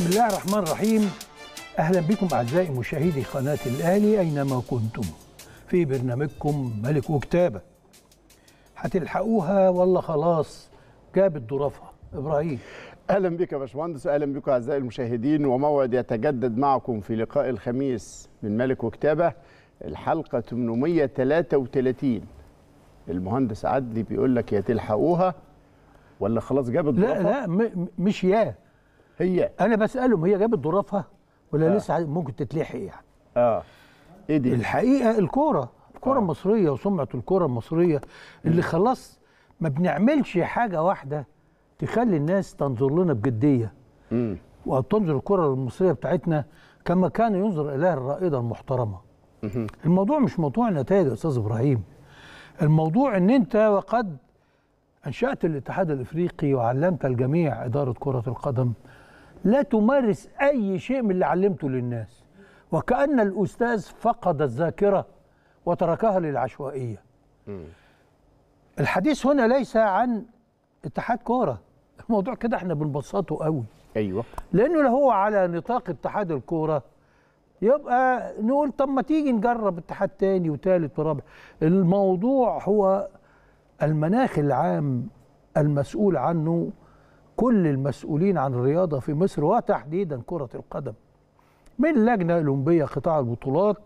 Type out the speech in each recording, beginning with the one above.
بسم الله الرحمن الرحيم أهلا بكم أعزائي مشاهدي قناة الأهلي أينما كنتم في برنامجكم ملك وكتابة هتلحقوها ولا خلاص جابت ظروفها إبراهيم اهلا بك يا باشمهندس اهلا بكم اعزائي المشاهدين وموعد يتجدد معكم في لقاء الخميس من ملك وكتابه الحلقه 833 المهندس عدلي بيقول لك يا تلحقوها ولا خلاص جابت لا لا مش يا هي انا بسالهم هي جابت ظروفها ولا آه. لسه ممكن تتلحق يعني اه ايه دي الحقيقه الكوره الكوره آه. المصريه وسمعه الكوره المصريه اللي خلاص ما بنعملش حاجه واحده تخلي الناس تنظر لنا بجديه امم وتنظر الكره المصريه بتاعتنا كما كان ينظر اليها الرائده المحترمه مم. الموضوع مش موضوع نتائج يا استاذ ابراهيم الموضوع ان انت وقد انشات الاتحاد الافريقي وعلمت الجميع اداره كره القدم لا تمارس أي شيء من اللي علمته للناس وكأن الأستاذ فقد الذاكرة وتركها للعشوائية م. الحديث هنا ليس عن اتحاد كورة الموضوع كده احنا بنبسطه قوي ايوه لانه لو هو على نطاق اتحاد الكوره يبقى نقول طب ما تيجي نجرب اتحاد تاني وتالت ورابع الموضوع هو المناخ العام المسؤول عنه كل المسؤولين عن الرياضه في مصر وتحديدا كره القدم من لجنه اولمبيه قطاع البطولات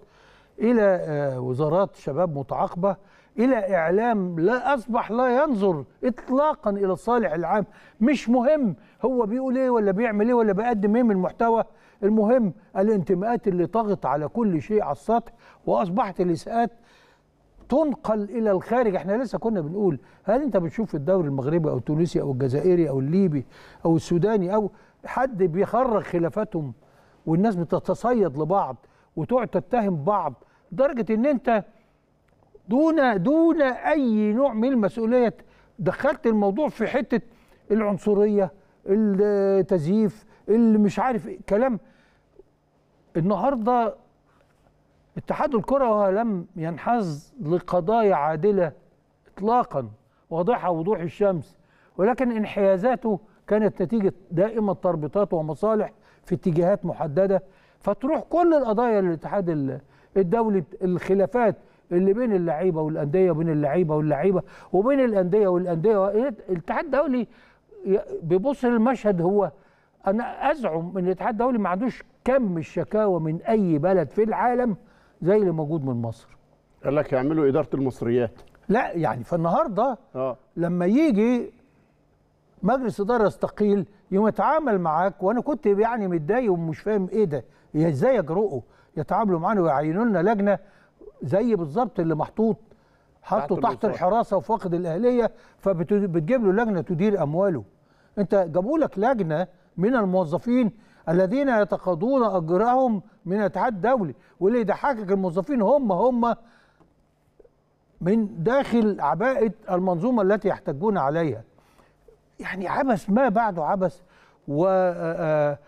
الى آه، وزارات شباب متعاقبه الى اعلام لا اصبح لا ينظر اطلاقا الى الصالح العام مش مهم هو بيقول ايه ولا بيعمل ايه ولا بيقدم ايه من محتوى المهم الانتماءات اللي طغت على كل شيء على السطح واصبحت الاساءات تنقل الى الخارج احنا لسه كنا بنقول هل انت بتشوف الدوري المغربي او التونسي او الجزائري او الليبي او السوداني او حد بيخرج خلافاتهم والناس بتتصيد لبعض وتقعد تتهم بعض لدرجه ان انت دون دون اي نوع من المسؤوليه دخلت الموضوع في حته العنصريه التزييف اللي مش عارف إيه، كلام النهارده اتحاد الكرة لم ينحاز لقضايا عادلة إطلاقا واضحة وضوح الشمس ولكن انحيازاته كانت نتيجة دائما تربطات ومصالح في اتجاهات محددة فتروح كل القضايا للاتحاد الدولي الخلافات اللي بين اللعيبه والانديه وبين اللعيبه واللعيبه وبين الانديه والانديه الاتحاد الدولي بيبص للمشهد هو انا ازعم ان الاتحاد الدولي ما عندوش كم الشكاوى من اي بلد في العالم زي اللي موجود من مصر قال لك يعملوا اداره المصريات لا يعني فالنهارده اه لما يجي مجلس اداره يستقيل يوم يتعامل معاك وانا كنت يعني متضايق ومش فاهم ايه ده إيه، ازاي يجرؤوا يتعاملوا معانا ويعينوا لنا لجنه زي بالظبط اللي محطوط حطه تحت الحراسه وفاقد الاهليه فبتجيب له لجنه تدير امواله انت جابوا لك لجنه من الموظفين الذين يتقاضون اجرهم من الاتحاد الدولي واللي يضحكك الموظفين هم هم من داخل عباءه المنظومه التي يحتجون عليها يعني عبث ما بعده عبث ولا آه،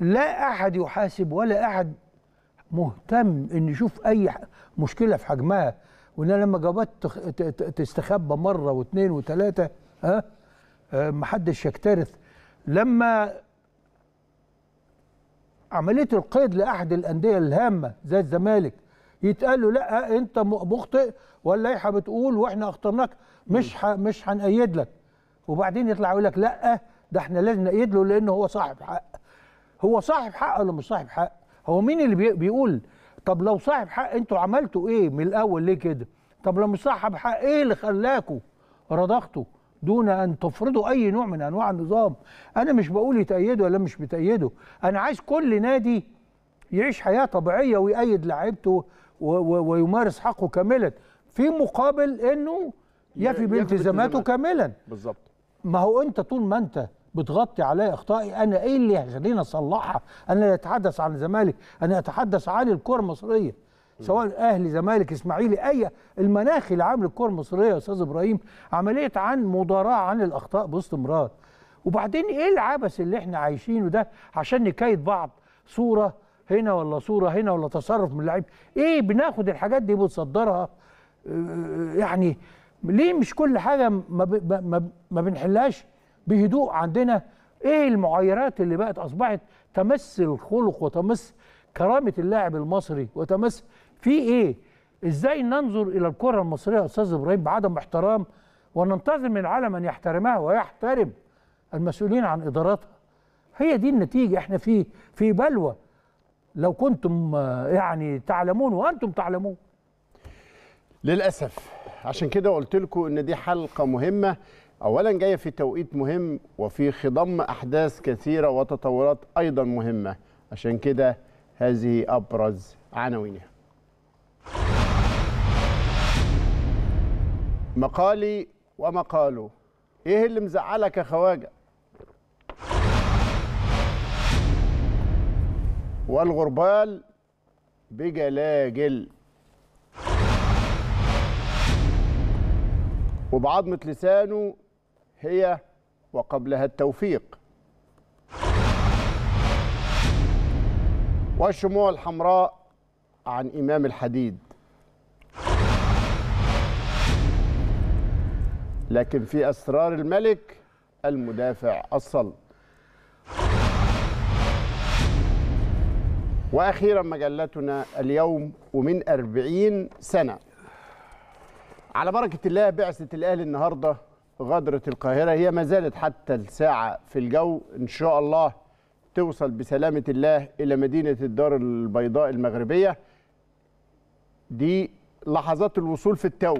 آه، احد يحاسب ولا احد مهتم ان يشوف اي مشكله في حجمها وان لما جابت تستخبى مره واثنين وثلاثه ها آه، محدش يكترث لما عمليه القيد لاحد الانديه الهامه زي الزمالك يتقال له لا انت مخطئ واللائحه بتقول واحنا أخطرناك مش مش هنأيد لك وبعدين يطلع يقول لك لا ده احنا لازم نأيد له لان هو صاحب حق هو صاحب حق ولا مش صاحب حق هو مين اللي بيقول طب لو صاحب حق انتوا عملتوا ايه من الاول ليه كده طب لو مش صاحب حق ايه اللي خلاكوا رضختوا دون ان تفرضوا اي نوع من انواع النظام انا مش بقول يتايدوا ولا مش بتايدوا انا عايز كل نادي يعيش حياه طبيعيه ويأيد لعيبته ويمارس حقه كاملا في مقابل انه يفي بالتزاماته كاملا بالظبط ما هو انت طول ما انت بتغطي عليا اخطائي انا ايه اللي هيخليني اصلحها انا لا اتحدث عن الزمالك انا اتحدث عن الكره المصريه سواء اهلي زمالك اسماعيلي اي المناخ اللي عامل الكره المصريه يا استاذ ابراهيم عمليه عن مداراة عن الاخطاء باستمرار وبعدين ايه العبث اللي احنا عايشينه ده عشان نكايد بعض صوره هنا ولا صوره هنا ولا تصرف من اللعيب ايه بناخد الحاجات دي بتصدرها آه، يعني ليه مش كل حاجه ما, ما بنحلهاش بهدوء عندنا ايه المعايرات اللي بقت اصبحت تمس الخلق وتمس كرامه اللاعب المصري وتمس في ايه ازاي ننظر الى الكره المصريه يا استاذ ابراهيم بعدم احترام وننتظر من العالم ان يحترمها ويحترم المسؤولين عن اداراتها هي دي النتيجه احنا في في بلوى لو كنتم آه، يعني تعلمون وانتم تعلمون للاسف عشان كده قلت لكم ان دي حلقه مهمه اولا جايه في توقيت مهم وفي خضم احداث كثيره وتطورات ايضا مهمه عشان كده هذه ابرز عناوينها مقالي ومقاله ايه اللي مزعلك يا خواجه والغربال بجلاجل وبعظمة لسانه هي وقبلها التوفيق والشموع الحمراء عن إمام الحديد لكن في أسرار الملك المدافع الصلب وأخيرا مجلتنا اليوم ومن أربعين سنة على بركة الله بعثة الأهلي النهاردة غادرة القاهرة هي ما زالت حتى الساعة في الجو إن شاء الله توصل بسلامة الله إلى مدينة الدار البيضاء المغربية دي لحظات الوصول في التو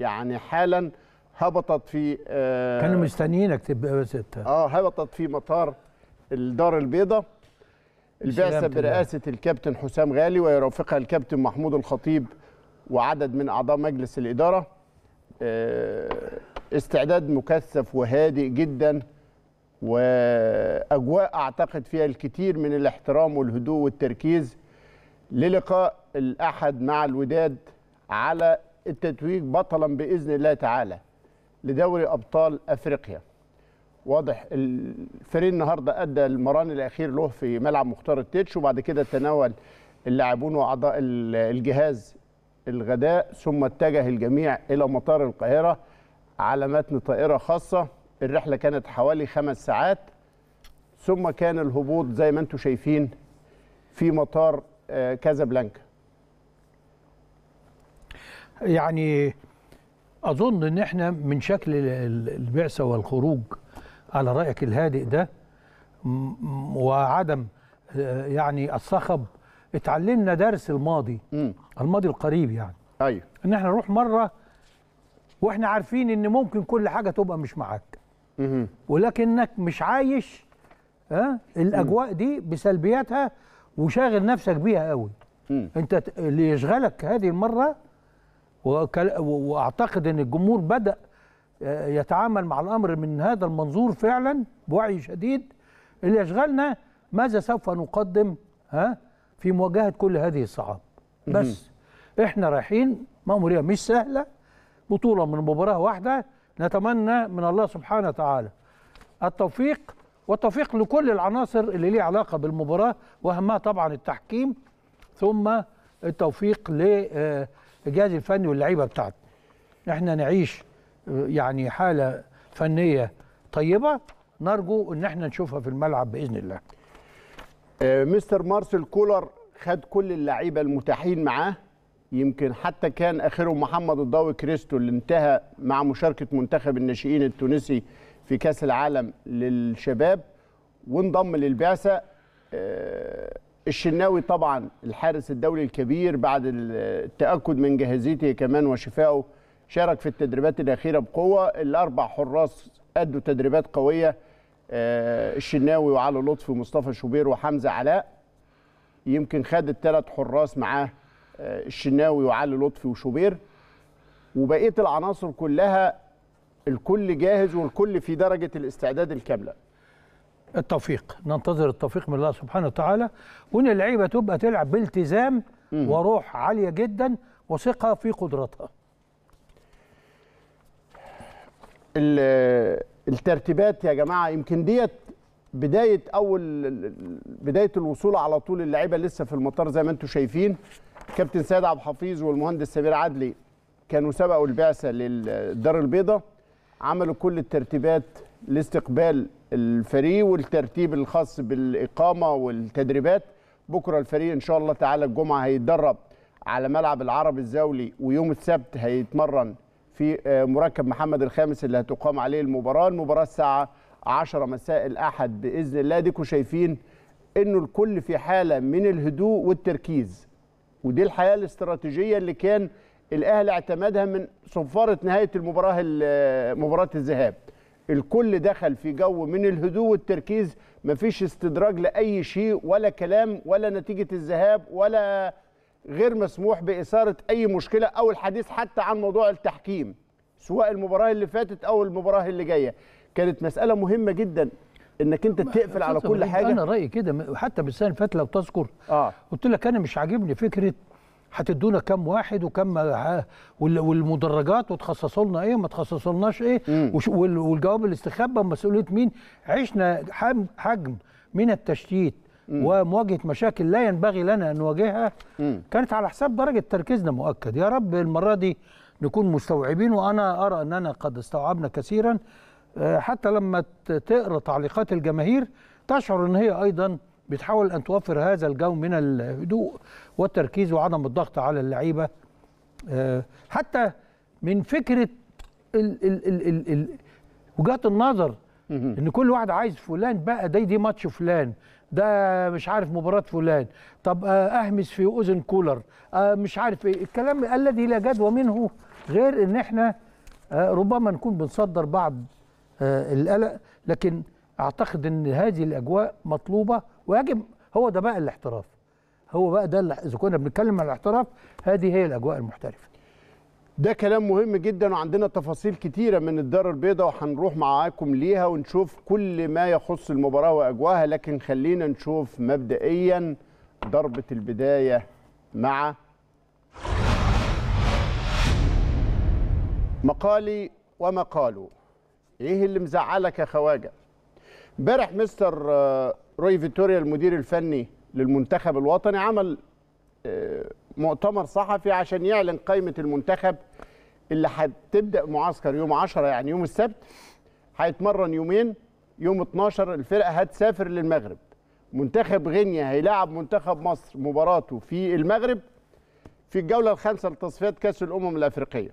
يعني حالا هبطت في آه كانوا مستنيينك تبقى بس اه هبطت في مطار الدار البيضاء البعثه برئاسه الكابتن حسام غالي ويرافقها الكابتن محمود الخطيب وعدد من اعضاء مجلس الاداره آه استعداد مكثف وهادئ جدا واجواء اعتقد فيها الكثير من الاحترام والهدوء والتركيز للقاء الاحد مع الوداد على التتويج بطلا باذن الله تعالى لدوري ابطال افريقيا واضح الفريق النهارده ادى المران الاخير له في ملعب مختار التتش وبعد كده تناول اللاعبون واعضاء الجهاز الغداء ثم اتجه الجميع الى مطار القاهره على متن طائره خاصه الرحله كانت حوالي خمس ساعات ثم كان الهبوط زي ما انتم شايفين في مطار آه، كازابلانكا يعني اظن ان احنا من شكل البعثه والخروج على رايك الهادئ ده وعدم آه، يعني الصخب اتعلمنا درس الماضي م. الماضي القريب يعني ايوه ان احنا نروح مره واحنا عارفين ان ممكن كل حاجه تبقى مش معاك م. ولكنك مش عايش ها آه، الاجواء دي بسلبياتها وشاغل نفسك بيها قوي م. انت اللي يشغلك هذه المره واعتقد ان الجمهور بدا آه، يتعامل مع الامر من هذا المنظور فعلا بوعي شديد اللي يشغلنا ماذا سوف نقدم ها في مواجهه كل هذه الصعاب بس احنا رايحين مأموريه مش سهله بطوله من مباراه واحده نتمنى من الله سبحانه وتعالى التوفيق والتوفيق لكل العناصر اللي ليها علاقه بالمباراه واهمها طبعا التحكيم ثم التوفيق ل آه، الجهاز الفني واللعيبه بتاعته احنا نعيش آه، يعني حاله فنيه طيبه نرجو ان احنا نشوفها في الملعب باذن الله آه، مستر مارسيل كولر خد كل اللعيبه المتاحين معاه يمكن حتى كان اخرهم محمد الضوي كريستو اللي انتهى مع مشاركه منتخب الناشئين التونسي في كاس العالم للشباب وانضم للبعثه آه، الشناوي طبعا الحارس الدولي الكبير بعد التاكد من جاهزيته كمان وشفائه شارك في التدريبات الاخيره بقوه الاربع حراس ادوا تدريبات قويه آه، الشناوي وعلي لطفي ومصطفى شوبير وحمزه علاء يمكن خد الثلاث حراس معاه آه، الشناوي وعلي لطفي وشوبير وبقيه العناصر كلها الكل جاهز والكل في درجه الاستعداد الكامله التوفيق ننتظر التوفيق من الله سبحانه وتعالى وان اللعيبه تبقى تلعب بالتزام وروح عاليه جدا وثقه في قدراتها الترتيبات يا جماعه يمكن ديت بدايه اول بدايه الوصول على طول اللعيبه لسه في المطار زي ما انتم شايفين كابتن سيد عبد الحفيظ والمهندس سمير عدلي كانوا سبقوا البعثه للدار البيضاء عملوا كل الترتيبات لاستقبال الفريق والترتيب الخاص بالاقامه والتدريبات بكره الفريق ان شاء الله تعالى الجمعه هيتدرب على ملعب العرب الزاولي ويوم السبت هيتمرن في آه، مركب محمد الخامس اللي هتقام عليه المباراه المباراه الساعه 10 مساء الاحد باذن الله ديكوا شايفين انه الكل في حاله من الهدوء والتركيز ودي الحياه الاستراتيجيه اللي كان الاهلي اعتمدها من صفاره نهايه المباراه آه، مباراه الذهاب الكل دخل في جو من الهدوء والتركيز مفيش استدراج لأي شيء ولا كلام ولا نتيجة الذهاب ولا غير مسموح بإثارة أي مشكلة أو الحديث حتى عن موضوع التحكيم سواء المباراة اللي فاتت أو المباراة اللي جاية كانت مسألة مهمة جدا انك انت تقفل على كل حاجه انا رايي كده حتى بالسنه اللي فاتت لو تذكر آه. قلت لك انا مش عاجبني فكره هتدونا كام واحد وكم والمدرجات وتخصصوا لنا ايه وما تخصصوا لناش ايه والجواب الاستخبى مسؤوليه مين عشنا حجم من التشتيت مم. ومواجهه مشاكل لا ينبغي لنا ان نواجهها كانت على حساب درجه تركيزنا مؤكد يا رب المره دي نكون مستوعبين وانا ارى اننا قد استوعبنا كثيرا آه، حتى لما تقرا تعليقات الجماهير تشعر ان هي ايضا بتحاول ان توفر هذا الجو من الهدوء والتركيز وعدم الضغط على اللعيبه آه، حتى من فكره ال ال ال ال ال وجهات النظر ان كل واحد عايز فلان بقى ده دي ماتش فلان ده مش عارف مباراه فلان طب آه، اهمس في اذن كولر آه، مش عارف ايه الكلام الذي لا جدوى منه غير ان احنا ربما نكون بنصدر بعض القلق لكن اعتقد ان هذه الاجواء مطلوبه ويجب هو ده بقى الاحتراف هو بقى ده اذا كنا بنتكلم عن الاحتراف هذه هي الاجواء المحترفه ده كلام مهم جدا وعندنا تفاصيل كتيره من الدار البيضاء وهنروح معاكم ليها ونشوف كل ما يخص المباراه واجواها لكن خلينا نشوف مبدئيا ضربه البدايه مع مقالي ومقاله ايه اللي مزعلك يا خواجه امبارح مستر آه، روي فيتوريا المدير الفني للمنتخب الوطني عمل آه، مؤتمر صحفي عشان يعلن قائمه المنتخب اللي هتبدا معسكر يوم 10 يعني يوم السبت هيتمرن يومين يوم 12 الفرقه هتسافر للمغرب منتخب غينيا هيلاعب منتخب مصر مباراته في المغرب في الجوله الخامسه لتصفيات كاس الامم الافريقيه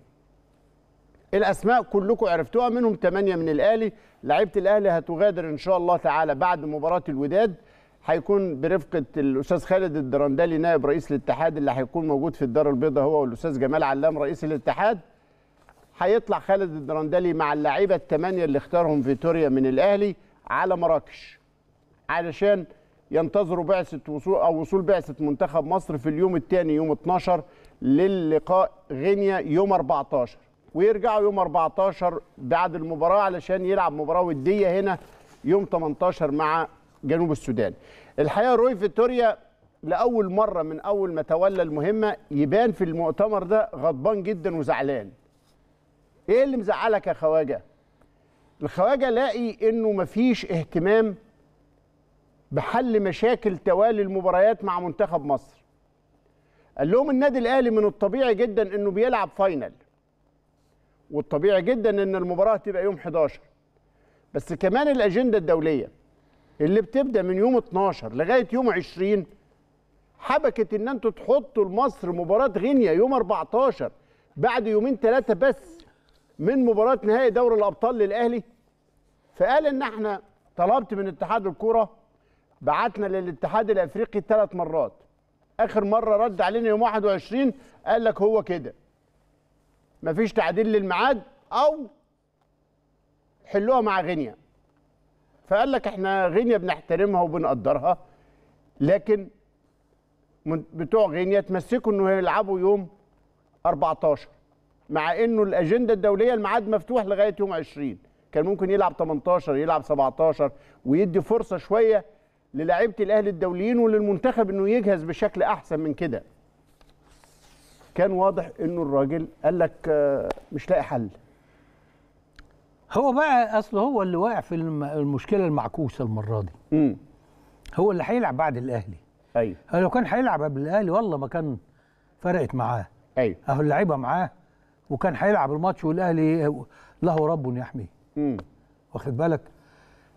الاسماء كلكم عرفتوها منهم 8 من الاهلي لعيبه الاهلي هتغادر ان شاء الله تعالى بعد مباراه الوداد هيكون برفقه الاستاذ خالد الدرندلي نائب رئيس الاتحاد اللي هيكون موجود في الدار البيضاء هو والاستاذ جمال علام رئيس الاتحاد هيطلع خالد الدرندلي مع اللعيبه الثمانيه اللي اختارهم فيتوريا من الاهلي على مراكش علشان ينتظروا بعثه وصول او وصول بعثه منتخب مصر في اليوم الثاني يوم 12 للقاء غينيا يوم 14 ويرجعوا يوم 14 بعد المباراه علشان يلعب مباراه وديه هنا يوم 18 مع جنوب السودان الحقيقه روي فيتوريا لاول مره من اول ما تولى المهمه يبان في المؤتمر ده غضبان جدا وزعلان ايه اللي مزعلك يا خواجه الخواجه لاقي انه مفيش اهتمام بحل مشاكل توالي المباريات مع منتخب مصر قال لهم النادي الاهلي من الطبيعي جدا انه بيلعب فاينل والطبيعي جدا ان المباراه تبقى يوم 11 بس كمان الاجنده الدوليه اللي بتبدا من يوم 12 لغايه يوم 20 حبكت ان انتوا تحطوا لمصر مباراه غينيا يوم 14 بعد يومين ثلاثه بس من مباراه نهائي دوري الابطال للاهلي فقال ان احنا طلبت من اتحاد الكوره بعتنا للاتحاد الافريقي ثلاث مرات اخر مره رد علينا يوم 21 قال لك هو كده مفيش تعديل للميعاد او حلوها مع غينيا فقال لك احنا غينيا بنحترمها وبنقدرها لكن بتوع غينيا تمسكوا انه هيلعبوا يوم 14 مع انه الاجنده الدوليه الميعاد مفتوح لغايه يوم 20 كان ممكن يلعب 18 يلعب 17 ويدي فرصه شويه للاعيبه الاهلي الدوليين وللمنتخب انه يجهز بشكل احسن من كده كان واضح انه الراجل قال لك آه، مش لاقي حل هو بقى اصل هو اللي واقع في المشكله المعكوسه المره دي امم هو اللي هيلعب بعد الاهلي ايوه لو كان هيلعب قبل الاهلي والله ما كان فرقت معاه ايوه اهو اللعيبه معاه وكان هيلعب الماتش والاهلي له رب يحميه امم واخد بالك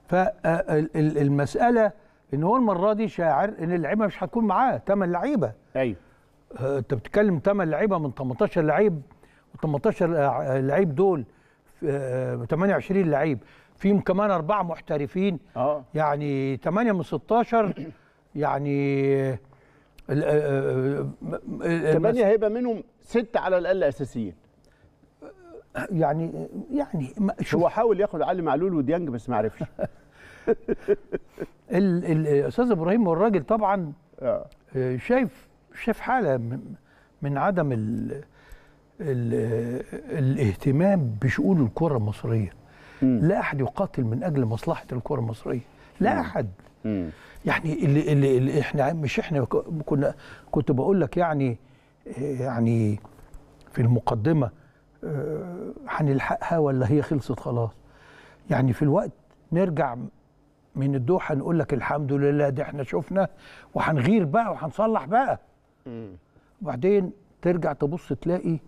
فالمساله ان هو المره دي شاعر ان اللعيبه مش هتكون معاه ثمان لعيبه ايوه انت بتتكلم ثمان لعيبه من 18 لعيب و18 آه، لعيب دول 28 آه، لعيب فيهم كمان اربعه محترفين اه يعني 8 من 16 يعني الثمانية آه، آه، هيبقى منهم ستة على الأقل أساسيين يعني يعني هو حاول ياخد علي معلول وديانج بس ما عرفش الأستاذ إبراهيم والراجل طبعا شايف شايف حالة من عدم الاهتمام بشؤون الكره المصريه مم. لا احد يقاتل من اجل مصلحه الكره المصريه لا احد مم. يعني اللي, اللي, اللي احنا مش احنا كنا كنت بقول لك يعني يعني في المقدمه آه، هنلحقها ولا هي خلصت خلاص يعني في الوقت نرجع من الدوحه نقول لك الحمد لله ده احنا شفنا وهنغير بقى وهنصلح بقى وبعدين ترجع تبص تلاقي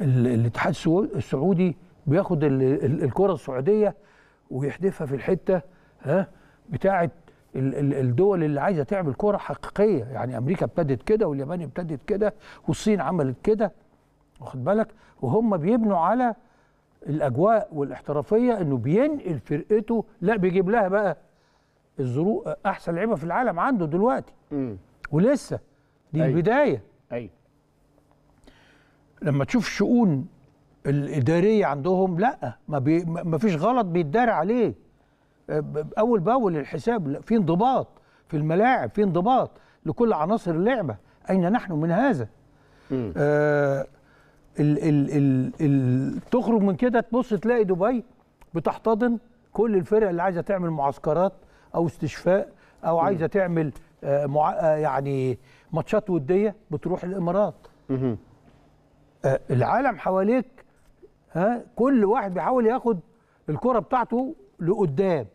الاتحاد السعودي بياخد الكره السعوديه ويحدفها في الحته ها بتاعه الدول اللي عايزه تعمل كره حقيقيه يعني امريكا ابتدت كده واليابان ابتدت كده والصين عملت كده واخد بالك وهم بيبنوا على الاجواء والاحترافيه انه بينقل فرقته لا بيجيب لها بقى الظروف احسن لعيبه في العالم عنده دلوقتي م. ولسه دي أي. أيوه. البدايه ايوه لما تشوف شؤون الاداريه عندهم لا ما, بي ما فيش غلط بيتدار عليه اول باول الحساب في انضباط في الملاعب في انضباط لكل عناصر اللعبه اين نحن من هذا آه ال ال ال ال تخرج من كده تبص تلاقي دبي بتحتضن كل الفرق اللي عايزه تعمل معسكرات او استشفاء او عايزه تعمل آه مع آه يعني ماتشات وديه بتروح الامارات آه، العالم حواليك ها كل واحد بيحاول ياخد الكره بتاعته لقدام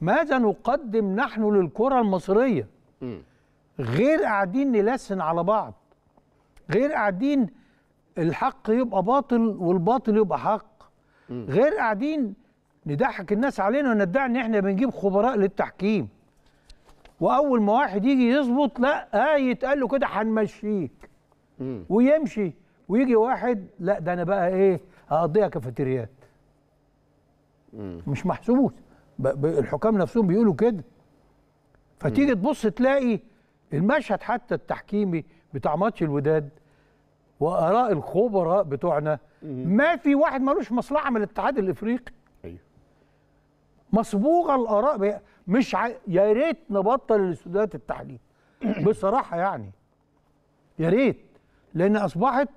ماذا نقدم نحن للكره المصريه غير قاعدين نلسن على بعض غير قاعدين الحق يبقى باطل والباطل يبقى حق غير قاعدين نضحك الناس علينا وندعي ان احنا بنجيب خبراء للتحكيم واول ما واحد يجي يظبط لا اه يتقال له كده هنمشيك ويمشي ويجي واحد لا ده انا بقى ايه هقضيها كافيتريات مش محسوس الحكام نفسهم بيقولوا كده فتيجي تبص تلاقي المشهد حتى التحكيمي بتاع ماتش الوداد واراء الخبراء بتوعنا ما في واحد ملوش مصلحه من الاتحاد الافريقي أيوه. مصبوغه الاراء مش ع... يا ريت نبطل الاستوديوهات التحليل بصراحه يعني يا ريت لان اصبحت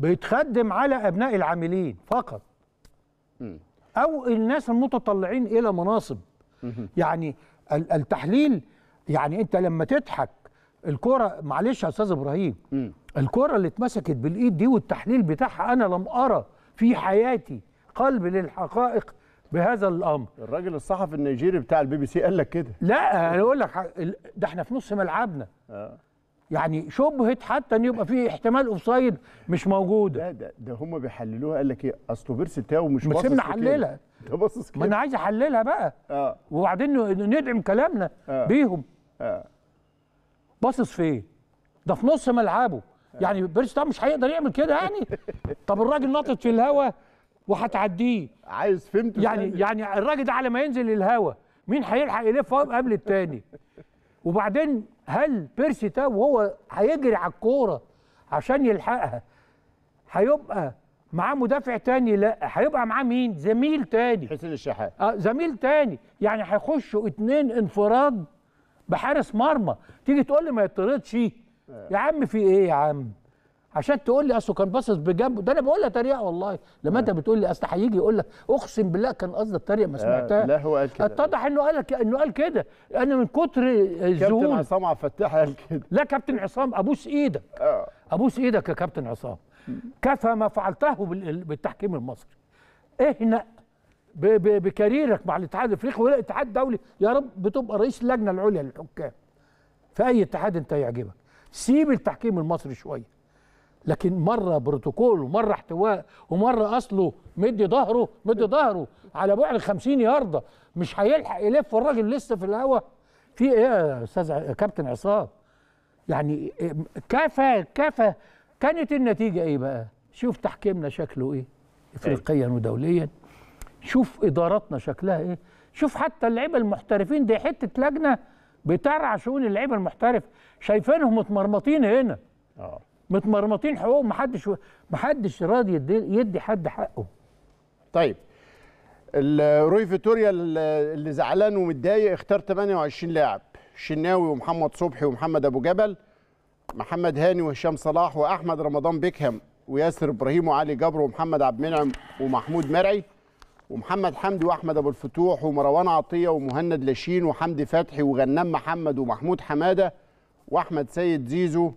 بيتخدم على ابناء العاملين فقط او الناس المتطلعين الى مناصب يعني التحليل يعني انت لما تضحك الكره معلش يا استاذ ابراهيم الكره اللي اتمسكت بالايد دي والتحليل بتاعها انا لم ارى في حياتي قلب للحقائق بهذا الامر الراجل الصحفي النيجيري بتاع البي بي سي قال لك كده لا انا اقول لك ده احنا في نص ملعبنا آه. يعني شبهه حتى ان يبقى في احتمال اوفسايد مش موجوده لا ده ده هم بيحللوها قال لك ايه اصله بيرسي تاو مش باصص كده احللها ده باصص كده ما انا عايز احللها بقى اه وبعدين ندعم كلامنا آه. بيهم اه باصص فين؟ إيه؟ ده في نص ملعبه آه. يعني بيرسي تاو مش هيقدر يعمل كده يعني طب الراجل ناطط في الهوا وهتعديه عايز فهمت يعني يعني الراجل ده على ما ينزل للهوا مين هيلحق يلف قبل التاني وبعدين هل بيرسي ده وهو هيجري على الكوره عشان يلحقها هيبقى معاه مدافع تاني لا هيبقى معاه مين زميل تاني حسين الشحات اه زميل تاني يعني هيخشوا اتنين انفراد بحارس مرمى تيجي تقول لي ما يطردش آه. يا عم في ايه يا عم عشان تقول لي اصله كان باصص بجنبه ده انا بقولها تريقه والله لما انت آه. بتقول لي اصل هيجي يقول لك اقسم بالله كان قصده التريقه ما آه، سمعتها لا هو قال كده اتضح انه قال انه قال كده انا من كتر الزهول كابتن عصام عبد الفتاح قال كده لا كابتن عصام ابوس ايدك اه ابوس ايدك يا كابتن عصام كفى ما فعلته بالتحكيم المصري اهنأ بكاريرك مع الاتحاد الافريقي ولا الاتحاد الدولي يا رب بتبقى رئيس اللجنه العليا للحكام في اي اتحاد انت يعجبك سيب التحكيم المصري شويه لكن مره بروتوكول ومره احتواء ومره اصله مدي ظهره مدي ظهره على بعد 50 يارده مش هيلحق يلف والراجل لسه في الهواء في ايه يا استاذ كابتن عصام يعني كفى كفى كانت النتيجه ايه بقى شوف تحكيمنا شكله ايه افريقيا أيوه. ودوليا شوف اداراتنا شكلها ايه شوف حتى اللعيبه المحترفين دي حته لجنه بترعى شؤون اللعيبه المحترف شايفينهم متمرمطين هنا اه متمرمطين حقوق محدش محدش راضي يدي, يدي حد حقه طيب روي فيتوريا اللي زعلان ومتضايق اختار 28 لاعب شناوي ومحمد صبحي ومحمد ابو جبل محمد هاني وهشام صلاح واحمد رمضان بيكهام وياسر ابراهيم وعلي جبر ومحمد عبد المنعم ومحمود مرعي ومحمد حمدي واحمد ابو الفتوح ومروان عطيه ومهند لاشين وحمدي فتحي وغنام محمد ومحمود حماده واحمد سيد زيزو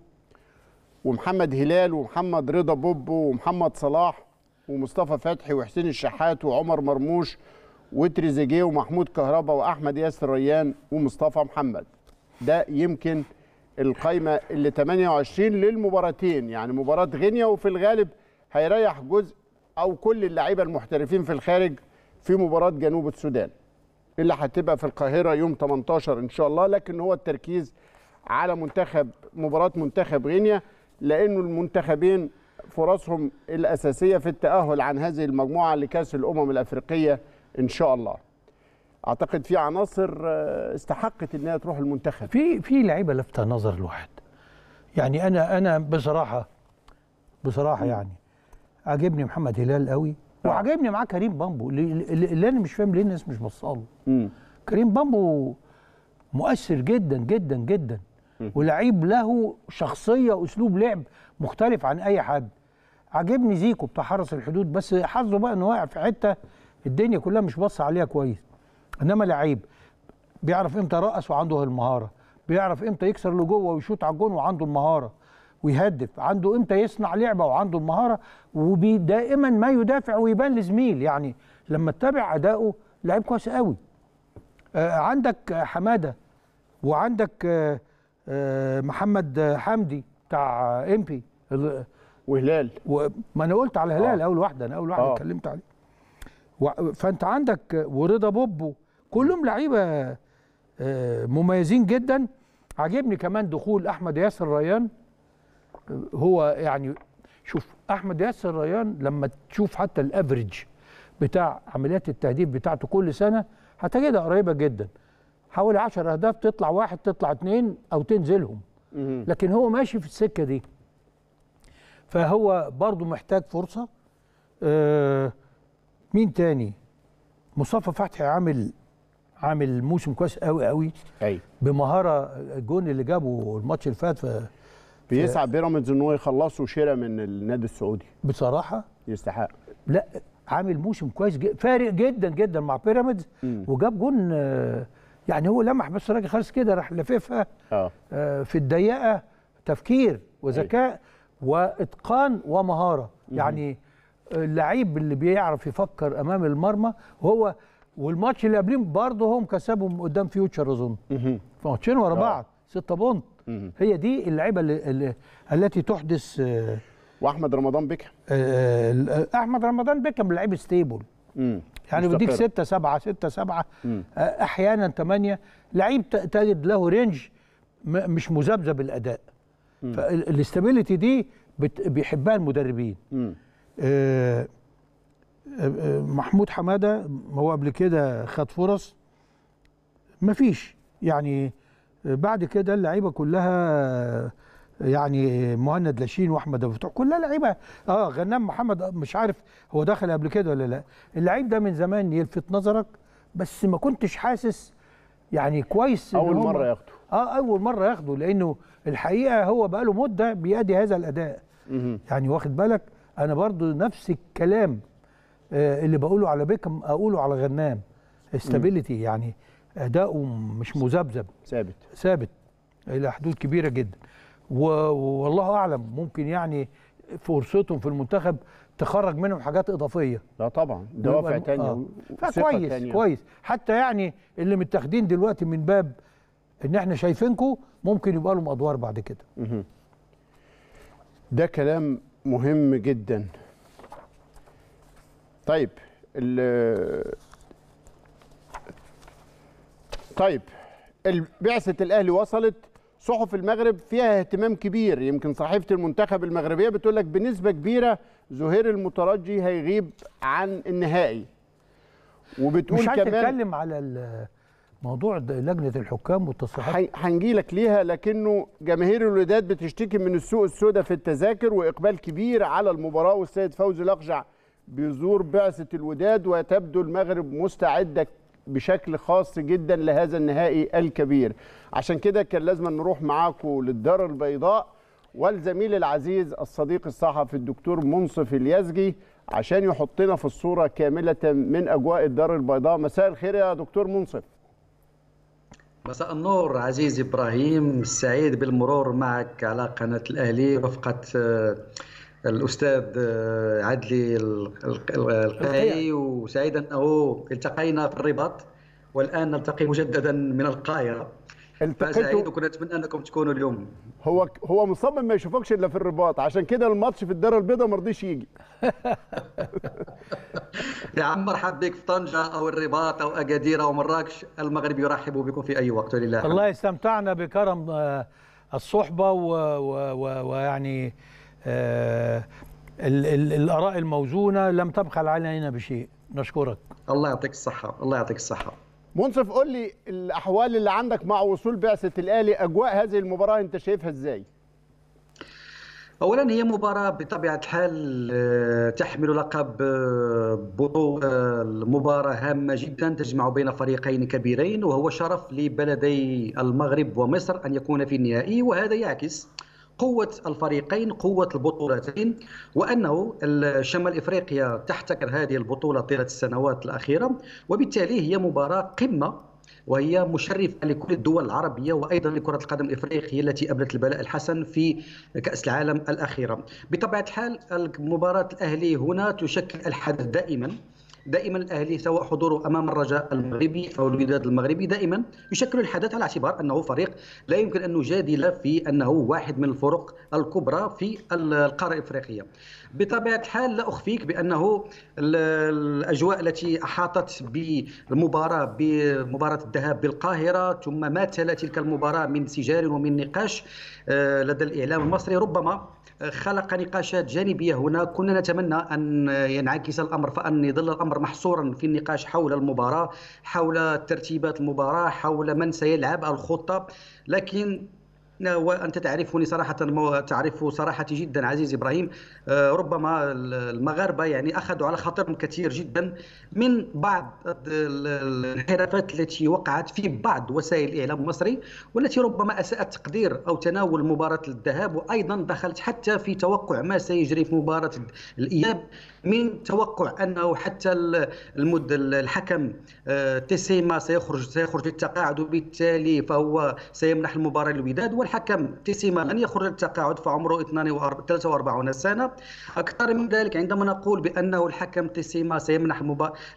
ومحمد هلال ومحمد رضا بوب ومحمد صلاح ومصطفى فتحي وحسين الشحات وعمر مرموش وتريزيجيه ومحمود كهربا واحمد ياسر ريان ومصطفى محمد ده يمكن القايمه اللي 28 للمباراتين يعني مباراه غينيا وفي الغالب هيريح جزء او كل اللعيبه المحترفين في الخارج في مباراه جنوب السودان اللي هتبقى في القاهره يوم 18 ان شاء الله لكن هو التركيز على منتخب مباراه منتخب غينيا لأنه المنتخبين فرصهم الأساسية في التأهل عن هذه المجموعة لكأس الأمم الأفريقية إن شاء الله اعتقد في عناصر آه، استحقت انها تروح المنتخب في في لعيبه لفت نظر الواحد يعني انا انا بصراحه بصراحه م. يعني عاجبني محمد هلال قوي نعم. وعاجبني معاه كريم بامبو اللي انا مش فاهم ليه الناس مش بصاله كريم بامبو مؤثر جدا جدا جدا ولعيب له شخصيه واسلوب لعب مختلف عن اي حد عجبني زيكو بتاع حرس الحدود بس حظه بقى انه واقع في حته الدنيا كلها مش باصه عليها كويس انما لعيب بيعرف امتى يرقص وعنده المهاره بيعرف امتى يكسر لجوه ويشوط على الجون وعنده المهاره ويهدف عنده امتى يصنع لعبه وعنده المهاره ودائما ما يدافع ويبان لزميل يعني لما تتابع اداؤه لعيب كويس قوي آه، عندك حماده وعندك آه، آه، محمد حمدي بتاع امبي وهلال ما انا قلت على هلال آه. اول واحده انا اول واحده آه. اتكلمت عليه فانت عندك ورضا بوبو كلهم لعيبه آه، مميزين جدا عجبني كمان دخول احمد ياسر ريان هو يعني شوف احمد ياسر ريان لما تشوف حتى الافريج بتاع عمليات التهديف بتاعته كل سنه هتجدها قريبه جدا حوالي 10 اهداف تطلع واحد تطلع اثنين او تنزلهم لكن هو ماشي في السكه دي فهو برضه محتاج فرصه آه مين تاني مصطفى فتحي عامل عامل موسم كويس قوي قوي أي. بمهاره الجون اللي جابه الماتش اللي فات بيسعى بيراميدز ان هو يخلصه شراء من النادي السعودي بصراحه يستحق لا عامل موسم كويس فارق جدا جدا مع بيراميدز وجاب جون آه يعني هو لمح بس الراجل خالص كده راح لففها آه. آه. في الضيقه تفكير وذكاء واتقان ومهاره يعني اللعيب اللي بيعرف يفكر امام المرمى هو والماتش اللي قبليه برضه هم كسبهم قدام فيوتشر اظن ماتشين ورا آه. بعض ستة بونت هي دي اللعيبه التي تحدث آه، واحمد رمضان بيكهام احمد رمضان بيكهام لعيب ستيبل يعني بيديك 6 7 6 7 احيانا 8 لعيب تجد له رينج مش مذبذب الاداء فالاستابيليتي دي بيحبها المدربين آه،, آه،, آه محمود حماده هو قبل كده خد فرص مفيش يعني آه، بعد كده اللعيبه كلها يعني مهند لاشين واحمد ابو فتوح كلها لعيبه اه غنام محمد آه، مش عارف هو دخل قبل كده ولا لا اللعيب ده من زمان يلفت نظرك بس ما كنتش حاسس يعني كويس اول مره ياخده اه اول مره ياخده لانه الحقيقه هو بقاله مده بيأدي هذا الاداء يعني واخد بالك انا برضو نفس الكلام آه، اللي بقوله على بيكم اقوله على غنام استابيليتي يعني اداؤه مش مذبذب ثابت ثابت الى حدود كبيره جدا والله اعلم ممكن يعني فرصتهم في المنتخب تخرج منهم حاجات اضافيه لا طبعا دوافع تانية آه. فكويس تانية. كويس حتى يعني اللي متاخدين دلوقتي من باب ان احنا شايفينكم ممكن يبقى لهم ادوار بعد كده ده كلام مهم جدا طيب ال طيب بعثه الاهلي وصلت صحف المغرب فيها اهتمام كبير يمكن صحيفه المنتخب المغربيه بتقول لك بنسبه كبيره زهير المترجي هيغيب عن النهائي وبتقول مش هتتكلم على موضوع لجنه الحكام والتصريحات هنجي لك ليها لكنه جماهير الوداد بتشتكي من السوق السوداء في التذاكر واقبال كبير على المباراه والسيد فوزي الاقجع بيزور بعثه الوداد وتبدو المغرب مستعده بشكل خاص جدا لهذا النهائي الكبير عشان كده كان لازم نروح معاكم للدار البيضاء والزميل العزيز الصديق الصحفي الدكتور منصف اليزجي عشان يحطنا في الصورة كاملة من أجواء الدار البيضاء مساء الخير يا دكتور منصف مساء النور عزيزي إبراهيم سعيد بالمرور معك على قناة الأهلي رفقة آه، الاستاذ آه، عدلي القاي وسعيد انه التقينا في الرباط والان نلتقي مجددا من القاهره سعيد وكنت اتمنى انكم تكونوا اليوم هو هو مصمم ما يشوفكش الا في الرباط عشان كده الماتش في الدار البيضاء ما رضيش يجي يا عم مرحب بك في طنجه او الرباط او اكادير او مراكش المغرب يرحب بكم في اي وقت ولله والله استمتعنا بكرم آه، الصحبه ويعني و... و... و... آه، الآراء الموزونة لم تبخل علينا بشيء نشكرك الله يعطيك الصحة الله يعطيك الصحة منصف قول لي الأحوال اللي عندك مع وصول بعثة الأهلي أجواء هذه المباراة أنت شايفها إزاي؟ اولا هي مباراه بطبيعه الحال آه، تحمل لقب آه، بطوله مباراه هامه جدا تجمع بين فريقين كبيرين وهو شرف لبلدي المغرب ومصر ان يكون في النهائي وهذا يعكس قوة الفريقين قوة البطولتين وأنه شمال إفريقيا تحتكر هذه البطولة طيلة السنوات الأخيرة وبالتالي هي مباراة قمة وهي مشرفة لكل الدول العربية وأيضا لكرة القدم الإفريقية التي أبلت البلاء الحسن في كأس العالم الأخيرة بطبيعة الحال مباراة الأهلي هنا تشكل الحدث دائما دائما الاهلي سواء حضوره امام الرجاء المغربي او الوداد المغربي دائما يشكل الحدث على اعتبار انه فريق لا يمكن ان نجادل في انه واحد من الفرق الكبرى في القاره الافريقيه بطبيعه الحال لا اخفيك بانه الاجواء التي احاطت بالمباراه بمباراه الذهاب بالقاهره ثم ما تلا تلك المباراه من سجال ومن نقاش آه، لدى الاعلام المصري ربما آه، خلق نقاشات جانبيه هنا كنا نتمنى ان ينعكس الامر فان يظل الامر محصورا في النقاش حول المباراه حول ترتيبات المباراه حول من سيلعب الخطه لكن وانت تعرفني صراحه تعرف صراحتي جدا عزيزي ابراهيم آه، ربما المغاربه يعني اخذوا على خاطرهم كثير جدا من بعض الانحرافات التي وقعت في بعض وسائل الاعلام المصري والتي ربما اساءت تقدير او تناول مباراه الذهاب وايضا دخلت حتى في توقع ما سيجري في مباراه الاياب من توقع انه حتى المد الحكم آه، تيسيما سيخرج سيخرج للتقاعد وبالتالي فهو سيمنح المباراه للوداد والحكم تيسيما لن يخرج للتقاعد فعمره 43 سنه اكثر من ذلك عندما نقول بانه الحكم تيسيما سيمنح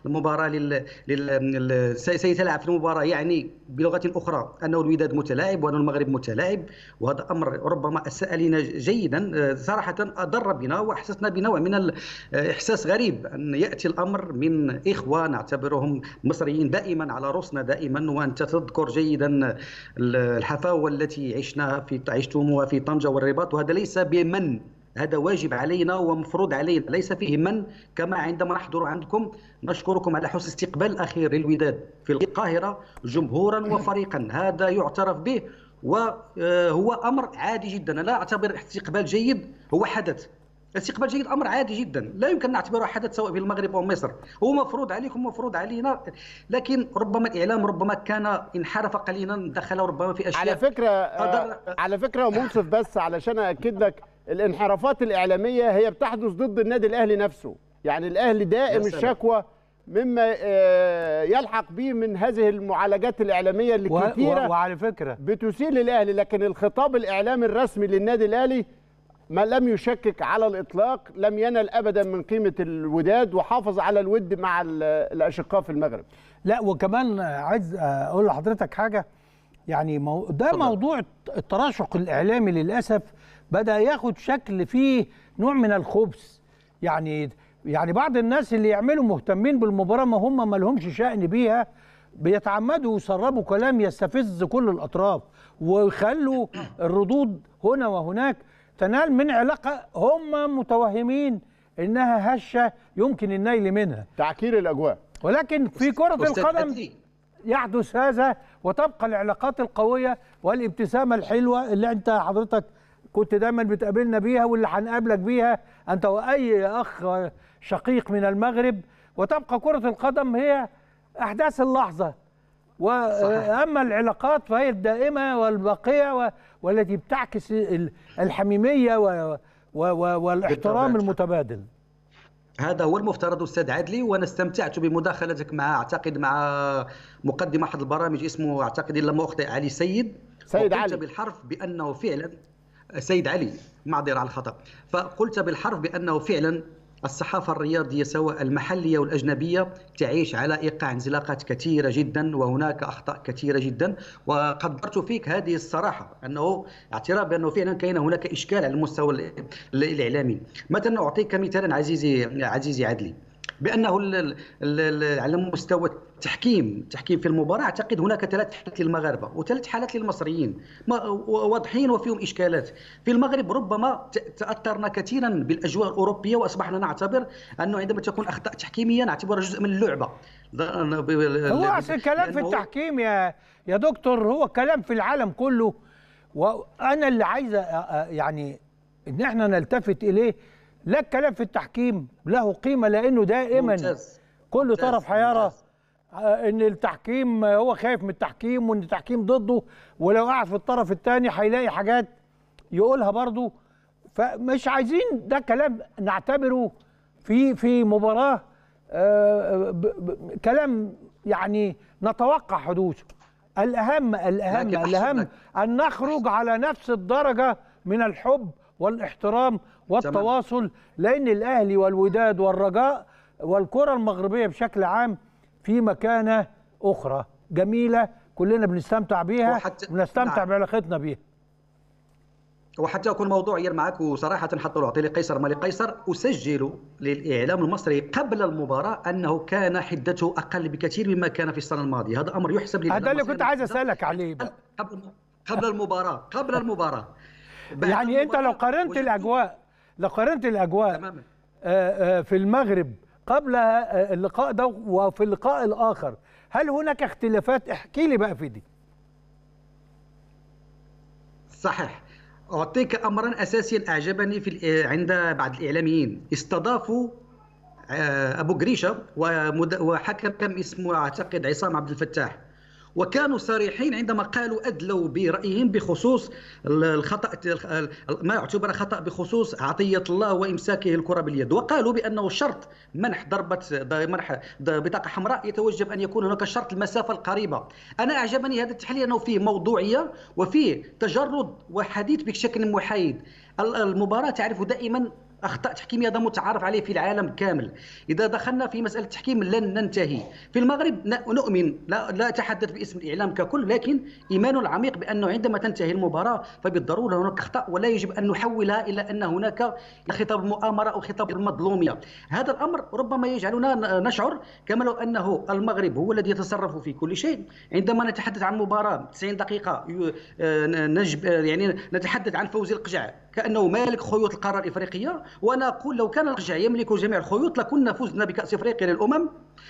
المباراه لل... لل... سيتلعب في المباراه يعني بلغه اخرى انه الوداد متلاعب وان المغرب متلاعب وهذا امر ربما اساء جيدا آه، صراحه اضر بنا واحسسنا بنوع من ال... آه، احساس غريب ان ياتي الامر من اخوه نعتبرهم مصريين دائما على راسنا دائما وانت تذكر جيدا الحفاوه التي عشناها في عشتموها في طنجه والرباط وهذا ليس بمن هذا واجب علينا ومفروض علينا ليس فيه من كما عندما نحضر عندكم نشكركم على حسن استقبال الاخير للوداد في القاهره جمهورا وفريقا هذا يعترف به وهو امر عادي جدا لا اعتبر استقبال جيد هو حدث استقبال جيد امر عادي جدا لا يمكن نعتبره حدث سواء في المغرب او مصر هو مفروض عليكم ومفروض علينا لكن ربما الاعلام ربما كان انحرف قليلا دخل ربما في اشياء على فكره أدر... على فكره منصف بس علشان اكد لك الانحرافات الاعلاميه هي بتحدث ضد النادي الاهلي نفسه يعني الاهلي دائم الشكوى مما آه، يلحق به من هذه المعالجات الاعلاميه اللي كثيره وعلى فكره بتسيء للاهلي لكن الخطاب الاعلامي الرسمي للنادي الاهلي ما لم يشكك على الإطلاق لم ينل أبدا من قيمة الوداد وحافظ على الود مع الأشقاء في المغرب لا وكمان عايز أقول لحضرتك حاجة يعني مو... ده طبعا. موضوع التراشق الإعلامي للأسف بدأ ياخد شكل فيه نوع من الخبث يعني يعني بعض الناس اللي يعملوا مهتمين بالمباراة ما هم ما لهمش شأن بيها بيتعمدوا ويسربوا كلام يستفز كل الأطراف ويخلوا الردود هنا وهناك تنال من علاقه هم متوهمين انها هشه يمكن النيل منها تعكير الاجواء ولكن في كره القدم يحدث هذا وتبقى العلاقات القويه والابتسامه الحلوه اللي انت حضرتك كنت دايما بتقابلنا بيها واللي هنقابلك بيها انت واي اخ شقيق من المغرب وتبقى كره القدم هي احداث اللحظه واما العلاقات فهي الدائمه والبقيه والتي بتعكس الحميميه والاحترام المتبادل هذا هو المفترض استاذ عدلي وانا استمتعت بمداخلتك مع اعتقد مع مقدم احد البرامج اسمه اعتقد ان لم اخطئ علي سيد سيد علي بالحرف بانه فعلا سيد علي معذره على الخطا فقلت بالحرف بانه فعلا الصحافة الرياضية سواء المحلية والأجنبية تعيش على إيقاع انزلاقات كثيرة جدا وهناك أخطاء كثيرة جدا وقدرت فيك هذه الصراحة أنه اعتراف بأنه فعلا كان هناك إشكال على المستوى الإعلامي مثلا أعطيك مثالا عزيزي عزيزي عدلي بانه على مستوى تحكيم تحكيم في المباراة أعتقد هناك ثلاث حالات للمغاربة وثلاث حالات للمصريين واضحين وفيهم إشكالات في المغرب ربما تأثرنا كثيرا بالأجواء الأوروبية وأصبحنا نعتبر أنه عندما تكون أخطاء تحكيمية نعتبرها جزء من اللعبة هو أصل الكلام في التحكيم يا يا دكتور هو كلام في العالم كله وأنا اللي عايز يعني إن إحنا نلتفت إليه لا الكلام في التحكيم له قيمة لأنه دائما ممتاز. كل ممتاز. طرف هيرى آه، ان التحكيم هو خايف من التحكيم وان التحكيم ضده ولو قعد في الطرف الثاني هيلاقي حاجات يقولها برضه فمش عايزين ده كلام نعتبره في في مباراه آه، كلام يعني نتوقع حدوثه الاهم الاهم الاهم ان نخرج على نفس الدرجه من الحب والاحترام والتواصل لان الاهلي والوداد والرجاء والكره المغربيه بشكل عام في مكانه اخرى جميله كلنا بنستمتع بيها وحتى... بنستمتع نعم. بعلاقتنا بيها وحتى اكون موضوعي معك وصراحه حتى لو اعطي لقيصر ما لقيصر اسجل للاعلام المصري قبل المباراه انه كان حدته اقل بكثير مما كان في السنه الماضيه هذا امر يحسب للاعلام هذا اللي كنت عايز اسالك عليه قبل قبل المباراه قبل المباراه يعني المباراة انت لو قارنت الاجواء لو قارنت الاجواء تماما. آه، آه، في المغرب قبل آه، اللقاء ده وفي اللقاء الآخر هل هناك اختلافات احكي لي بقى في دي صحيح أعطيك أمرا أساسيا أعجبني في آه، عند بعض الإعلاميين استضافوا آه، أبو جريشه وحكم اسمه أعتقد عصام عبد الفتاح وكانوا صريحين عندما قالوا أدلوا برأيهم بخصوص الخطأ ما يعتبر خطأ بخصوص عطية الله وإمساكه الكرة باليد وقالوا بأنه شرط منح ضربة منح بطاقة حمراء يتوجب أن يكون هناك شرط المسافة القريبة أنا أعجبني هذا التحليل أنه فيه موضوعية وفيه تجرد وحديث بشكل محايد المباراة تعرف دائما اخطاء تحكيميه هذا متعارف عليه في العالم كامل اذا دخلنا في مساله التحكيم لن ننتهي في المغرب نؤمن لا, لا اتحدث باسم الاعلام ككل لكن ايمان عميق بانه عندما تنتهي المباراه فبالضروره هناك اخطاء ولا يجب ان نحولها الى ان هناك خطاب المؤامره او خطاب المظلوميه هذا الامر ربما يجعلنا نشعر كما لو انه المغرب هو الذي يتصرف في كل شيء عندما نتحدث عن مباراه 90 دقيقه آه، نجب آه، يعني نتحدث عن فوز القجع كانه مالك خيوط القاره الافريقيه وانا اقول لو كان الرجع يملك جميع الخيوط لكنا فزنا بكاس افريقيا للامم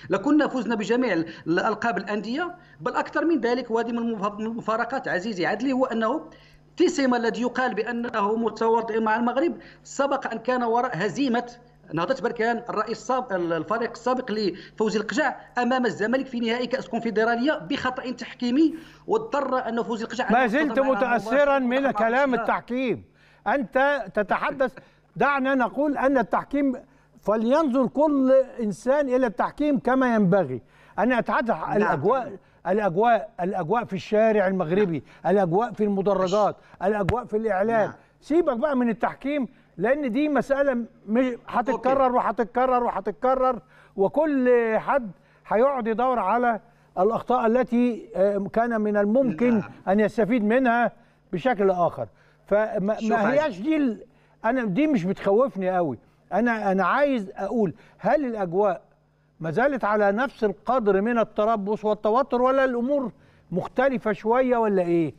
لكنا فزنا بجميع الالقاب الانديه بل اكثر من ذلك وهذه من المفارقات عزيزي عدلي هو انه تيسيما الذي يقال بانه متواطئ مع المغرب سبق ان كان وراء هزيمه نهضة بركان الرئيس السابق الفريق السابق لفوز القجع امام الزمالك في نهائي كاس الكونفدراليه بخطا تحكيمي واضطر ان فوز القجع ما زلت متاثرا من كلام التحكيم أنت تتحدث دعنا نقول أن التحكيم فلينظر كل إنسان إلى التحكيم كما ينبغي أنا أتحدث عن نعم. الأجواء الأجواء الأجواء في الشارع المغربي الأجواء في المدرجات الأجواء في الإعلام نعم. سيبك بقى من التحكيم لأن دي مسألة هتتكرر وهتتكرر وهتتكرر وكل حد هيقعد يدور على الأخطاء التي آه، كان من الممكن نعم. أن يستفيد منها بشكل آخر فما هياش دي انا دي مش بتخوفني قوي انا انا عايز اقول هل الاجواء ما زالت على نفس القدر من التربص والتوتر ولا الامور مختلفه شويه ولا ايه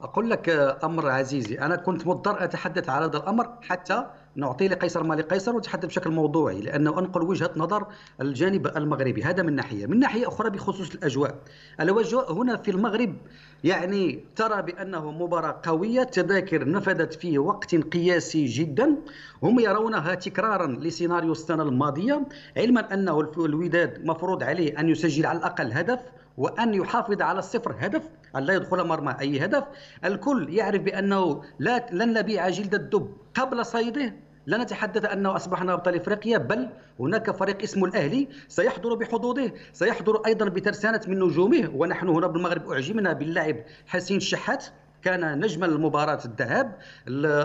اقول لك امر عزيزي انا كنت مضطر اتحدث على هذا الامر حتى نعطي لقيصر ما لقيصر ونتحدث بشكل موضوعي لانه انقل وجهه نظر الجانب المغربي هذا من ناحيه من ناحيه اخرى بخصوص الاجواء الاجواء هنا في المغرب يعني ترى بانه مباراه قويه تذاكر نفذت في وقت قياسي جدا هم يرونها تكرارا لسيناريو السنه الماضيه علما انه الوداد مفروض عليه ان يسجل على الاقل هدف وان يحافظ على الصفر هدف ان لا يدخل مرمى اي هدف الكل يعرف بانه لا لن نبيع جلد الدب قبل صيده لا نتحدث أنه أصبحنا أبطال إفريقيا بل هناك فريق اسمه الأهلي سيحضر بحظوظه سيحضر أيضا بترسانة من نجومه ونحن هنا بالمغرب أعجبنا باللاعب حسين الشحات كان نجم المباراة الذهاب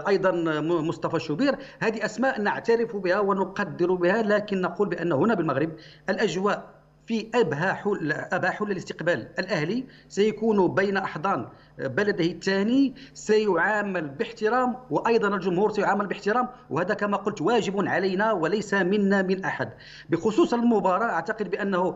أيضا مصطفى شوبير هذه أسماء نعترف بها ونقدر بها لكن نقول بأن هنا بالمغرب الأجواء في أبها حل أبها حل الاستقبال الأهلي سيكون بين أحضان بلده الثاني سيعامل باحترام وأيضا الجمهور سيعامل باحترام وهذا كما قلت واجب علينا وليس منا من أحد بخصوص المباراة أعتقد بأنه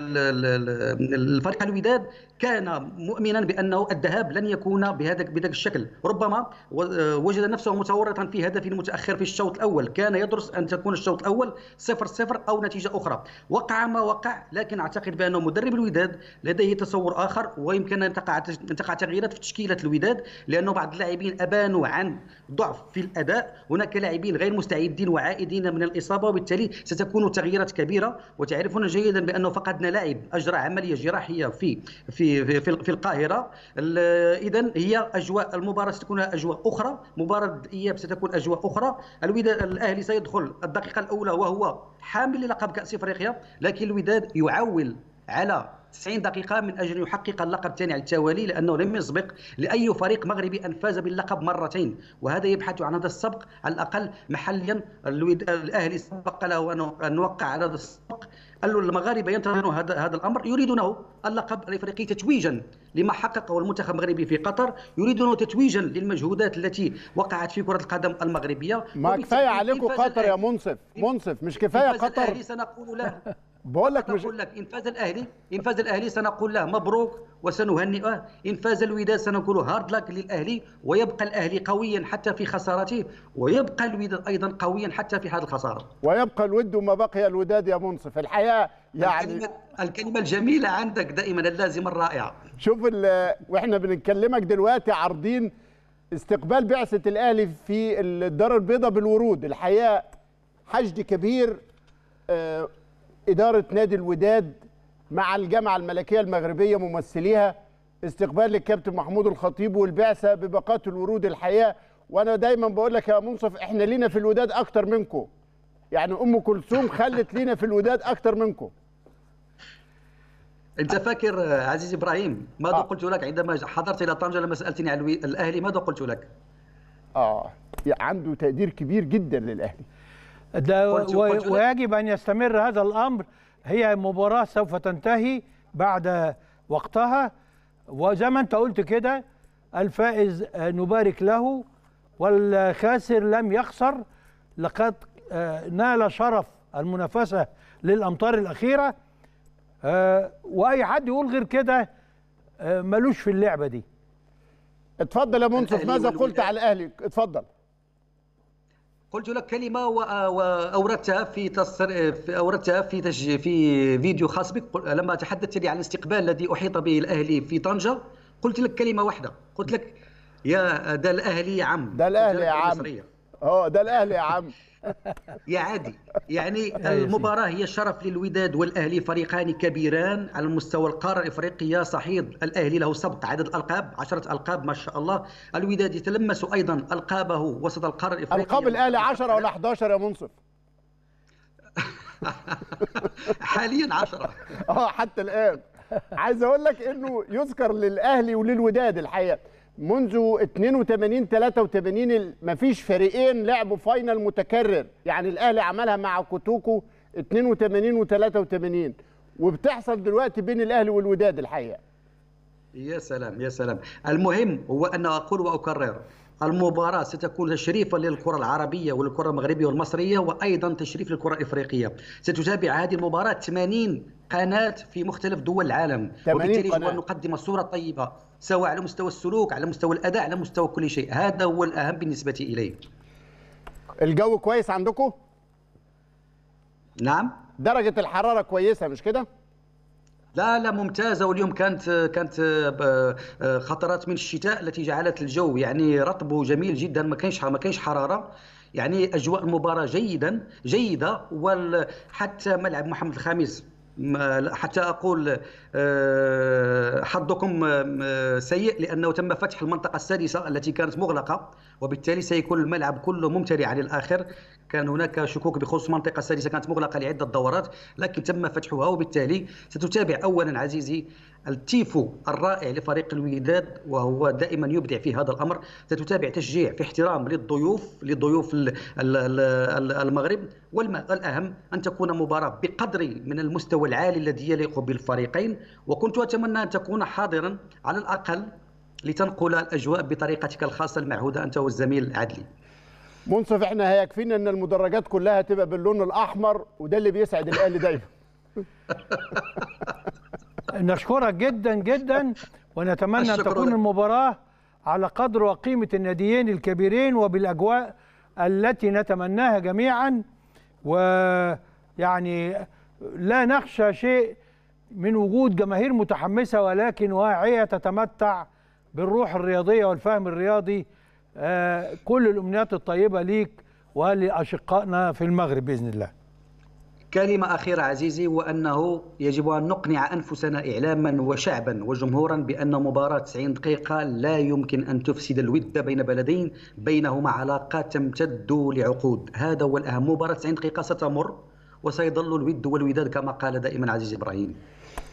الفريق الوداد كان مؤمنا بانه الذهاب لن يكون بهذا بذلك الشكل ربما آه، وجد نفسه متورطا في هدف متاخر في الشوط الاول كان يدرس ان تكون الشوط الاول 0 0 او نتيجه اخرى وقع ما وقع لكن اعتقد بانه مدرب الوداد لديه تصور اخر ويمكن ان تقع ان تقع تغييرات في تشكيله الوداد لانه بعض اللاعبين ابانوا عن ضعف في الاداء هناك لاعبين غير مستعدين وعائدين من الاصابه وبالتالي ستكون تغييرات كبيره وتعرفون جيدا بانه فقدنا لاعب اجرى عمليه جراحيه في في في في القاهره اذا هي اجواء المباراه ستكون اجواء اخرى مباراه اياب ستكون اجواء اخرى الوداد الاهلي سيدخل الدقيقه الاولى وهو حامل للقب كاس افريقيا لكن الوداد يعول على 90 دقيقة من أجل أن يحقق اللقب الثاني على التوالي لأنه لم يسبق لأي فريق مغربي أن فاز باللقب مرتين وهذا يبحث عن هذا السبق على الأقل محليا الأهلي سبق له أن وقع على هذا السبق المغاربة ينتظرون هذا هذا الأمر يريدونه اللقب الإفريقي تتويجا لما حققه المنتخب المغربي في قطر يريدونه تتويجا للمجهودات التي وقعت في كرة القدم المغربية ما كفاية عليكم قطر يا منصف منصف مش كفاية قطر سنقول له بقول لك مش... لك ان فاز الاهلي ان فاز الاهلي سنقول له مبروك وسنهنئه ان فاز الوداد سنقول هارد لك للاهلي ويبقى الاهلي قويا حتى في خسارته ويبقى الوداد ايضا قويا حتى في هذه الخساره ويبقى الود ما بقي الوداد يا منصف الحياه يعني الكلمة, الكلمة الجميلة عندك دائما اللازمة الرائعة شوف واحنا بنتكلمك دلوقتي عارضين استقبال بعثة الأهلي في الدار البيضاء بالورود الحقيقة حشد كبير آه إدارة نادي الوداد مع الجامعة الملكية المغربية ممثليها استقبال للكابتن محمود الخطيب والبعثة بباقات الورود الحقيقة وأنا دايما بقول لك يا منصف إحنا لينا في الوداد أكتر منكم يعني أم كلثوم خلت لينا في الوداد أكتر منكم انت فاكر عزيزي ابراهيم ماذا آه. قلت لك عندما حضرت الى طنجه لما سالتني عن الاهلي ماذا قلت لك؟ اه عنده تقدير كبير جدا للاهلي ده ويجب أن يستمر هذا الأمر هي مباراة سوف تنتهي بعد وقتها وزي ما أنت قلت كده الفائز نبارك له والخاسر لم يخسر لقد آه، نال شرف المنافسة للأمطار الأخيرة آه، وأي حد يقول غير كده آه، ملوش في اللعبة دي اتفضل يا منصف ماذا قلت على الأهلي اتفضل قلت لك كلمه آه، واوردتها في تصر... اوردتها في تج... في فيديو خاص بك لما تحدثت لي عن الاستقبال الذي احيط به الاهلي في طنجه قلت لك كلمه واحده قلت لك يا ده الاهلي يا عم ده الاهلي يا عم اه ده الاهلي يا عم يا عادي يعني المباراة آه، أيوة هي شرف للوداد والأهلي فريقان كبيران على مستوى القارة الإفريقية صحيح الأهلي له سبق عدد الألقاب عشرة ألقاب ما شاء الله الوداد يتلمس أيضا ألقابه وسط القارة الإفريقية ألقاب الأهلي 10 ولا 11 يا منصف حاليا 10 اه حتى الآن عايز أقول لك إنه يذكر للأهلي وللوداد الحقيقة منذ 82 83 مفيش فريقين لعبوا فاينل متكرر يعني الاهلي عملها مع كوتوكو 82 و83 وبتحصل دلوقتي بين الاهلي والوداد الحقيقه يا سلام يا سلام المهم هو ان اقول واكرر المباراة ستكون تشريفا للكرة العربية والكرة المغربية والمصرية وأيضا تشريف للكرة الإفريقية ستتابع هذه المباراة 80 قناة في مختلف دول العالم وبالتالي نقدم صورة طيبة سواء على مستوى السلوك على مستوى الاداء على مستوى كل شيء هذا هو الاهم بالنسبه الي الجو كويس عندكم نعم درجه الحراره كويسه مش كده لا لا ممتازه واليوم كانت كانت آه، آه، خطرات من الشتاء التي جعلت الجو يعني رطب وجميل جدا ما كانش ما كانش حراره يعني اجواء المباراه جيدا جيده وحتى ملعب محمد الخامس حتى اقول آه، حظكم آه، آه، سيء لانه تم فتح المنطقه السادسه التي كانت مغلقه وبالتالي سيكون الملعب كله ممتلئ عن الاخر كان هناك شكوك بخصوص المنطقه السادسه كانت مغلقه لعده دورات لكن تم فتحها وبالتالي ستتابع اولا عزيزي التيفو الرائع لفريق الوداد وهو دائما يبدع في هذا الامر ستتابع تشجيع في احترام للضيوف لضيوف المغرب والاهم ان تكون مباراه بقدر من المستوى العالي الذي يليق بالفريقين وكنت اتمنى ان تكون حاضرا على الاقل لتنقل الاجواء بطريقتك الخاصه المعهوده انت والزميل عدلي منصف احنا هيكفينا ان المدرجات كلها تبقى باللون الاحمر وده اللي بيسعد الاهلي دايما نشكرك جدا جدا ونتمنى ان تكون المباراه على قدر وقيمه الناديين الكبيرين وبالاجواء التي نتمناها جميعا ويعني لا نخشى شيء من وجود جماهير متحمسه ولكن واعيه تتمتع بالروح الرياضيه والفهم الرياضي آه، كل الامنيات الطيبه ليك ولاشقائنا في المغرب باذن الله كلمة أخيرة عزيزي وأنه يجب أن نقنع أنفسنا إعلاما وشعبا وجمهورا بأن مباراة 90 دقيقة لا يمكن أن تفسد الود بين بلدين بينهما علاقات تمتد لعقود هذا هو الأهم مباراة 90 دقيقة ستمر وسيظل الود والوداد كما قال دائما عزيزي إبراهيم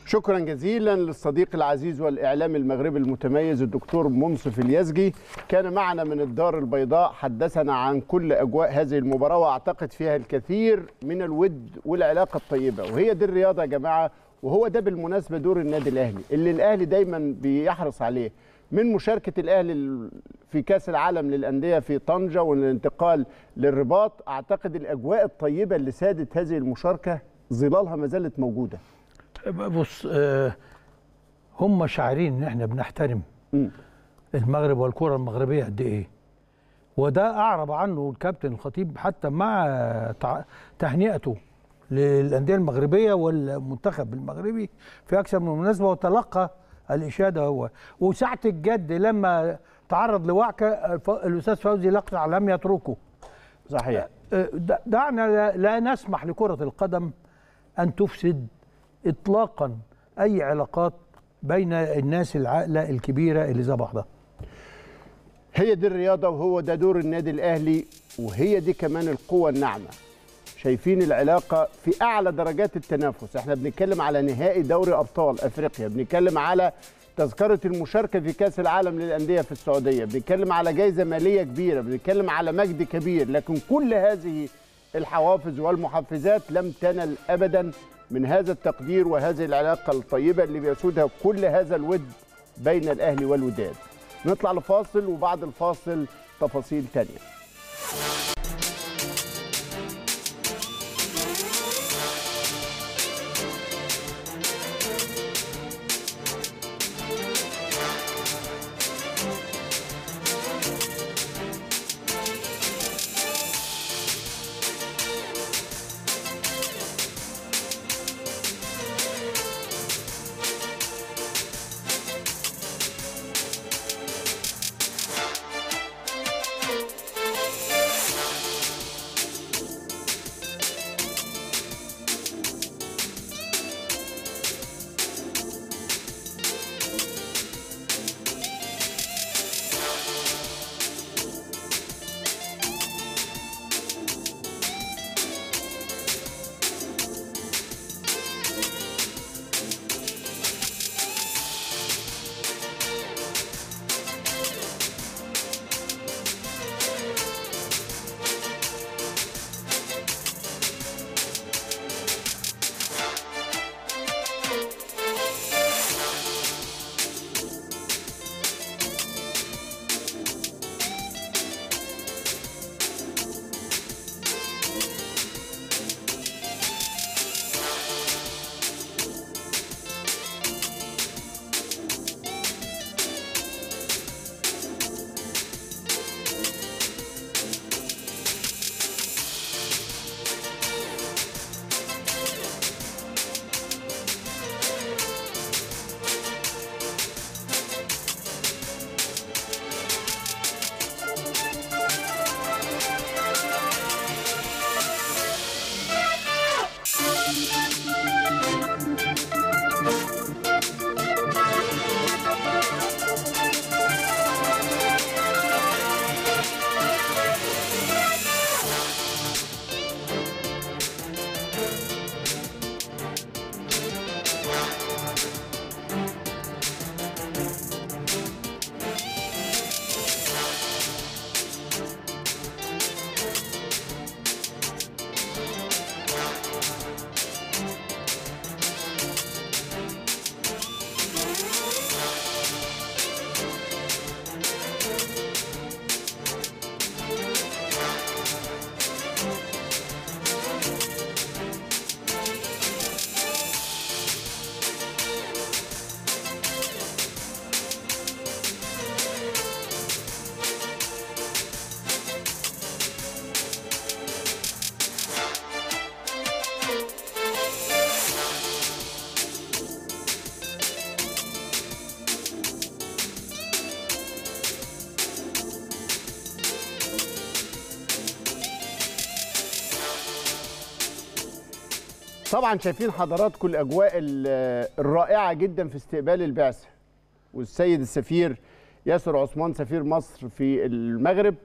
شكرا جزيلا للصديق العزيز والاعلامي المغربي المتميز الدكتور منصف اليزجي كان معنا من الدار البيضاء حدثنا عن كل اجواء هذه المباراه واعتقد فيها الكثير من الود والعلاقه الطيبه وهي دي الرياضه يا جماعه وهو ده بالمناسبه دور النادي الاهلي اللي الاهلي دايما بيحرص عليه من مشاركة الأهلي في كأس العالم للأندية في طنجة والانتقال للرباط أعتقد الأجواء الطيبة اللي سادت هذه المشاركة ظلالها ما زالت موجودة بص آه، هم شاعرين ان احنا بنحترم المغرب والكره المغربيه قد ايه وده اعرب عنه الكابتن الخطيب حتى مع تهنئته للانديه المغربيه والمنتخب المغربي في اكثر من مناسبه وتلقى الاشاده هو وساعه الجد لما تعرض لوعكه الاستاذ فوزي لقطع لم يتركه صحيح آه، آه، دعنا لا نسمح لكره القدم ان تفسد اطلاقا اي علاقات بين الناس العاقله الكبيره اللي زي بعضها هي دي الرياضه وهو ده دور النادي الاهلي وهي دي كمان القوه الناعمه شايفين العلاقه في اعلى درجات التنافس احنا بنتكلم على نهائي دوري ابطال افريقيا بنتكلم على تذكره المشاركه في كاس العالم للانديه في السعوديه بنتكلم على جائزه ماليه كبيره بنتكلم على مجد كبير لكن كل هذه الحوافز والمحفزات لم تنل ابدا من هذا التقدير وهذه العلاقة الطيبة اللي بيسودها كل هذا الود بين الأهلي والوداد نطلع لفاصل وبعد الفاصل تفاصيل تانية طبعا شايفين حضراتكم الاجواء الرائعه جدا في استقبال البعثه والسيد السفير ياسر عثمان سفير مصر في المغرب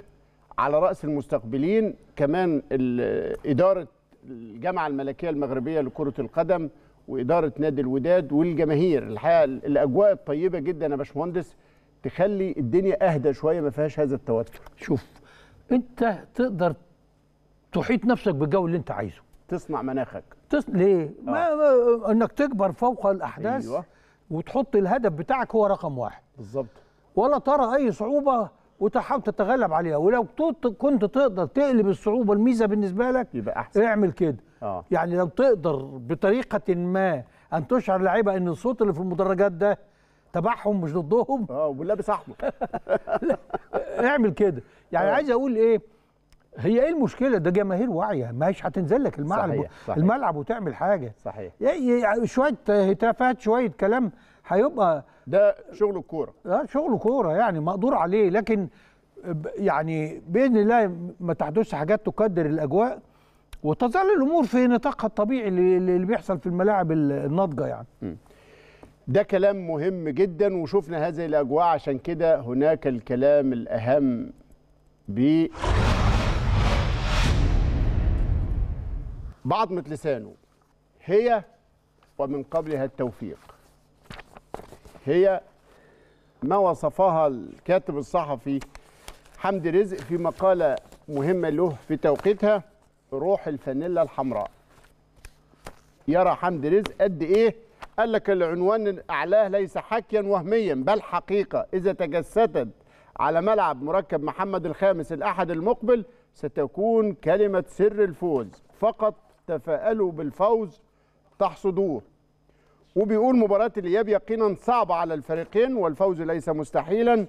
على راس المستقبلين كمان اداره الجامعه الملكيه المغربيه لكره القدم واداره نادي الوداد والجماهير الحقيقه الاجواء الطيبه جدا يا باشمهندس تخلي الدنيا اهدى شويه ما فيهاش هذا التوتر شوف انت تقدر تحيط نفسك بالجو اللي انت عايزه تصنع مناخك تص... ليه؟ آه. ما انك تكبر فوق الاحداث أيوة. وتحط الهدف بتاعك هو رقم واحد بالظبط ولا ترى اي صعوبه وتحاول تتغلب عليها ولو كنت تقدر تقلب الصعوبه الميزه بالنسبه لك يبقى احسن اعمل كده آه. يعني لو تقدر بطريقه ما ان تشعر لعيبه ان الصوت اللي في المدرجات ده تبعهم مش ضدهم اه واللابس احمر اعمل كده يعني آه. عايز اقول ايه هي ايه المشكله ده جماهير واعيه ما مش هتنزل لك الملعب صحيح. صحيح. الملعب وتعمل حاجه صحيح يعني شويه هتافات شويه كلام هيبقى ده شغل الكوره ده شغل كوره يعني مقدور عليه لكن يعني باذن الله ما تحدثش حاجات تكدر الاجواء وتظل الامور في نطاقها الطبيعي اللي بيحصل في الملاعب الناضجه يعني م. ده كلام مهم جدا وشفنا هذه الاجواء عشان كده هناك الكلام الاهم ب بعضمة لسانه هي ومن قبلها التوفيق هي ما وصفها الكاتب الصحفي حمد رزق في مقالة مهمة له في توقيتها روح الفانيلا الحمراء يرى حمد رزق قد ايه قال لك العنوان اعلاه ليس حكيا وهميا بل حقيقه اذا تجسدت على ملعب مركب محمد الخامس الاحد المقبل ستكون كلمه سر الفوز فقط تفاءلوا بالفوز تحصدوه وبيقول مباراة الإياب يقينا صعبة على الفريقين والفوز ليس مستحيلا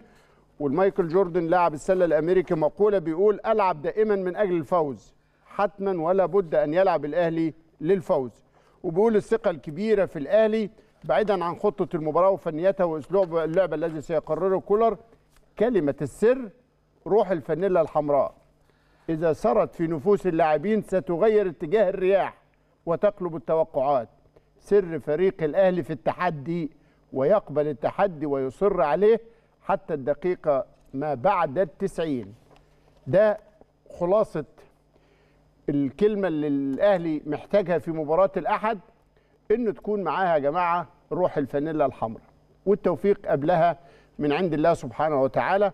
والمايكل جوردن لاعب السلة الأمريكي مقولة بيقول ألعب دائما من أجل الفوز حتما ولا بد أن يلعب الأهلي للفوز وبيقول الثقة الكبيرة في الأهلي بعيدا عن خطة المباراة وفنيتها وأسلوب اللعبة الذي سيقرره كولر كلمة السر روح الفانيلا الحمراء إذا سرت في نفوس اللاعبين ستغير اتجاه الرياح وتقلب التوقعات سر فريق الأهلي في التحدي ويقبل التحدي ويصر عليه حتى الدقيقة ما بعد التسعين ده خلاصة الكلمة اللي الأهلي محتاجها في مباراة الأحد إنه تكون معاها يا جماعة روح الفانيلا الحمراء والتوفيق قبلها من عند الله سبحانه وتعالى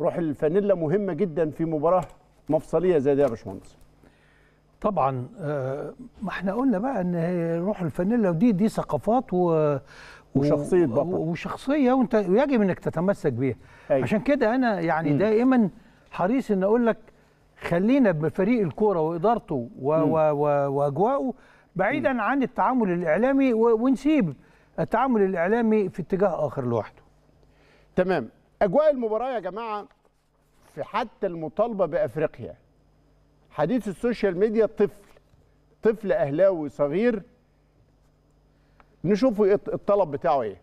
روح الفانيلا مهمه جدا في مباراه مفصليه زي دي يا باشمهندس طبعا ما آه، احنا قلنا بقى ان روح الفانيلا ودي دي ثقافات و وشخصيه بطل وشخصيه وانت يجب انك تتمسك بيها أيوة. عشان كده انا يعني م. دائما حريص ان اقول لك خلينا بفريق الكوره وادارته و... واجواءه بعيدا م. عن التعامل الاعلامي ونسيب التعامل الاعلامي في اتجاه اخر لوحده تمام اجواء المباراه يا جماعه في حتى المطالبه بافريقيا حديث السوشيال ميديا طفل طفل اهلاوي صغير نشوفوا إيه الطلب بتاعه ايه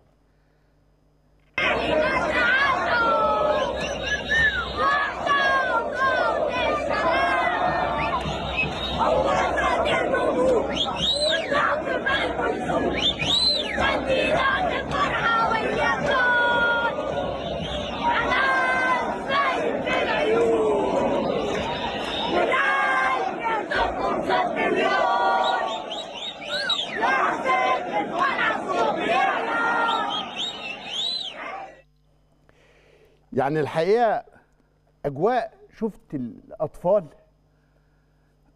يعني الحقيقه اجواء شفت الاطفال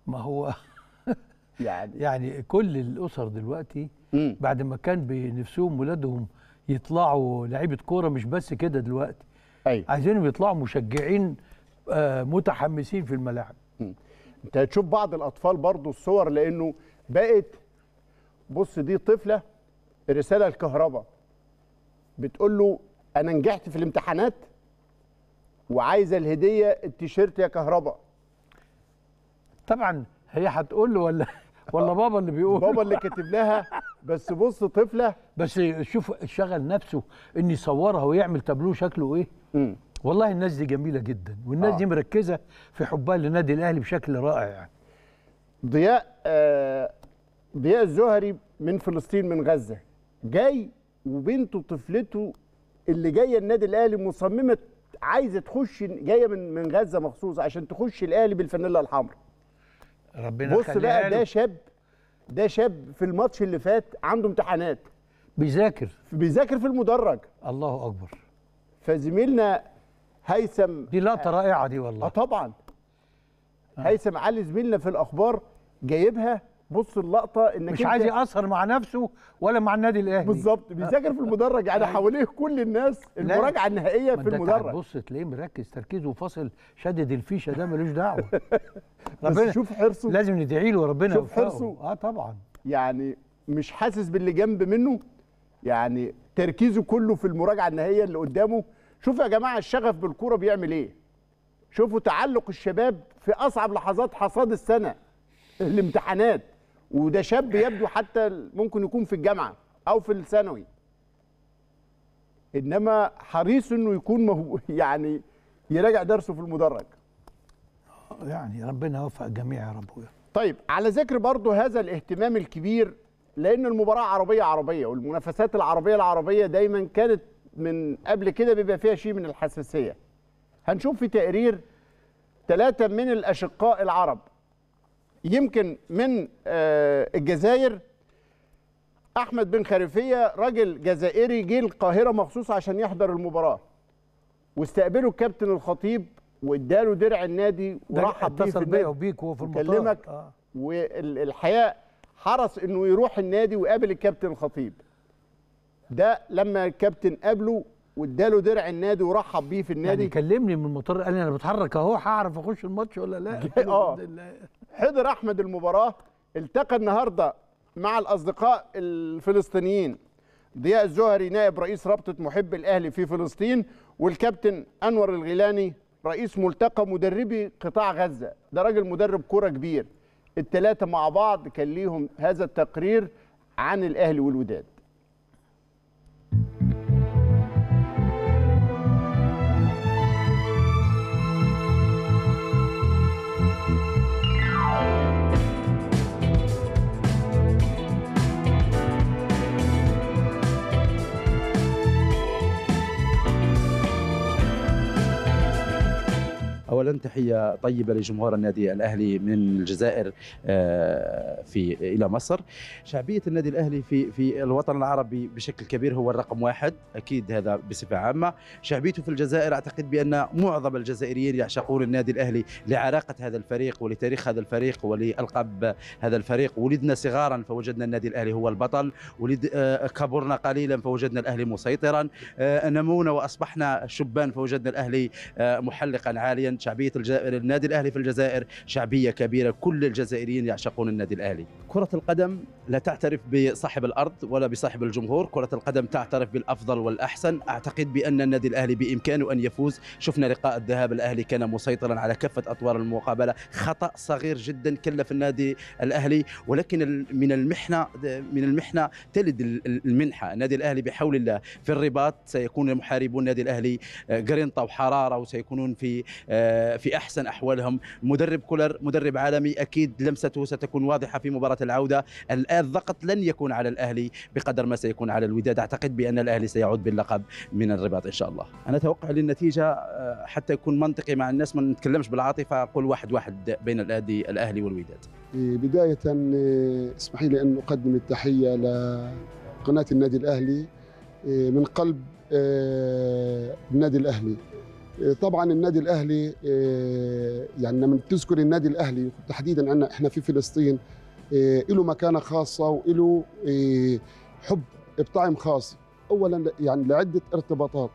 ما هو يعني يعني كل الاسر دلوقتي مم. بعد ما كان بنفسهم ولادهم يطلعوا لعيبه كوره مش بس كده دلوقتي أيوة. عايزينهم يطلعوا مشجعين آه، متحمسين في الملاعب انت هتشوف بعض الاطفال برضو الصور لانه بقت بص دي طفله رساله الكهرباء بتقول له انا نجحت في الامتحانات وعايزه الهديه التيشيرت يا كهرباء طبعا هي هتقول له ولا ولا بابا اللي بيقول بابا اللي كاتب لها بس بص طفله بس شوف شغل نفسه ان يصورها ويعمل تابلوه شكله ايه م. والله الناس دي جميله جدا والناس آه. دي مركزه في حبها للنادي الاهلي بشكل رائع يعني ضياء آه ضياء الزهري من فلسطين من غزه جاي وبنته طفلته اللي جايه النادي الاهلي مصممه عايزه تخش جايه من من غزه مخصوص عشان تخش الاهلي بالفانيلا الحمراء ربنا بص بقى ده شاب ده شاب في الماتش اللي فات عنده امتحانات بيذاكر بيذاكر في المدرج الله اكبر فزميلنا هيثم دي لقطه رائعه دي والله اه طبعا آه. هيثم علي زميلنا في الاخبار جايبها بص اللقطه انك مش عايز يأثر مع نفسه ولا مع النادي الاهلي بالظبط بيذاكر في المدرج يعني حواليه كل الناس المراجعه النهائيه في المدرج بص تلاقيه مركز تركيز وفاصل شدد الفيشه ده ملوش دعوه ربنا شوف حرصه لازم ندعي له ربنا شوف حرصه اه طبعا يعني مش حاسس باللي جنب منه يعني تركيزه كله في المراجعه النهائيه اللي قدامه شوفوا يا جماعه الشغف بالكوره بيعمل ايه شوفوا تعلق الشباب في اصعب لحظات حصاد السنه الامتحانات وده شاب يبدو حتى ممكن يكون في الجامعه او في الثانوي انما حريص انه يكون مهو يعني يراجع درسه في المدرج يعني ربنا يوفق الجميع يا رب طيب على ذكر برضه هذا الاهتمام الكبير لان المباراه عربيه عربيه والمنافسات العربيه العربيه دايما كانت من قبل كده بيبقى فيها شيء من الحساسيه هنشوف في تقرير ثلاثه من الاشقاء العرب يمكن من آه، الجزائر احمد بن خريفيه راجل جزائري جه القاهره مخصوص عشان يحضر المباراه واستقبله الكابتن الخطيب واداله درع النادي ورحب بيه اتصل بيا وبيك وهو في المطار كلمك آه. والحقيقه حرص انه يروح النادي ويقابل الكابتن الخطيب ده لما الكابتن قابله واداله درع النادي ورحب بيه في النادي يعني كلمني من المطار قال لي انا بتحرك اهو هعرف اخش الماتش ولا لا اه حضر احمد المباراه التقى النهارده مع الاصدقاء الفلسطينيين ضياء الزهري نائب رئيس رابطه محبي الاهلي في فلسطين والكابتن انور الغيلاني رئيس ملتقى مدربي قطاع غزه ده راجل مدرب كوره كبير الثلاثه مع بعض كان ليهم هذا التقرير عن الاهلي والوداد اولا تحيه طيبه لجمهور النادي الاهلي من الجزائر آه، في الى مصر شعبيه النادي الاهلي في في الوطن العربي بشكل كبير هو الرقم واحد اكيد هذا بصفه عامه شعبيته في الجزائر اعتقد بان معظم الجزائريين يعشقون النادي الاهلي لعراقه هذا الفريق ولتاريخ هذا الفريق ولالقاب هذا الفريق ولدنا صغارا فوجدنا النادي الاهلي هو البطل ولد آه، كبرنا قليلا فوجدنا الاهلي مسيطرا آه، نمونا واصبحنا شبان فوجدنا الاهلي محلقا عاليا شعبية الجزائر النادي الأهلي في الجزائر شعبية كبيرة كل الجزائريين يعشقون النادي الأهلي كرة القدم لا تعترف بصاحب الأرض ولا بصاحب الجمهور كرة القدم تعترف بالأفضل والأحسن أعتقد بأن النادي الأهلي بإمكانه أن يفوز شفنا لقاء الذهاب الأهلي كان مسيطرا على كافة أطوار المقابلة خطأ صغير جدا كلف النادي الأهلي ولكن من المحنة من المحنة تلد المنحة النادي الأهلي بحول الله في الرباط سيكون محاربون النادي الأهلي آه، قرنطة وحرارة وسيكونون في آه، في احسن احوالهم مدرب كولر مدرب عالمي اكيد لمسته ستكون واضحه في مباراه العوده الان الضغط لن يكون على الاهلي بقدر ما سيكون على الوداد اعتقد بان الاهلي سيعود باللقب من الرباط ان شاء الله انا اتوقع للنتيجه آه، حتى يكون منطقي مع الناس ما نتكلمش بالعاطفه اقول واحد واحد بين الاهلي الاهلي والوداد إيه، بدايه إيه، اسمحي لي ان اقدم التحيه لقناه النادي الاهلي إيه، من قلب النادي الاهلي طبعا النادي الاهلي آه، يعني لما تذكر النادي الاهلي تحديدا عندنا احنا في فلسطين آه، له مكانه خاصه وله آه، حب بطعم خاص اولا يعني لعده ارتباطات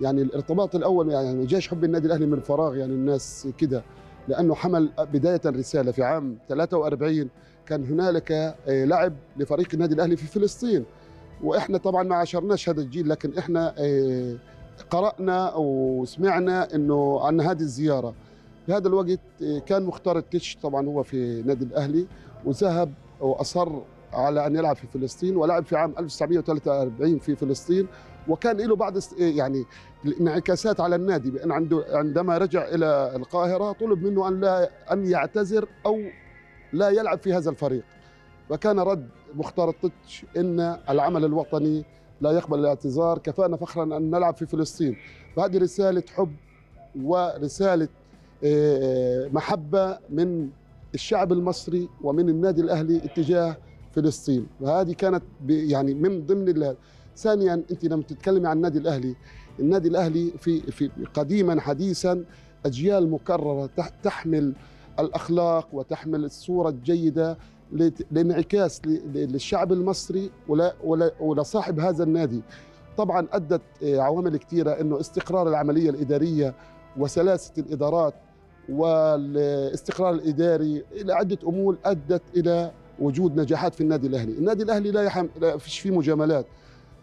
يعني الارتباط الاول يعني جاش حب النادي الاهلي من فراغ يعني الناس كده لانه حمل بدايه رساله في عام 43 كان هنالك لعب لفريق النادي الاهلي في فلسطين واحنا طبعا ما عاشرناش هذا الجيل لكن احنا قرأنا وسمعنا أنه عن هذه الزيارة في هذا الوقت آه، كان مختار التتش طبعا هو في نادي الأهلي وذهب وأصر على أن يلعب في فلسطين ولعب في عام 1943 في فلسطين وكان له بعض آه، يعني الانعكاسات على النادي بأن عنده عندما رجع إلى القاهرة طلب منه أن لا أن يعتذر أو لا يلعب في هذا الفريق فكان رد مختار التتش ان العمل الوطني لا يقبل الاعتذار كفانا فخرا أن نلعب في فلسطين فهذه رسالة حب ورسالة آه، آه، محبة من الشعب المصري ومن النادي الأهلي اتجاه فلسطين وهذه كانت يعني من ضمن ثانيا انت لما تتكلمي عن النادي الاهلي النادي الاهلي في في قديما حديثا اجيال مكرره تحمل الاخلاق وتحمل الصوره الجيده لانعكاس للشعب المصري ولصاحب هذا النادي طبعا أدت آه، عوامل كثيرة أنه استقرار العملية الإدارية وسلاسة الإدارات والاستقرار الإداري إلى عدة أمور أدت إلى وجود نجاحات في النادي الأهلي النادي الأهلي لا يحم... لا فيش فيه مجاملات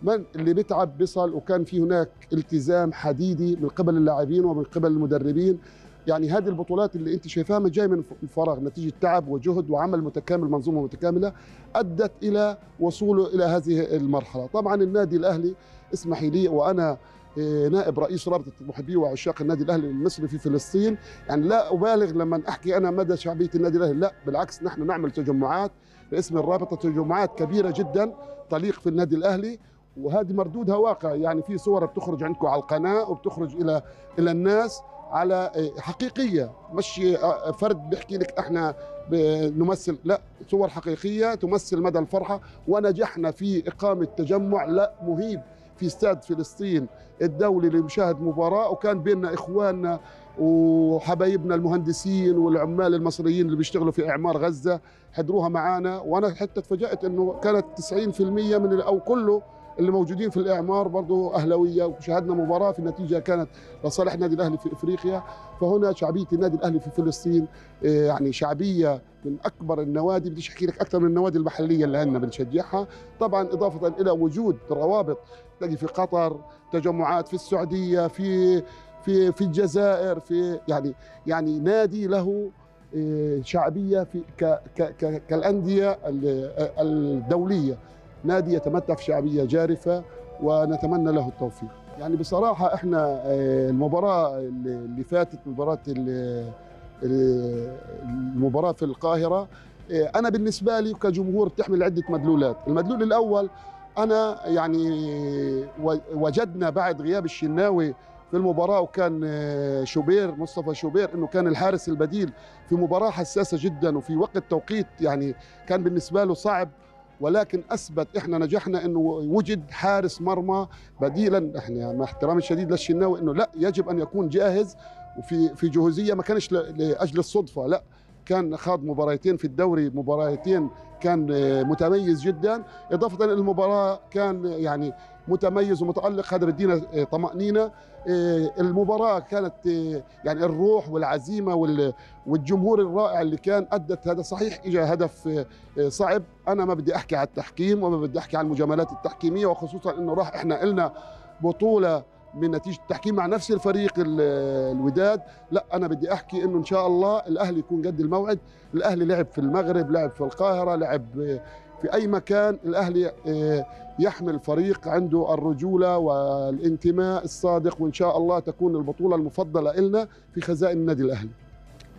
من اللي بيتعب بيصل وكان في هناك التزام حديدي من قبل اللاعبين ومن قبل المدربين يعني هذه البطولات اللي انت شايفاها ما جاي من فراغ نتيجه تعب وجهد وعمل متكامل منظومه متكامله ادت الى وصوله الى هذه المرحله طبعا النادي الاهلي اسمحي لي وانا آه، نائب رئيس رابطه محبي وعشاق النادي الاهلي المصري في فلسطين يعني لا ابالغ لما احكي انا مدى شعبيه النادي الاهلي لا بالعكس نحن نعمل تجمعات باسم الرابطه تجمعات كبيره جدا تليق في النادي الاهلي وهذه مردودها واقع يعني في صور بتخرج عندكم على القناه وبتخرج الى الى الناس على آه، حقيقيه مش آه، فرد بيحكي لك احنا نمثل لا صور حقيقيه تمثل مدى الفرحه ونجحنا في اقامه تجمع لا مهيب في استاد فلسطين الدولي لمشاهد مباراه وكان بيننا اخواننا وحبايبنا المهندسين والعمال المصريين اللي بيشتغلوا في اعمار غزه حضروها معانا وانا حتى تفاجات انه كانت 90% من او كله اللي موجودين في الاعمار برضه اهلاويه وشاهدنا مباراه في النتيجه كانت لصالح النادي الاهلي في افريقيا فهنا شعبيه النادي الاهلي في فلسطين آه، يعني شعبيه من اكبر النوادي بديش احكي لك اكثر من النوادي المحليه اللي عندنا بنشجعها طبعا اضافه الى وجود روابط تلاقي في قطر تجمعات في السعوديه في في في الجزائر في يعني يعني نادي له آه، شعبيه في كالانديه آه، الدوليه نادي يتمتع في شعبيه جارفه ونتمنى له التوفيق يعني بصراحه احنا آه، المباراه اللي فاتت مباراه المباراه في القاهره آه، انا بالنسبه لي كجمهور تحمل عده مدلولات المدلول الاول انا يعني وجدنا بعد غياب الشناوي في المباراة وكان آه، شوبير مصطفى شوبير انه كان الحارس البديل في مباراة حساسة جدا وفي وقت توقيت يعني كان بالنسبة له صعب ولكن اثبت احنا نجحنا انه وجد حارس مرمى بديلا احنا مع احترامي الشديد للشناوي انه لا يجب ان يكون جاهز وفي في جهوزيه ما كانش لاجل الصدفه لا كان خاض مباراتين في الدوري مباراتين كان آه، متميز جدا اضافه الى المباراه كان يعني متميز ومتالق هذا بدينا آه، طمانينه إيه، المباراه كانت إيه، يعني الروح والعزيمه والجمهور الرائع اللي كان ادت هذا صحيح اجى هدف إيه، صعب انا ما بدي احكي على التحكيم وما بدي احكي على المجاملات التحكيميه وخصوصا انه راح احنا قلنا بطوله من نتيجه التحكيم مع نفس الفريق الوداد لا انا بدي احكي انه ان شاء الله الاهلي يكون قد الموعد الاهلي لعب في المغرب لعب في القاهره لعب في اي مكان الاهلي يحمل فريق عنده الرجولة والانتماء الصادق وإن شاء الله تكون البطولة المفضلة إلنا في خزائن النادي الأهلي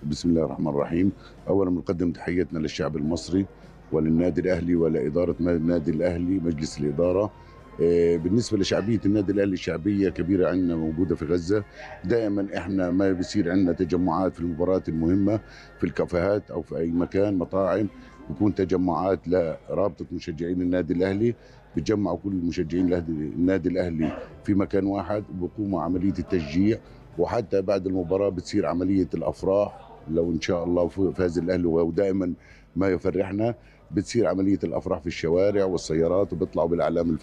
بسم الله الرحمن الرحيم أولا بنقدم تحيتنا للشعب المصري وللنادي الأهلي ولإدارة النادي الأهلي مجلس الإدارة آه، بالنسبة لشعبية النادي الأهلي شعبية كبيرة عندنا موجودة في غزة دائما إحنا ما بيصير عندنا تجمعات في المباريات المهمة في الكافيهات أو في أي مكان مطاعم بيكون تجمعات لرابطة مشجعين النادي الأهلي بتجمعوا كل المشجعين النادي الاهلي في مكان واحد وبقوموا عمليه التشجيع وحتى بعد المباراه بتصير عمليه الافراح لو ان شاء الله فاز الاهلي ودائما ما يفرحنا بتصير عمليه الافراح في الشوارع والسيارات وبيطلعوا بالاعلام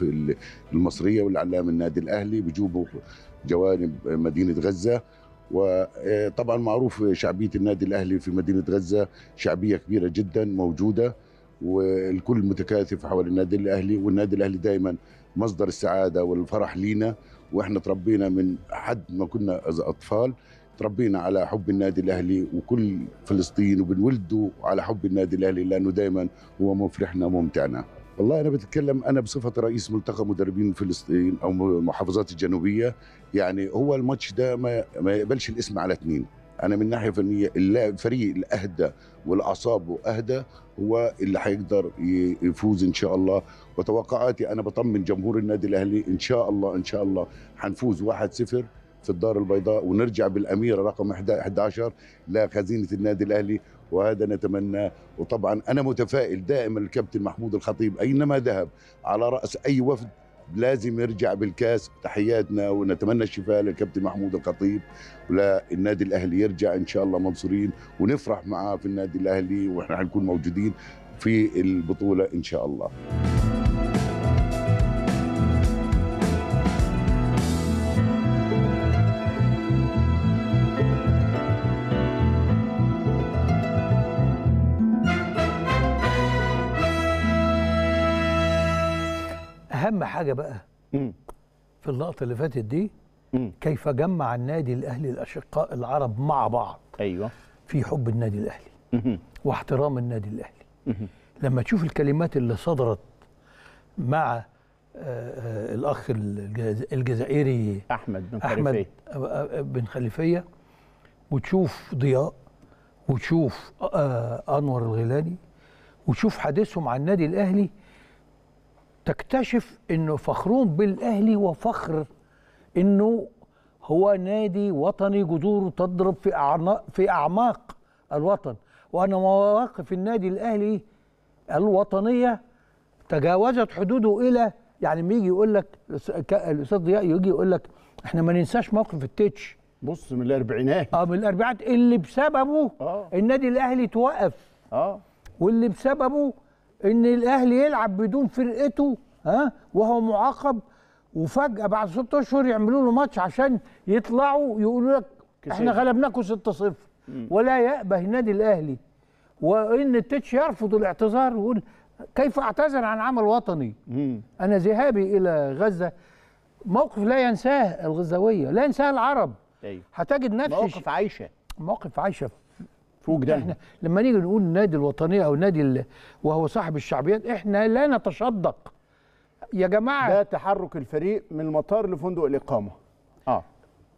المصريه والاعلام النادي الاهلي بجوبوا جوانب مدينه غزه وطبعا آه، معروف شعبيه النادي الاهلي في مدينه غزه شعبيه كبيره جدا موجوده والكل متكاثف حول النادي الاهلي والنادي الاهلي دائما مصدر السعاده والفرح لينا واحنا تربينا من حد ما كنا اطفال تربينا على حب النادي الاهلي وكل فلسطين وبنولدوا على حب النادي الاهلي لانه دائما هو مفرحنا وممتعنا والله انا بتكلم انا بصفه رئيس ملتقى مدربين فلسطين او محافظات الجنوبيه يعني هو الماتش ده ما, ما يقبلش الاسم على اثنين انا من ناحيه فنيه الفريق الاهدى والاعصاب اهدى هو اللي هيقدر يفوز ان شاء الله وتوقعاتي انا بطمن جمهور النادي الاهلي ان شاء الله ان شاء الله هنفوز 1-0 في الدار البيضاء ونرجع بالاميره رقم 11 لخزينه النادي الاهلي وهذا نتمناه وطبعا انا متفائل دائما الكابتن محمود الخطيب اينما ذهب على راس اي وفد لازم يرجع بالكاس تحياتنا ونتمنى الشفاء للكابتن محمود الخطيب وللنادي الاهلي يرجع ان شاء الله منصورين ونفرح معاه في النادي الاهلي واحنا حنكون موجودين في البطوله ان شاء الله حاجه بقى مم. في اللقطه اللي فاتت دي مم. كيف جمع النادي الاهلي الاشقاء العرب مع بعض ايوه في حب النادي الاهلي مم. واحترام النادي الاهلي مم. لما تشوف الكلمات اللي صدرت مع آآ آه، آه، الاخ الجزائري احمد بن خليفيه احمد آه، بن خليفيه وتشوف ضياء وتشوف انور الغيلاني وتشوف حديثهم عن النادي الاهلي تكتشف انه فخرون بالاهلي وفخر انه هو نادي وطني جذوره تضرب في اعناق في اعماق الوطن وان مواقف النادي الاهلي الوطنيه تجاوزت حدوده الى يعني لما يجي يقول لك الاستاذ ضياء يجي يقول لك احنا ما ننساش موقف التتش بص من الاربعينات اه من الاربعينات اللي بسببه آه. النادي الاهلي توقف اه واللي بسببه ان الاهلي يلعب بدون فرقته ها وهو معاقب وفجاه بعد ست اشهر يعملوا له ماتش عشان يطلعوا يقولوا لك احنا غلبناكم 6-0 ولا يأبه النادي الاهلي وان التتش يرفض الاعتذار ويقول كيف اعتذر عن عمل وطني؟ مم. انا ذهابي الى غزه موقف لا ينساه الغزاويه، لا ينساه العرب. أيوه. هتجد نفس موقف عايشه موقف عايشه فوق ده احنا لما نيجي نقول النادي الوطني او النادي وهو صاحب الشعبيات احنا لا نتشدق يا جماعه ده تحرك الفريق من المطار لفندق الاقامه اه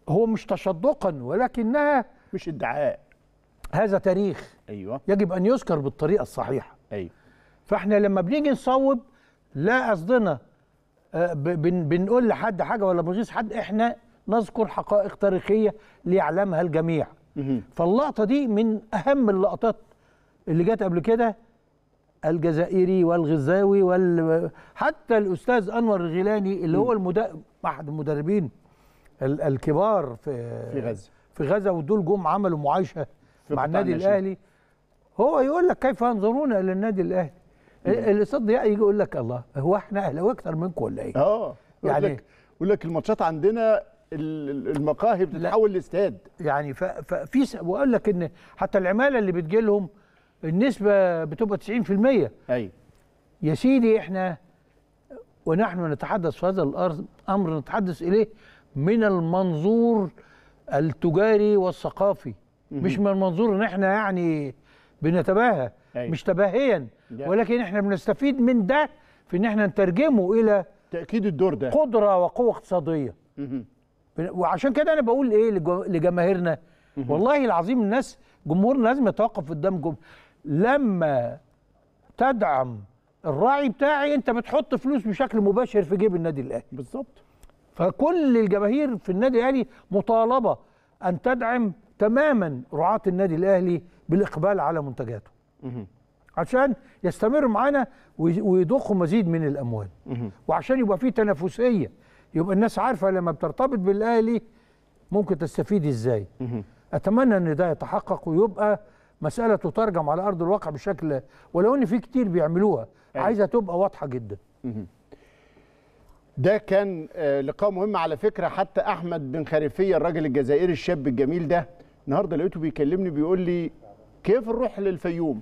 هو مش تشدقا ولكنها مش ادعاء هذا تاريخ ايوه يجب ان يذكر بالطريقه الصحيحه ايوه فاحنا لما بنيجي نصوب لا قصدنا آه، بنقول لحد حاجه ولا بنغيظ حد احنا نذكر حقائق تاريخيه ليعلمها الجميع فاللقطه دي من اهم اللقطات اللي جت قبل كده الجزائري والغزاوي وال... حتى الاستاذ انور الغيلاني اللي هو المد... احد المدربين ال... الكبار في في غزه في غزه ودول جم عملوا معايشه مع النادي الاهلي هو يقول لك كيف ينظرون الى النادي الاهلي الاستاذ ضياء يجي يقول لك الله هو احنا اهلاوي اكتر منكم ولا ايه؟ اه يعني يقول لك الماتشات عندنا المقاهي بتتحول لاستاد يعني ففي واقول لك ان حتى العماله اللي بتجي لهم النسبه بتبقى 90% ايوه يا سيدي احنا ونحن نتحدث في هذا الارض امر نتحدث اليه من المنظور التجاري والثقافي مش من المنظور ان احنا يعني بنتباهى أيوة. مش تباهيا ولكن احنا بنستفيد من ده في ان احنا نترجمه الى تاكيد الدور ده قدره وقوه اقتصاديه وعشان كده انا بقول ايه لجماهيرنا والله العظيم الناس جمهورنا لازم يتوقف قدام جمهور لما تدعم الراعي بتاعي انت بتحط فلوس بشكل مباشر في جيب النادي الاهلي بالظبط فكل الجماهير في النادي الاهلي مطالبه ان تدعم تماما رعاه النادي الاهلي بالاقبال على منتجاته عشان يستمر معانا ويضخوا مزيد من الاموال وعشان يبقى في تنافسيه يبقى الناس عارفه لما بترتبط بالاهلي ممكن تستفيد ازاي اتمنى ان ده يتحقق ويبقى مساله تترجم على ارض الواقع بشكل ولو ان في كتير بيعملوها أيوة. عايزه تبقى واضحه جدا ده كان آه، لقاء مهم على فكره حتى احمد بن خريفيه الراجل الجزائري الشاب الجميل ده النهارده لقيته بيكلمني بيقول لي كيف نروح للفيوم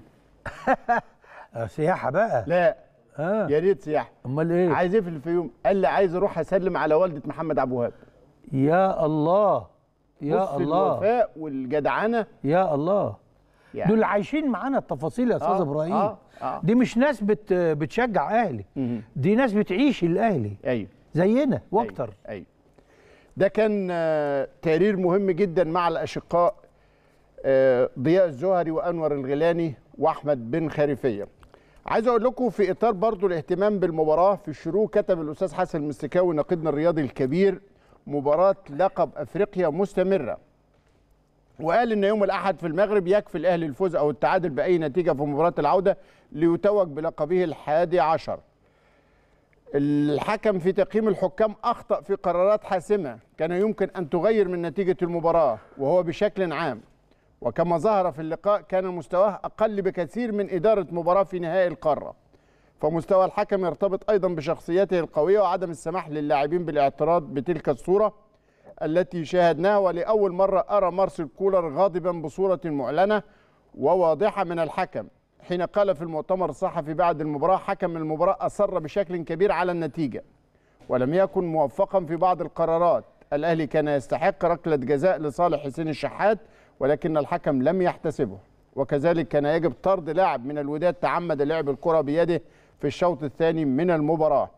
سياحه بقى لا اه يا ريت سياحه امال ايه عايز يقفل الفيوم قال لي عايز اروح اسلم على والده محمد عبد الوهاب يا الله يا بص الله الوفاء والجدعنه يا الله يعني. دول عايشين معانا التفاصيل يا استاذ آه ابراهيم آه آه دي مش ناس بت بتشجع اهلي مم. دي ناس بتعيش الاهلي ايوه زينا واكتر ايوه, أيوه. ده كان آه، تقرير مهم جدا مع الاشقاء آه، ضياء الزهري وانور الغيلاني واحمد بن خريفيه عايز اقول لكم في اطار برضو الاهتمام بالمباراه في الشروع كتب الاستاذ حسن المستكاوي ناقدنا الرياضي الكبير مباراه لقب افريقيا مستمره وقال ان يوم الاحد في المغرب يكفي الاهلي الفوز او التعادل باي نتيجه في مباراه العوده ليتوج بلقبه الحادي عشر الحكم في تقييم الحكام اخطا في قرارات حاسمه كان يمكن ان تغير من نتيجه المباراه وهو بشكل عام وكما ظهر في اللقاء كان مستواه أقل بكثير من إدارة مباراة في نهائي القارة فمستوى الحكم يرتبط أيضا بشخصيته القوية وعدم السماح للاعبين بالاعتراض بتلك الصورة التي شاهدناها ولأول مرة أرى مارسيل كولر غاضبا بصورة معلنة وواضحة من الحكم حين قال في المؤتمر الصحفي بعد المباراة حكم المباراة أصر بشكل كبير على النتيجة ولم يكن موفقا في بعض القرارات الأهلي كان يستحق ركلة جزاء لصالح حسين الشحات ولكن الحكم لم يحتسبه وكذلك كان يجب طرد لاعب من الوداد تعمد لعب الكرة بيده في الشوط الثاني من المباراة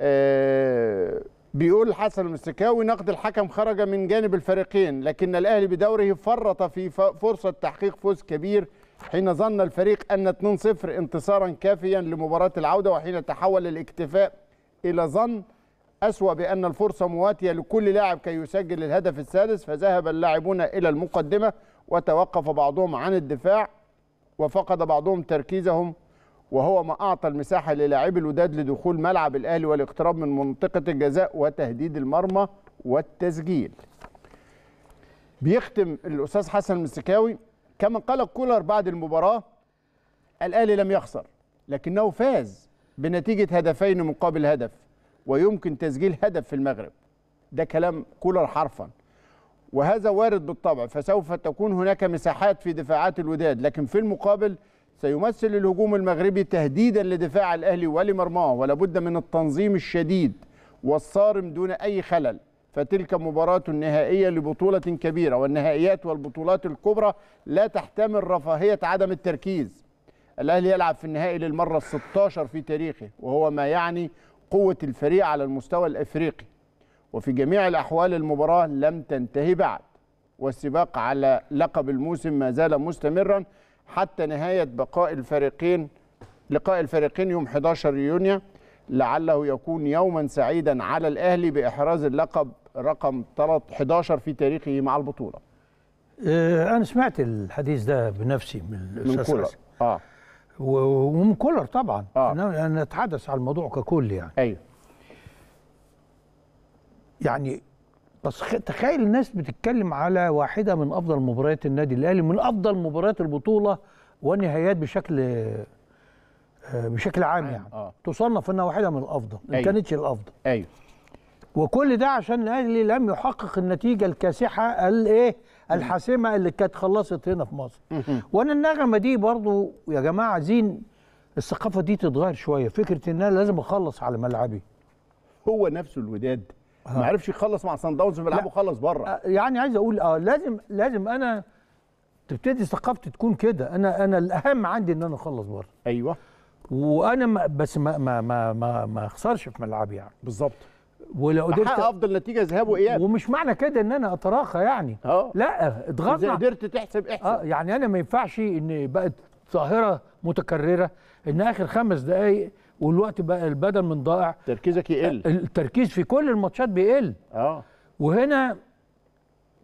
آه بيقول حسن المستكاوي نقد الحكم خرج من جانب الفريقين لكن الأهلي بدوره فرط في فرصة تحقيق فوز كبير حين ظن الفريق أن 2-0 انتصارا كافيا لمباراة العودة وحين تحول الاكتفاء إلى ظن أسوأ بأن الفرصة مواتية لكل لاعب كي يسجل الهدف السادس فذهب اللاعبون إلى المقدمة وتوقف بعضهم عن الدفاع وفقد بعضهم تركيزهم وهو ما أعطى المساحة للاعبي الوداد لدخول ملعب الأهلي والاقتراب من منطقة الجزاء وتهديد المرمى والتسجيل بيختم الأستاذ حسن المسكاوي كما قال كولر بعد المباراة الأهلي لم يخسر لكنه فاز بنتيجة هدفين مقابل هدف ويمكن تسجيل هدف في المغرب ده كلام كولر حرفا وهذا وارد بالطبع فسوف تكون هناك مساحات في دفاعات الوداد لكن في المقابل سيمثل الهجوم المغربي تهديدا لدفاع الاهلي ولمرماه ولا بد من التنظيم الشديد والصارم دون اي خلل فتلك مباراة نهائية لبطولة كبيرة والنهائيات والبطولات الكبرى لا تحتمل رفاهية عدم التركيز الأهلي يلعب في النهائي للمرة ال 16 في تاريخه وهو ما يعني قوة الفريق على المستوى الأفريقي وفي جميع الأحوال المباراة لم تنتهي بعد والسباق على لقب الموسم ما زال مستمرا حتى نهاية بقاء الفريقين لقاء الفريقين يوم 11 يونيو لعله يكون يوما سعيدا على الأهلي بإحراز اللقب رقم 11 في تاريخه مع البطولة آه، أنا سمعت الحديث ده بنفسي من, من كولر آه. ومن كولر طبعا آه. يعني نتحدث على الموضوع ككل يعني ايوه يعني بس تخيل الناس بتتكلم على واحده من افضل مباريات النادي الاهلي من افضل مباريات البطوله والنهائيات بشكل آه، بشكل عام يعني آه. تصنف انها واحده من الافضل أيوه. ما كانتش الافضل ايوه وكل ده عشان الاهلي لم يحقق النتيجه الكاسحه الايه الحاسمه اللي كانت خلصت هنا في مصر وانا النغمه دي برضو يا جماعه عايزين الثقافه دي تتغير شويه فكره ان انا لازم اخلص على ملعبي هو نفسه الوداد آه. ما عرفش يخلص مع سان داونز في ملعبه خلص بره آه، يعني عايز اقول اه لازم لازم انا تبتدي ثقافتي تكون كده انا انا الاهم عندي ان انا اخلص بره ايوه وانا ما بس ما ما ما ما, ما اخسرش في ملعبي يعني بالظبط ولو قدرت افضل نتيجه ذهاب واياب ومش معنى كده ان انا اتراخى يعني أوه. لا اضغطنا اذا قدرت تحسب احسب اه يعني انا ما ينفعش ان بقت ظاهره متكرره ان اخر خمس دقائق والوقت بقى البدل من ضائع تركيزك يقل التركيز في كل الماتشات بيقل اه وهنا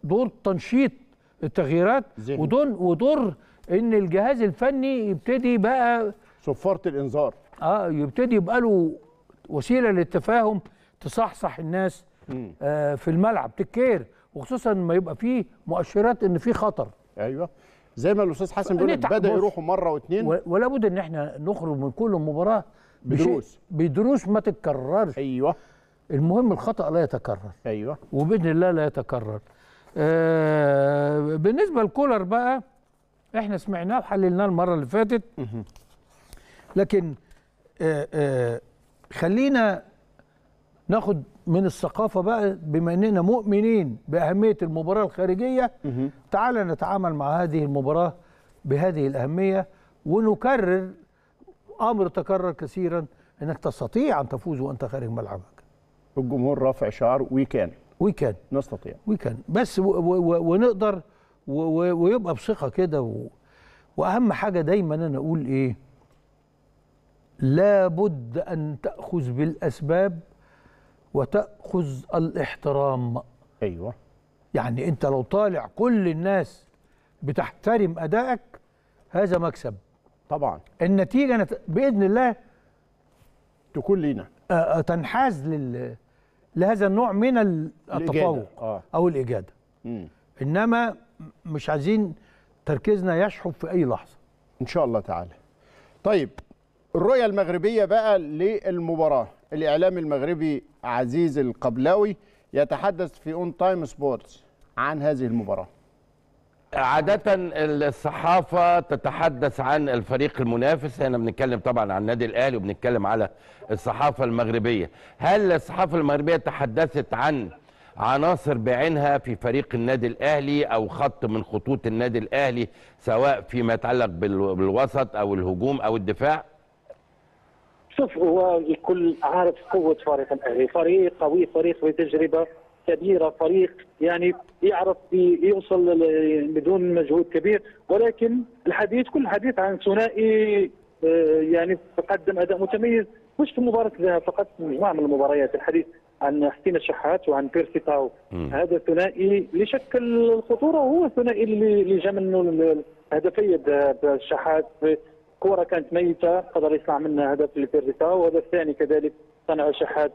دور تنشيط التغييرات ودور ودور ان الجهاز الفني يبتدي بقى صفاره الانذار اه يبتدي يبقى له وسيله للتفاهم تصحصح الناس آه في الملعب تكير وخصوصا ما يبقى فيه مؤشرات ان في خطر ايوه زي ما الاستاذ حسن بيقول بدا يروحوا مره واثنين ولا بد ان احنا نخرج من كل مباراه بدروس بدروس ما تتكررش ايوه المهم الخطا لا يتكرر ايوه وباذن الله لا يتكرر آه بالنسبه لكولر بقى احنا سمعناه وحللناه المره اللي فاتت لكن آه آه خلينا ناخد من الثقافه بقى بما اننا مؤمنين باهميه المباراه الخارجيه تعالى نتعامل مع هذه المباراه بهذه الاهميه ونكرر امر تكرر كثيرا انك تستطيع ان تفوز وانت خارج ملعبك. الجمهور رافع شعار وي كان وي كان نستطيع وي كان بس و و ونقدر و و ويبقى بثقه كده واهم حاجه دايما انا اقول ايه؟ لابد ان تاخذ بالاسباب وتأخذ الاحترام أيوة يعني أنت لو طالع كل الناس بتحترم أدائك هذا مكسب طبعا النتيجة نت... بإذن الله تكون لينا تنحاز لل... لهذا النوع من التفوق آه. أو الإجادة مم. إنما مش عايزين تركيزنا يشحب في أي لحظة إن شاء الله تعالى طيب الرؤية المغربية بقى للمباراة الإعلام المغربي عزيز القبلاوي يتحدث في اون تايم سبورتس عن هذه المباراه عادة الصحافة تتحدث عن الفريق المنافس هنا بنتكلم طبعا عن النادي الأهلي وبنتكلم على الصحافة المغربية هل الصحافة المغربية تحدثت عن عناصر بعينها في فريق النادي الأهلي أو خط من خطوط النادي الأهلي سواء فيما يتعلق بالوسط أو الهجوم أو الدفاع؟ شوف هو الكل عارف قوه فريق الاهلي، فريق قوي، فريق بتجربه كبيره، فريق يعني يعرف يوصل بدون مجهود كبير، ولكن الحديث كل الحديث عن ثنائي آه، يعني تقدم اداء متميز مش في مباراه الذهاب فقط مجموعه من المباريات الحديث عن حسين الشحات وعن بيرسي تاو هذا الثنائي اللي شكل الخطوره وهو الثنائي اللي جا منه هدفي الشحات كره كانت ميته قدر يصنع منها هدف لبيريتا وهدف ثاني كذلك صنع شحات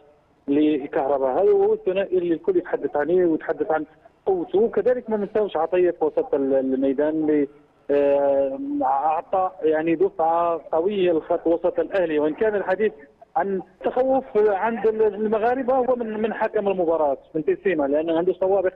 لكهرباء هذا هو الثنائي اللي الكل يتحدث عنه ويتحدث عن قوته وكذلك ما ننساوش عطيه في وسط الميدان اللي آه، اعطى يعني دفعه قويه لخط وسط الاهلي وان كان الحديث عن تخوف عند المغاربه هو من من حكم المباراه من تسيما لانه عنده سوابق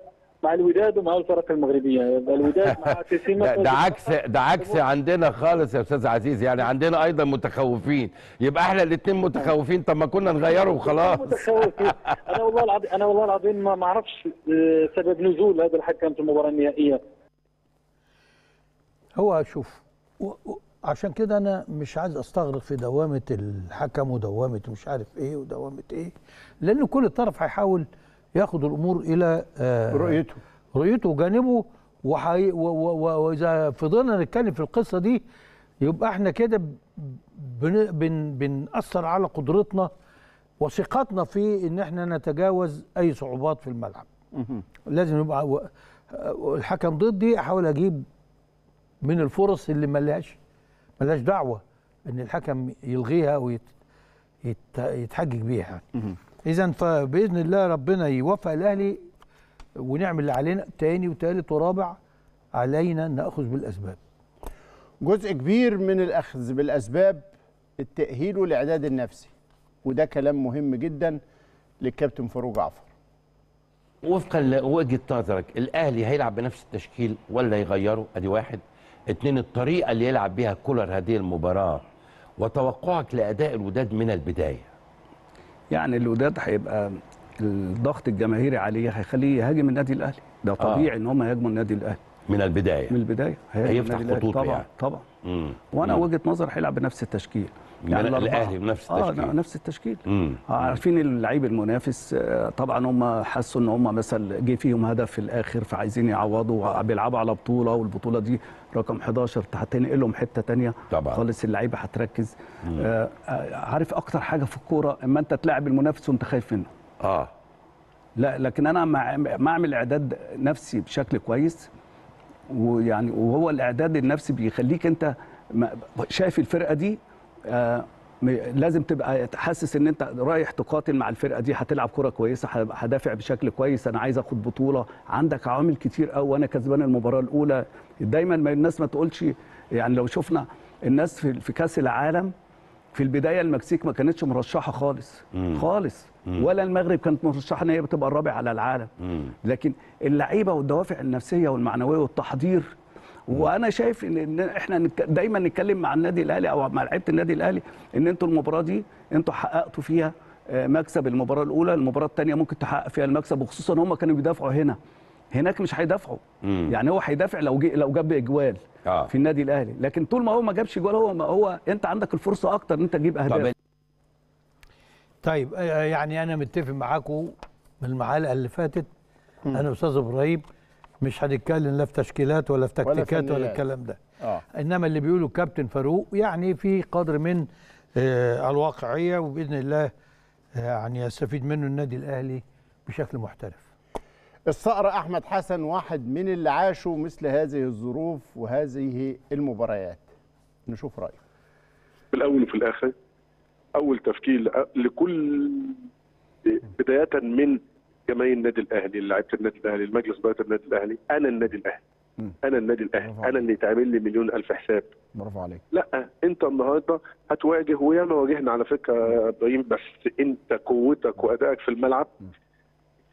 مع الوداد ومع الفرق المغربيه الوداد مع تسيما ده, ده عكس ده عكس عندنا خالص يا استاذ عزيز يعني عندنا ايضا متخوفين يبقى احنا الاثنين متخوفين طب ما كنا نغيره وخلاص متخوفين انا والله العظيم انا والله العظيم ما اعرفش آه، سبب نزول هذا الحكم في المباراه النهائيه هو شوف عشان كده انا مش عايز استغرق في دوامه الحكم ودوامه مش عارف ايه ودوامه ايه لان كل طرف هيحاول ياخد الامور الى آه، رؤيته رؤيته وجانبه وحي... واذا فضلنا نتكلم في القصه دي يبقى احنا كده بن... بن... بنأثر على قدرتنا وثقتنا في ان احنا نتجاوز اي صعوبات في الملعب لازم يبقى الحكم ضدي احاول اجيب من الفرص اللي ملهاش ملهاش دعوه ان الحكم يلغيها ويتحجج بيها يعني اذا فباذن الله ربنا يوفق الاهلي ونعمل اللي علينا تاني وتالت ورابع علينا ناخذ بالاسباب جزء كبير من الاخذ بالاسباب التاهيل والاعداد النفسي وده كلام مهم جدا للكابتن فاروق جعفر وفقا لوجهه نظرك الاهلي هيلعب بنفس التشكيل ولا يغيره ادي واحد اتنين الطريقه اللي يلعب بيها كولر هذه المباراه وتوقعك لاداء الوداد من البدايه يعني الوداد هيبقى الضغط الجماهيري عليه هيخليه يهاجم النادي الاهلي ده آه. طبيعي آه. ان هم يهاجموا النادي الاهلي من البدايه من البدايه هيفتح خطوط طبعا يعني. طبعا مم. وانا مم. وجهه نظر هيلعب بنفس التشكيل يعني الاهلي بنفس آه، التشكيل اه نفس التشكيل مم. آه، عارفين اللعيب المنافس آه، طبعا هم حسوا ان هم مثلا جه فيهم هدف في الاخر فعايزين يعوضوا بيلعبوا على بطوله والبطوله دي رقم 11 هتنقلهم حته ثانيه خالص اللعيبه هتركز آه عارف اكتر حاجه في الكوره اما انت تلاعب المنافس وانت خايف منه اه لا لكن انا ما اعمل اعداد نفسي بشكل كويس ويعني وهو الاعداد النفسي بيخليك انت شايف الفرقه دي آه، لازم تبقى تحسس ان انت رايح تقاتل مع الفرقه دي هتلعب كره كويسه هدافع بشكل كويس انا عايز اخد بطوله عندك عوامل كتير قوي وانا كسبان المباراه الاولى دايما ما الناس ما تقولش يعني لو شفنا الناس في, في كاس العالم في البدايه المكسيك ما كانتش مرشحه خالص مم. خالص مم. ولا المغرب كانت مرشحه ان هي بتبقى الرابع على العالم مم. لكن اللعيبه والدوافع النفسيه والمعنويه والتحضير وانا شايف ان احنا دايما نتكلم مع النادي الاهلي او مع لعيبه النادي الاهلي ان انتوا المباراه دي انتوا حققتوا فيها آه، مكسب المباراه الاولى المباراه الثانيه ممكن تحقق فيها المكسب وخصوصا هم كانوا بيدافعوا هنا هناك مش هيدافعوا يعني هو هيدافع لو جي لو جاب اجوال آه. في النادي الاهلي لكن طول ما هو ما جابش جوال هو ما هو انت عندك الفرصه اكتر ان انت تجيب اهداف طيب آه، يعني انا متفق معاكم من المعالقه اللي فاتت انا استاذ ابراهيم مش هنتكلم لا في تشكيلات ولا في تكتيكات ولا, ولا الكلام ده آه. انما اللي بيقوله كابتن فاروق يعني في قدر من آه الواقعيه وباذن الله آه، يعني يستفيد منه النادي الاهلي بشكل محترف الصقر احمد حسن واحد من اللي عاشوا مثل هذه الظروف وهذه المباريات نشوف رايه في الاول وفي الاخر اول تفكير لكل بدايه من جماهير النادي الاهلي لعيبه النادي الاهلي المجلس اداره النادي الاهلي انا النادي الاهلي انا النادي الاهلي انا اللي يتعمل لي مليون الف حساب برافو عليك لا انت النهارده هتواجه وياما واجهنا على فكره يا ابراهيم بس انت قوتك وادائك في الملعب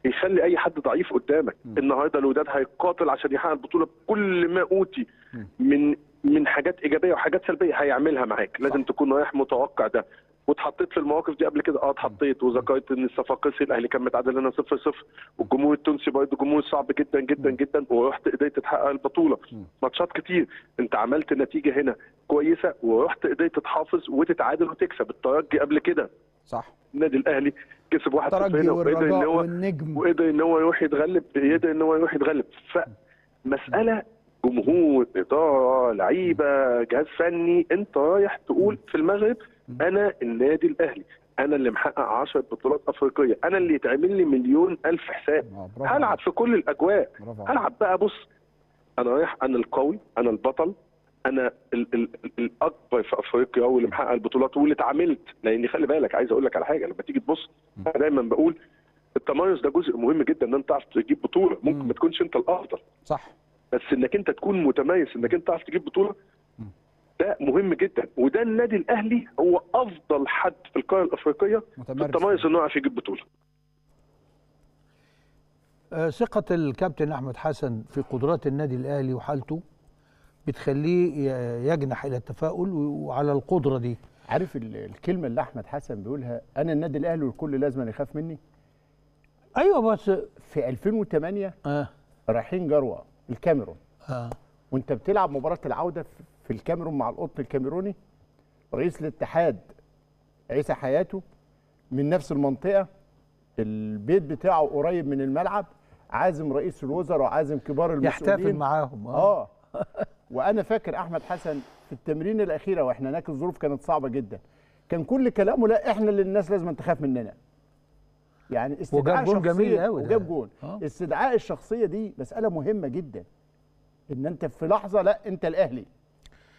يخلي اي حد ضعيف قدامك م. النهارده الوداد هيقاتل عشان يحقق البطوله بكل ما اوتي م. من من حاجات ايجابيه وحاجات سلبيه هيعملها معاك لازم تكون رايح متوقع ده واتحطيت في المواقف دي قبل كده اه اتحطيت وذكرت ان الصفاقسي الاهلي كان متعادل لنا 0 0 والجمهور التونسي برضه جمهور صعب جدا جدا جدا ورحت قدرت تحقق البطوله ماتشات كتير انت عملت نتيجه هنا كويسه ورحت قدرت تحافظ وتتعادل وتكسب الترجي قبل كده صح النادي الاهلي كسب واحد في هنا وقدر ان هو وقدر ان هو يروح يتغلب قدر ان هو يروح يتغلب فمساله جمهور اداره لعيبه جهاز فني انت رايح تقول في المغرب انا النادي الاهلي انا اللي محقق 10 بطولات افريقيه انا اللي يتعمل لي مليون الف حساب آه، هلعب في كل الاجواء هلعب بقى بص انا رايح انا القوي انا البطل انا الـ الـ الاكبر في افريقيا واللي محقق البطولات واللي اتعاملت لان خلي بالك عايز اقول لك على حاجه لما تيجي تبص انا دايما بقول التميز ده جزء مهم جدا ان انت تعرف تجيب بطوله ممكن ما تكونش انت الافضل صح بس انك انت تكون متميز انك انت تعرف تجيب بطوله ده مهم جدا وده النادي الاهلي هو افضل حد في القاره الافريقيه متميز التميز انه يعرف يجيب بطوله آه، ثقة الكابتن أحمد حسن في قدرات النادي الأهلي وحالته بتخليه يجنح إلى التفاؤل وعلى القدرة دي عارف الكلمة اللي أحمد حسن بيقولها أنا النادي الأهلي والكل لازم يخاف مني أيوة بس في 2008 آه. رايحين جروة الكاميرون آه. وأنت بتلعب مباراة العودة في الكاميرون مع القطن الكاميروني رئيس الاتحاد عيسى حياته من نفس المنطقه البيت بتاعه قريب من الملعب عازم رئيس الوزراء وعازم كبار المسؤولين يحتفل معاهم آه. اه, وانا فاكر احمد حسن في التمرين الاخيره واحنا هناك الظروف كانت صعبه جدا كان كل كلامه لا احنا اللي الناس لازم تخاف مننا يعني استدعاء وجاب جون جميل قوي وجاب جون استدعاء الشخصيه دي مساله مهمه جدا ان انت في لحظه لا انت الاهلي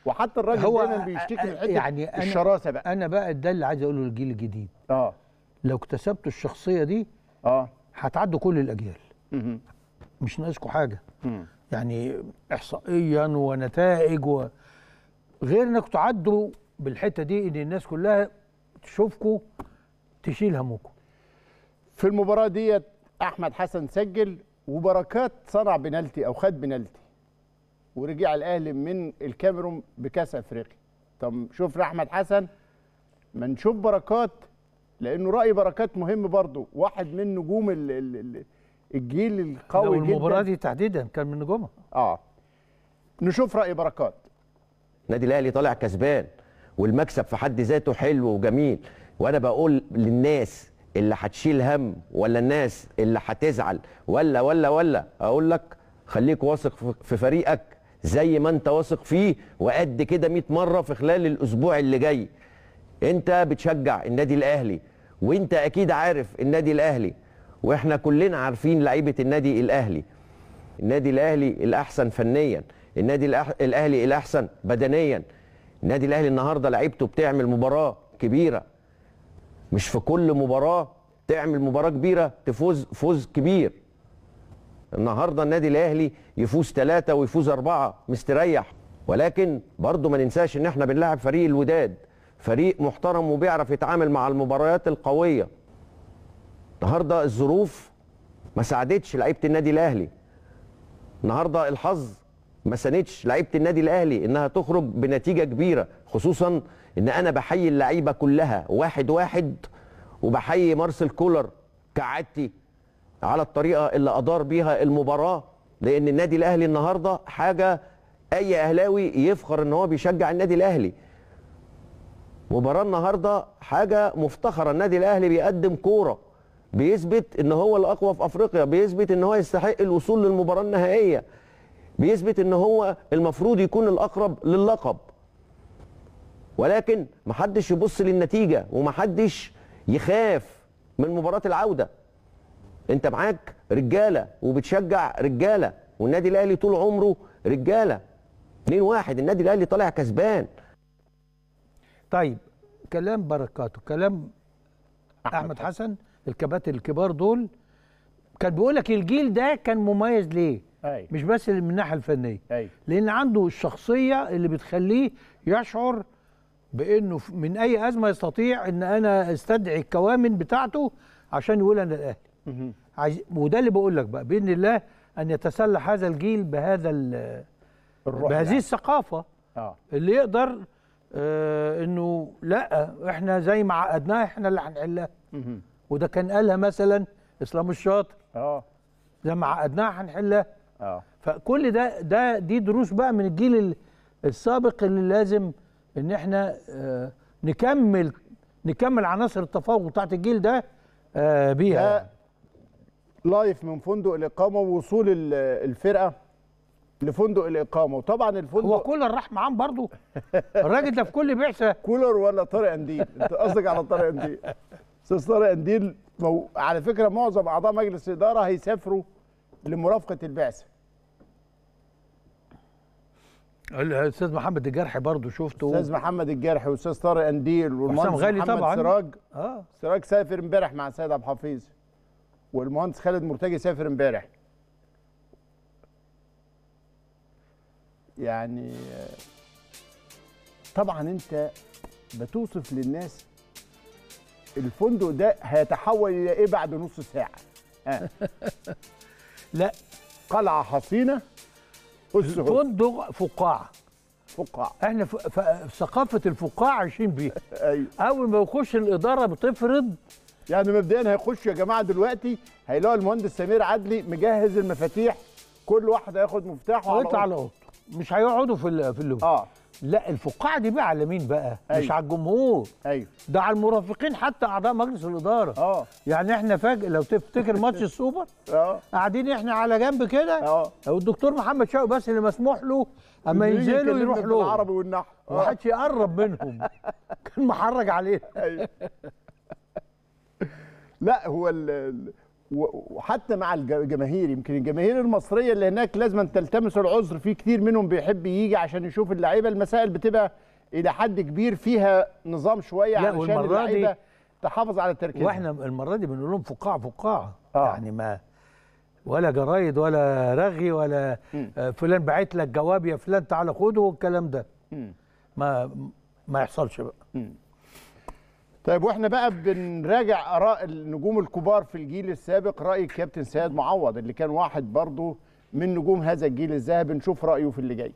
وحتى الراجل هو دايما بيشتكي من حته يعني الشراسه بقى انا بقى ده اللي عايز اقوله للجيل الجديد اه لو اكتسبتوا الشخصيه دي اه هتعدوا كل الاجيال مه. مش ناقصكم حاجه مه. يعني احصائيا ونتائج و... غير انكم تعدوا بالحته دي ان الناس كلها تشوفكم تشيل همكم في المباراه ديت احمد حسن سجل وبركات صنع بنالتي او خد بنالتي ورجع الاهلي من الكاميرون بكاس افريقيا طب شوف احمد حسن ما نشوف بركات لانه راي بركات مهم برضه واحد من نجوم الـ الـ الجيل القوي جدا المباراه دي تحديدا كان من نجومها اه نشوف راي بركات النادي الاهلي طالع كسبان والمكسب في حد ذاته حلو وجميل وانا بقول للناس اللي هتشيل هم ولا الناس اللي هتزعل ولا ولا ولا اقول لك خليك واثق في فريقك زي ما انت واثق فيه وقد كده 100 مره في خلال الاسبوع اللي جاي انت بتشجع النادي الاهلي وانت اكيد عارف النادي الاهلي واحنا كلنا عارفين لعيبه النادي الاهلي النادي الاهلي الاحسن فنيا النادي الاهلي الاحسن بدنيا النادي الاهلي النهارده لعيبته بتعمل مباراه كبيره مش في كل مباراه تعمل مباراه كبيره تفوز فوز كبير النهارده النادي الاهلي يفوز ثلاثه ويفوز اربعه مستريح ولكن برضه ما ننساش ان احنا بنلاعب فريق الوداد فريق محترم وبيعرف يتعامل مع المباريات القويه النهارده الظروف ما ساعدتش لعيبه النادي الاهلي النهارده الحظ ما ساندش لعيبه النادي الاهلي انها تخرج بنتيجه كبيره خصوصا ان انا بحيي اللعيبه كلها واحد واحد وبحيي مارسيل كولر كعادتي على الطريقة اللي أدار بيها المباراة لأن النادي الأهلي النهاردة حاجة أي أهلاوي يفخر أن هو بيشجع النادي الأهلي مباراة النهاردة حاجة مفتخرة النادي الأهلي بيقدم كورة بيثبت أن هو الأقوى في أفريقيا بيثبت أن هو يستحق الوصول للمباراة النهائية بيثبت أن هو المفروض يكون الأقرب للقب ولكن محدش يبص للنتيجة ومحدش يخاف من مباراة العودة انت معاك رجاله وبتشجع رجاله والنادي الاهلي طول عمره رجاله 2 1 النادي الاهلي طالع كسبان طيب كلام بركاته كلام احمد, أحمد حسن الكباتن الكبار دول كان بيقول لك الجيل ده كان مميز ليه أي. مش بس من الناحيه الفنيه أي. لان عنده الشخصيه اللي بتخليه يشعر بانه من اي ازمه يستطيع ان انا استدعي الكوامن بتاعته عشان يقول انا الاهلي عايز... وده اللي بقول لك بقى باذن الله ان يتسلح هذا الجيل بهذا الروح بهذه يعني. الثقافه آه. اللي يقدر آه انه لا احنا زي ما عقدناها احنا اللي هنحلها وده كان قالها مثلا اسلام الشاطر اه لما عقدناها هنحلها اه فكل ده ده دي دروس بقى من الجيل السابق اللي لازم ان احنا آه نكمل نكمل عناصر التفوق بتاعت الجيل ده آه بيها ده يعني. لايف من فندق الاقامه ووصول الفرقه لفندق الاقامه وطبعا الفندق هو كولر راح معاهم برضه الراجل ده في كل بعثه كولر ولا طارق انديل انت قصدك على طارق انديل استاذ طارق انديل مو... على فكره معظم اعضاء مجلس الاداره هيسافروا لمرافقه البعثه الاستاذ محمد الجرحي برضه شفته استاذ محمد الجرحي واستاذ طارق انديل والمهندس محمد طبعا. سراج اه سراج سافر امبارح مع سيد عبد الحفيظ والمهندس خالد مرتجي سافر امبارح يعني طبعا انت بتوصف للناس الفندق ده هيتحول الى ايه بعد نص ساعه آه. لا قلعه حصينه الفندق فقاعه فقاع احنا في ثقافه الفقاعه عايشين بيها ايوه اول ما يخش الاداره بتفرض يعني مبدئيا هيخش يا جماعه دلوقتي هيلاقوا المهندس سمير عدلي مجهز المفاتيح كل واحد هياخد مفتاحه ويطلع على اوضته مش هيقعدوا في في اللوب اه لا الفقاعه دي بقى على مين بقى؟ أيوه. مش على الجمهور ايوه ده على المرافقين حتى اعضاء مجلس الاداره اه يعني احنا فجاه لو تفتكر ماتش السوبر اه قاعدين احنا على جنب كده اه والدكتور محمد شوقي بس اللي مسموح له اما ينزلوا يروح له العربي والنحو ما حدش يقرب منهم كان محرج عليه ايوه لا هو وحتى مع الجماهير يمكن الجماهير المصريه اللي هناك لازم تلتمس العذر في كتير منهم بيحب يجي عشان يشوف اللعيبه المسائل بتبقى الى حد كبير فيها نظام شويه عشان اللعيبه تحافظ على تركيزها واحنا المره دي بنقول لهم فقاع فقاع آه. يعني ما ولا جرايد ولا رغي ولا م. آه، فلان بعت لك جواب يا فلان تعالى خده والكلام ده م. ما ما يحصلش بقى م. طيب واحنا بقى بنراجع اراء النجوم الكبار في الجيل السابق راي الكابتن سيد معوض اللي كان واحد برضه من نجوم هذا الجيل الذهبي نشوف رايه في اللي جاي.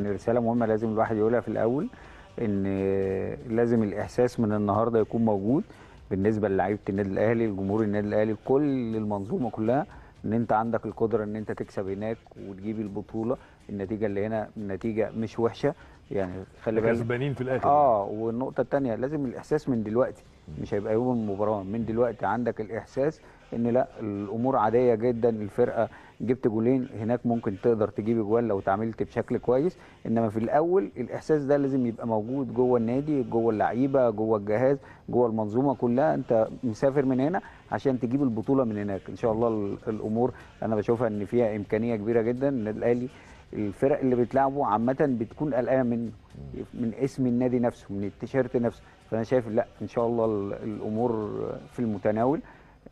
رساله مهمه لازم الواحد يقولها في الاول ان لازم الاحساس من النهارده يكون موجود بالنسبه للعيبه النادي الاهلي لجمهور النادي الاهلي كل المنظومه كلها ان انت عندك القدره ان انت تكسب هناك وتجيب البطوله النتيجه اللي هنا نتيجه مش وحشه يعني خلي بالك كسبانين في الاخر اه والنقطه الثانيه لازم الاحساس من دلوقتي مش هيبقى يوم المباراه من دلوقتي عندك الاحساس ان لا الامور عاديه جدا الفرقه جبت جولين هناك ممكن تقدر تجيب جوان لو اتعاملت بشكل كويس انما في الاول الاحساس ده لازم يبقى موجود جوه النادي جوه اللعيبه جوه الجهاز جوه المنظومه كلها انت مسافر من هنا عشان تجيب البطوله من هناك ان شاء الله الامور انا بشوفها ان فيها امكانيه كبيره جدا ان الاهلي الفرق اللي بتلعبوا عامه بتكون قلقانه منه من اسم النادي نفسه من التيشيرت نفسه فانا شايف لا ان شاء الله الامور في المتناول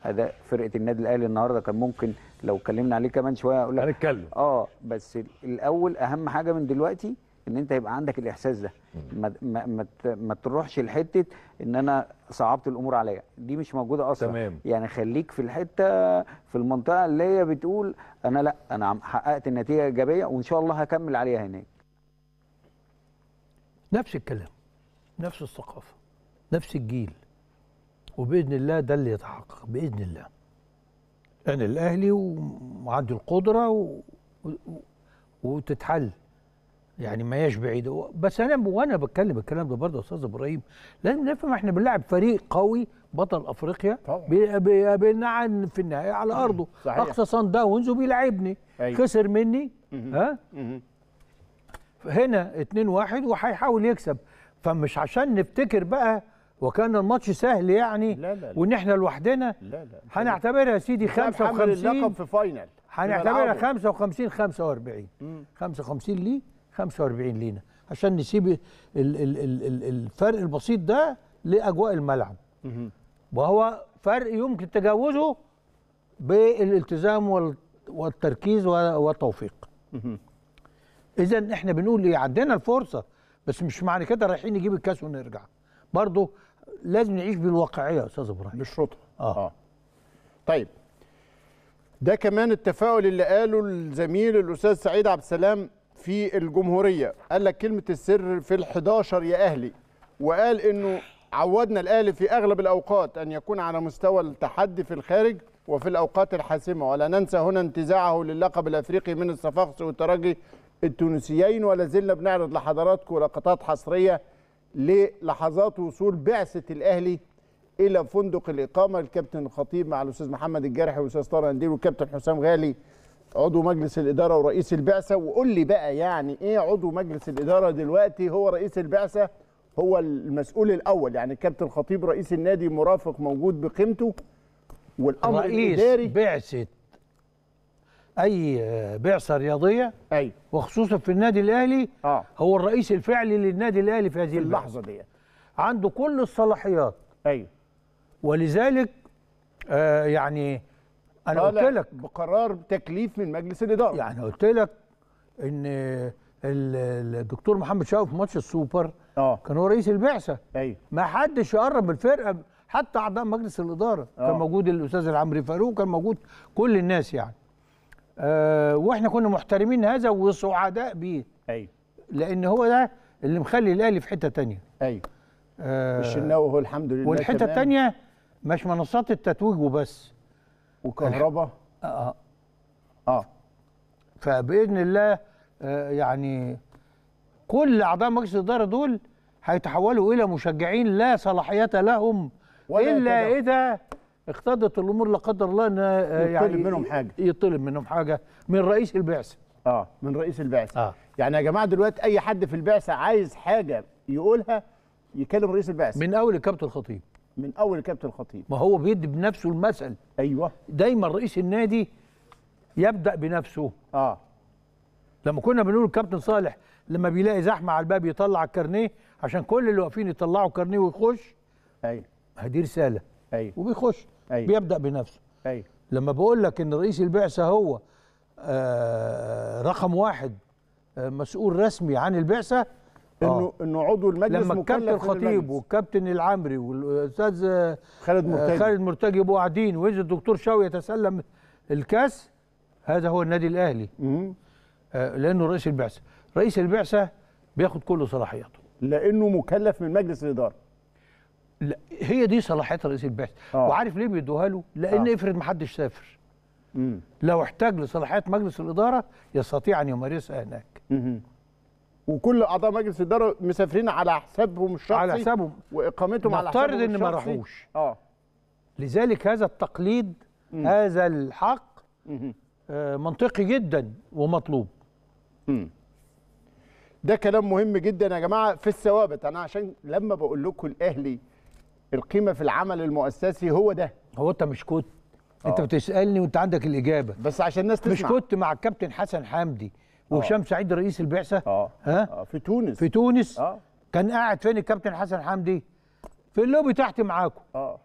اداء فرقه النادي الاهلي النهارده كان ممكن لو اتكلمنا عليه كمان شويه اقول لك هنتكلم اه بس الاول اهم حاجه من دلوقتي ان انت يبقى عندك الاحساس ده ما ما ما تروحش لحته ان انا صعبت الامور عليا دي مش موجوده اصلا تمام. يعني خليك في الحته في المنطقه اللي هي بتقول انا لا انا حققت النتيجه ايجابيه وان شاء الله هكمل عليها هناك نفس الكلام نفس الثقافه نفس الجيل وباذن الله ده اللي يتحقق باذن الله انا الاهلي وعندي القدره و... و... وتتحل يعني ما هياش بعيده بس انا وانا بتكلم الكلام ده برضه يا استاذ ابراهيم لازم نفهم احنا بنلعب فريق قوي بطل افريقيا عن في النهايه على ارضه صحيح. اقصى صن داونز وبيلعبني أيوه. خسر مني مه. ها مه. هنا 2 1 وهيحاول يكسب فمش عشان نفتكر بقى وكان الماتش سهل يعني لا لا لا. وان احنا لوحدنا لا لا هنعتبرها يا سيدي 55 اللقب في فاينل هنعتبرها 55 45 55 ليه 45 لينا عشان نسيب الفرق البسيط ده لاجواء الملعب وهو فرق يمكن تجاوزه بالالتزام والتركيز والتوفيق اذا احنا بنقول ايه عندنا الفرصه بس مش معنى كده رايحين نجيب الكاس ونرجع برضه لازم نعيش بالواقعيه يا استاذ ابراهيم بالشرطه آه. اه طيب ده كمان التفاؤل اللي قاله الزميل الاستاذ سعيد عبد السلام في الجمهوريه قال لك كلمه السر في ال11 يا اهلي وقال انه عودنا الاهلي في اغلب الاوقات ان يكون على مستوى التحدي في الخارج وفي الاوقات الحاسمه ولا ننسى هنا انتزاعه للقب الافريقي من الصفاقسي والترجي التونسيين ولا زلنا بنعرض لحضراتكم لقطات حصريه للحظات وصول بعثه الاهلي الى فندق الاقامه الكابتن الخطيب مع الاستاذ محمد الجارحي والاستاذ طارق انديل والكابتن حسام غالي عضو مجلس الاداره ورئيس البعثه وقول لي بقى يعني ايه عضو مجلس الاداره دلوقتي هو رئيس البعثه هو المسؤول الاول يعني الكابتن خطيب رئيس النادي مرافق موجود بقيمته والامر رئيس الاداري بعثه اي بعثه رياضيه اي وخصوصا في النادي الاهلي آه. هو الرئيس الفعلي للنادي الاهلي في هذه اللحظه ديت عنده كل الصلاحيات ايوه ولذلك آه يعني انا قلت لك بقرار تكليف من مجلس الاداره يعني قلت لك ان الدكتور محمد شوقي في ماتش السوبر أوه. كان هو رئيس البعثه ايوه ما حدش يقرب الفرقه حتى اعضاء مجلس الاداره أوه. كان موجود الاستاذ العمري فاروق كان موجود كل الناس يعني آه واحنا كنا محترمين هذا وسعداء بيه ايوه لان هو ده اللي مخلي الاهلي في حته ثانيه ايوه آه الشناوي هو الحمد لله والحته الثانيه مش منصات التتويج وبس وكهرباء آه،, اه اه فباذن الله آه، يعني كل اعضاء مجلس الاداره دول هيتحولوا الى مشجعين لا صلاحيه لهم الا اذا اقتضت الامور لا قدر الله ان آه، يعني يطلب منهم حاجه يطلب منهم حاجه من رئيس البعثه اه من رئيس البعثه آه. يعني يا جماعه دلوقتي اي حد في البعثه عايز حاجه يقولها يكلم رئيس البعثه من اول الكابتن الخطيب من اول كابتن الخطيب ما هو بيدي بنفسه المثل ايوه دايما رئيس النادي يبدا بنفسه اه لما كنا بنقول الكابتن صالح لما بيلاقي زحمه على الباب يطلع الكارنيه عشان كل اللي واقفين يطلعوا الكارنيه ويخش ايوه هدي رساله ايوه وبيخش أيوة. بيبدا بنفسه ايوه لما بقول لك ان رئيس البعثه هو آه رقم واحد آه مسؤول رسمي عن البعثه آه. انه انه عضو المجلس لما الكابتن الخطيب والكابتن العمري والاستاذ خالد مرتجي آه، خالد مرتجي يبقوا قاعدين ويجي الدكتور شاوي يتسلم الكاس هذا هو النادي الاهلي آه لانه رئيس البعثه رئيس البعثه بياخد كل صلاحياته لانه مكلف من مجلس الاداره لا هي دي صلاحيات رئيس البعثه آه. وعارف ليه بيدوها له لان آه. افرض ما حدش سافر مم. لو احتاج لصلاحيات مجلس الاداره يستطيع ان يمارسها هناك مم. وكل اعضاء مجلس الاداره مسافرين على حسابهم الشخصي على حسابهم واقامتهم على حسابهم الشخصي ان ما راحوش اه لذلك هذا التقليد مم. هذا الحق آه منطقي جدا ومطلوب مم. ده كلام مهم جدا يا جماعه في الثوابت انا عشان لما بقول لكم الاهلي القيمه في العمل المؤسسي هو ده هو انت مش كنت انت آه. بتسالني وانت عندك الاجابه بس عشان الناس تسمع مش كنت مع الكابتن حسن حمدي آه. وهشام سعيد رئيس البعثه اه ها آه، في تونس في تونس اه كان قاعد فين الكابتن حسن حمدي في اللوبي تحت معاكم اه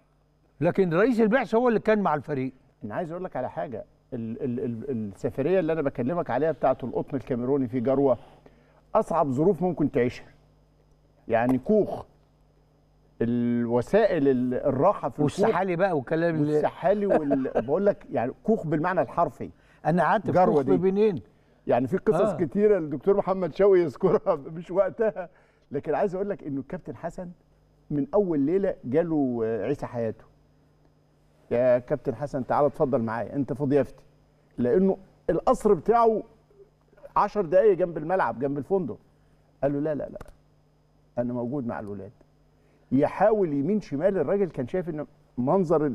لكن رئيس البعثه هو اللي كان مع الفريق انا عايز اقول لك على حاجه ال ال ال السفريه اللي انا بكلمك عليها بتاعه القطن الكاميروني في جروه اصعب ظروف ممكن تعيشها يعني كوخ الوسائل الراحه في والسحالي بقى والكلام والسحالي وال... بقول لك يعني كوخ بالمعنى الحرفي انا قعدت في كوخ بينين يعني في قصص آه. كتيره الدكتور محمد شوقي يذكرها مش وقتها لكن عايز اقول لك انه الكابتن حسن من اول ليله جاله عيسى حياته يا كابتن حسن تعالى اتفضل معايا انت في ضيافتي لانه القصر بتاعه 10 دقايق جنب الملعب جنب الفندق قال له لا لا لا انا موجود مع الولاد يحاول يمين شمال الراجل كان شايف ان منظر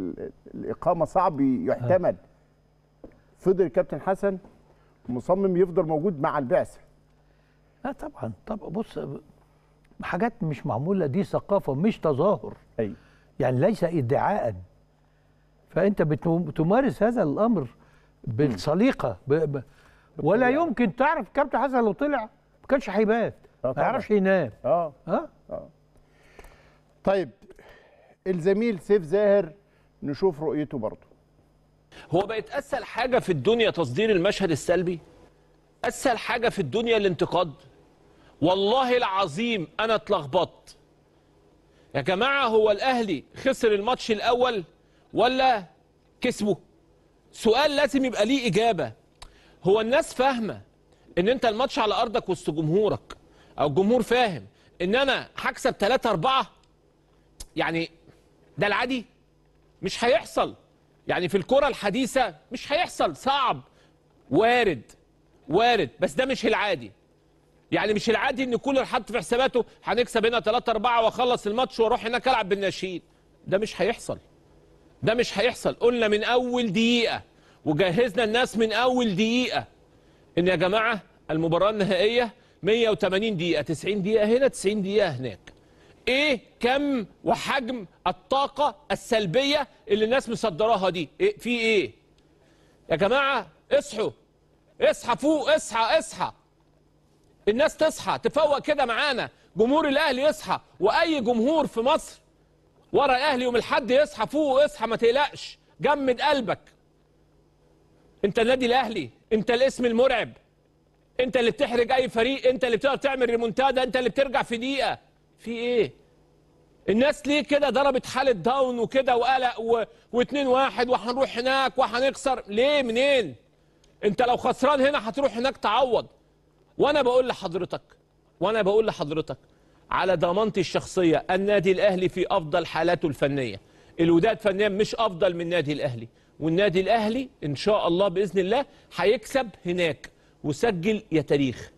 الاقامه صعب آه. يحتمل فضل الكابتن حسن مصمم يفضل موجود مع البعثه لا طبعا طب بص حاجات مش معموله دي ثقافه مش تظاهر أي. يعني ليس ادعاء فانت بتمارس هذا الامر بالسليقه ولا يمكن تعرف كابتن حسن لو طلع ما كانش هيبات آه، ما يعرفش ينام اه اه طيب الزميل سيف زاهر نشوف رؤيته برضه هو بقت اسهل حاجه في الدنيا تصدير المشهد السلبي اسهل حاجه في الدنيا الانتقاد والله العظيم انا اتلخبطت يا جماعه هو الاهلي خسر الماتش الاول ولا كسبه سؤال لازم يبقى ليه اجابه هو الناس فاهمه ان انت الماتش على ارضك وسط جمهورك او الجمهور فاهم ان انا هكسب 3 4 يعني ده العادي مش هيحصل يعني في الكرة الحديثة مش هيحصل صعب وارد وارد بس ده مش العادي يعني مش العادي ان كولر حاطط في حساباته هنكسب هنا 3 4 واخلص الماتش واروح هناك العب بالناشئين ده مش هيحصل ده مش هيحصل قلنا من اول دقيقه وجهزنا الناس من اول دقيقه ان يا جماعه المباراه النهائيه 180 دقيقه 90 دقيقه هنا 90 دقيقه هناك ايه كم وحجم الطاقة السلبية اللي الناس مصدراها دي إيه في ايه يا جماعة اصحوا اصحى فوق اصحى اصحى الناس تصحى تفوق كده معانا جمهور الاهلي يصحى واي جمهور في مصر ورا الاهلي يوم الحد يصحى فوق اصحى ما تقلقش جمد قلبك انت النادي الاهلي انت الاسم المرعب انت اللي بتحرج اي فريق انت اللي بتقدر تعمل ريمونتادا انت اللي بترجع في دقيقه في ايه الناس ليه كده ضربت حاله داون وكده وقلق و... واتنين واحد وهنروح هناك وهنخسر ليه منين انت لو خسران هنا هتروح هناك تعوض وانا بقول لحضرتك وانا بقول لحضرتك على ضمانتي الشخصيه النادي الاهلي في افضل حالاته الفنيه الوداد فنيا مش افضل من النادي الاهلي والنادي الاهلي ان شاء الله باذن الله هيكسب هناك وسجل يا تاريخ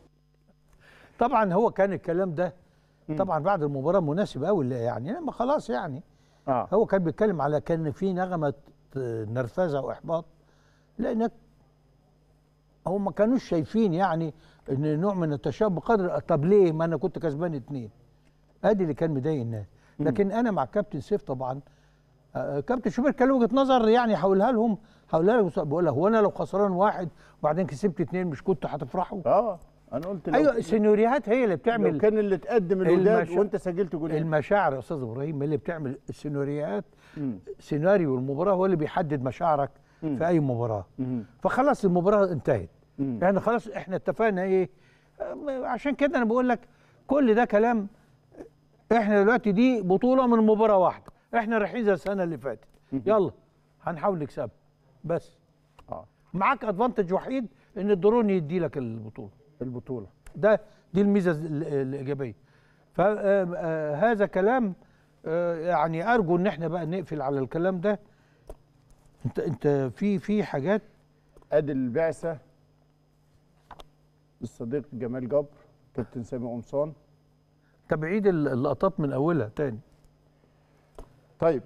طبعا هو كان الكلام ده طبعا بعد المباراه مناسب قوي يعني لما خلاص يعني آه. هو كان بيتكلم على كان في نغمه آه، نرفزه واحباط لانك هم ما كانوش شايفين يعني ان نوع من التشابه بقدر طب ليه ما انا كنت كسبان اتنين ادي اللي كان مضايق الناس لكن انا مع كابتن سيف طبعا آه، آه، كابتن شوبير كان وجهه نظر يعني هقولها لهم هقولها لك بقول هو انا لو خسران واحد وبعدين كسبت اتنين مش كنت هتفرحوا؟ اه انا قلت لو ايوه السيناريوهات هي اللي بتعمل لو كان اللي تقدم الوداد المشا... وانت سجلت جولين المشاعر يا استاذ ابراهيم اللي بتعمل السيناريوهات سيناريو المباراه هو اللي بيحدد مشاعرك مم. في اي مباراه مم. فخلاص المباراه انتهت مم. يعني خلاص احنا اتفقنا ايه عشان كده انا بقول لك كل ده كلام احنا دلوقتي دي بطوله من مباراه واحده احنا رايحين زي السنه اللي فاتت يلا هنحاول نكسبها بس اه معاك ادفانتج وحيد ان الدرون يدي لك البطوله البطوله ده دي الميزه الايجابيه فهذا آه، آه، كلام آه، يعني ارجو ان احنا بقى نقفل على الكلام ده انت انت في في حاجات ادي البعثه الصديق جمال جبر كابتن سامي قمصان تبعيد اللقطات من اولها تاني طيب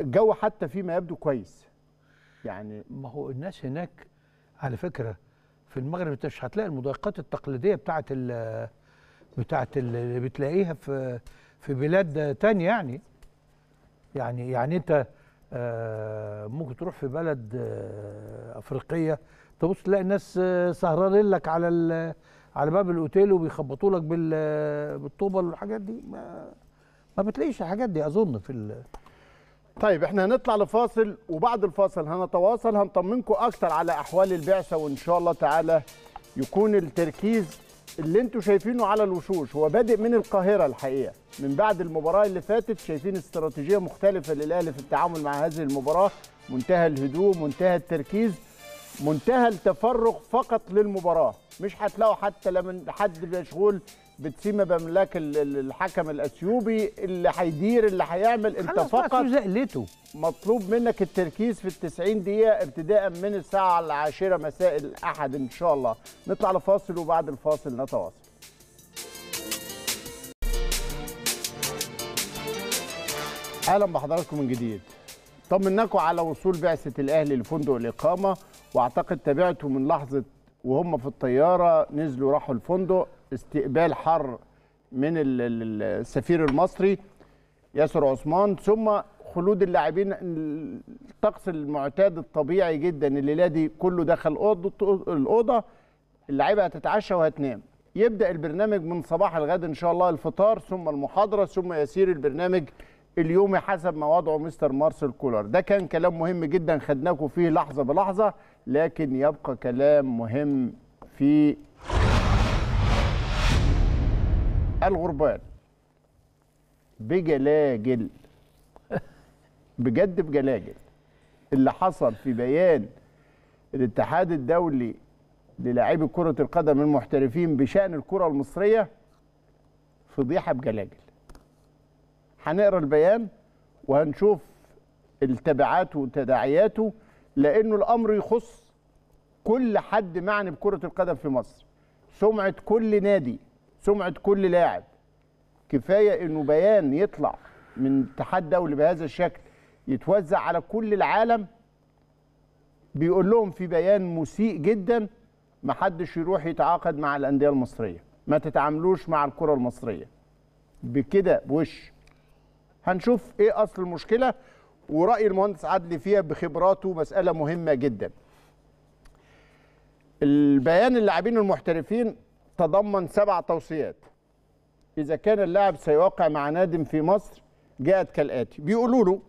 الجو حتى فيما يبدو كويس يعني ما هو الناس هناك على فكره في المغرب انت مش هتلاقي المضايقات التقليديه بتاعه ال بتاعه اللي بتلاقيها في في بلاد تانية يعني يعني يعني انت آه، ممكن تروح في بلد آه، افريقيه تبص تلاقي الناس آه، سهرانين لك على على باب الاوتيل وبيخبطوا لك بالطوبه والحاجات دي ما ما بتلاقيش الحاجات دي اظن في طيب احنا هنطلع لفاصل وبعد الفاصل هنتواصل هنطمنكم اكتر على احوال البعثه وان شاء الله تعالى يكون التركيز اللي انتم شايفينه على الوشوش هو بادئ من القاهره الحقيقه من بعد المباراه اللي فاتت شايفين استراتيجيه مختلفه للاهلي في التعامل مع هذه المباراه منتهى الهدوء منتهى التركيز منتهى التفرغ فقط للمباراه مش هتلاقوا حتى لما حد مشغول بتسيما باملاك الحكم الاثيوبي اللي هيدير اللي هيعمل انت فقط زقلته مطلوب منك التركيز في ال 90 دقيقه ابتداء من الساعه العاشره مساء الاحد ان شاء الله نطلع لفاصل وبعد الفاصل نتواصل اهلا بحضراتكم من جديد طمناكم على وصول بعثه الاهلي لفندق الاقامه واعتقد تابعتوا من لحظه وهم في الطياره نزلوا راحوا الفندق استقبال حر من السفير المصري ياسر عثمان ثم خلود اللاعبين الطقس المعتاد الطبيعي جدا الليله دي كله دخل الاوضه اللعيبه هتتعشى وهتنام يبدا البرنامج من صباح الغد ان شاء الله الفطار ثم المحاضره ثم يسير البرنامج اليومي حسب ما وضعه مستر مارسيل كولر ده كان كلام مهم جدا خدناكم فيه لحظه بلحظه لكن يبقى كلام مهم في الغربان بجلاجل بجد بجلاجل اللي حصل في بيان الاتحاد الدولي للاعبي كره القدم المحترفين بشان الكره المصريه فضيحه بجلاجل هنقرا البيان وهنشوف التبعاته وتداعياته لانه الامر يخص كل حد معني بكره القدم في مصر سمعه كل نادي سمعه كل لاعب كفايه انه بيان يطلع من اتحاد دولي بهذا الشكل يتوزع على كل العالم بيقول لهم في بيان مسيء جدا ما حدش يروح يتعاقد مع الانديه المصريه ما تتعاملوش مع الكره المصريه بكده بوش هنشوف ايه اصل المشكله وراي المهندس عدلي فيها بخبراته مساله مهمه جدا البيان اللاعبين المحترفين تضمن سبع توصيات اذا كان اللاعب سيوقع مع نادم في مصر جاءت كالاتي بيقولوا له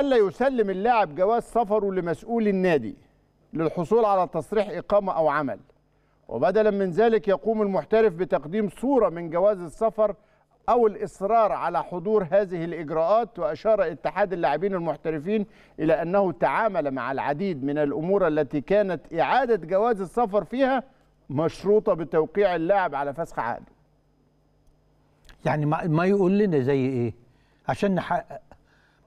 الا يسلم اللاعب جواز سفره لمسؤول النادي للحصول على تصريح اقامه او عمل وبدلا من ذلك يقوم المحترف بتقديم صوره من جواز السفر أو الإصرار على حضور هذه الإجراءات وأشار اتحاد اللاعبين المحترفين إلى أنه تعامل مع العديد من الأمور التي كانت إعادة جواز السفر فيها مشروطة بتوقيع اللاعب على فسخ عقده يعني ما يقول لنا زي إيه عشان نحقق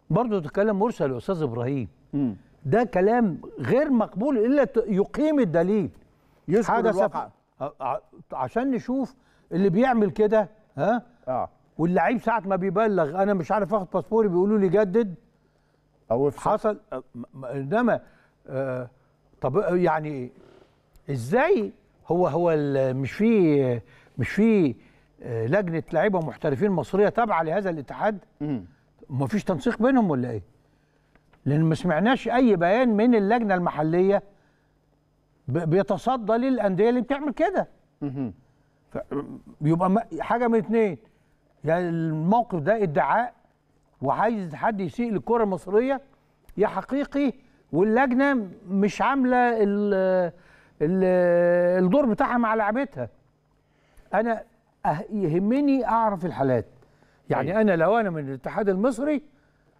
برضه تكلم مرسل أستاذ إبراهيم م. ده كلام غير مقبول إلا يقيم الدليل يذكر الواقع عشان نشوف اللي بيعمل كده ها اه واللعيب ساعه ما بيبلغ انا مش عارف اخد باسبوري بيقولوا لي جدد او افصل حصل أه، انما أه، طب أه، يعني ازاي هو هو مش في مش في لجنه لعيبه محترفين مصريه تابعه لهذا الاتحاد ما فيش تنسيق بينهم ولا ايه لان ما سمعناش اي بيان من اللجنه المحليه بيتصدى للانديه اللي بتعمل كده يبقى حاجه من اتنين يعني الموقف ده ادعاء وعايز حد يسيء للكره المصريه يا حقيقي واللجنه مش عامله الدور بتاعها مع لعبتها انا أه-، يهمني اعرف الحالات يعني أيوة. انا لو انا من الاتحاد المصري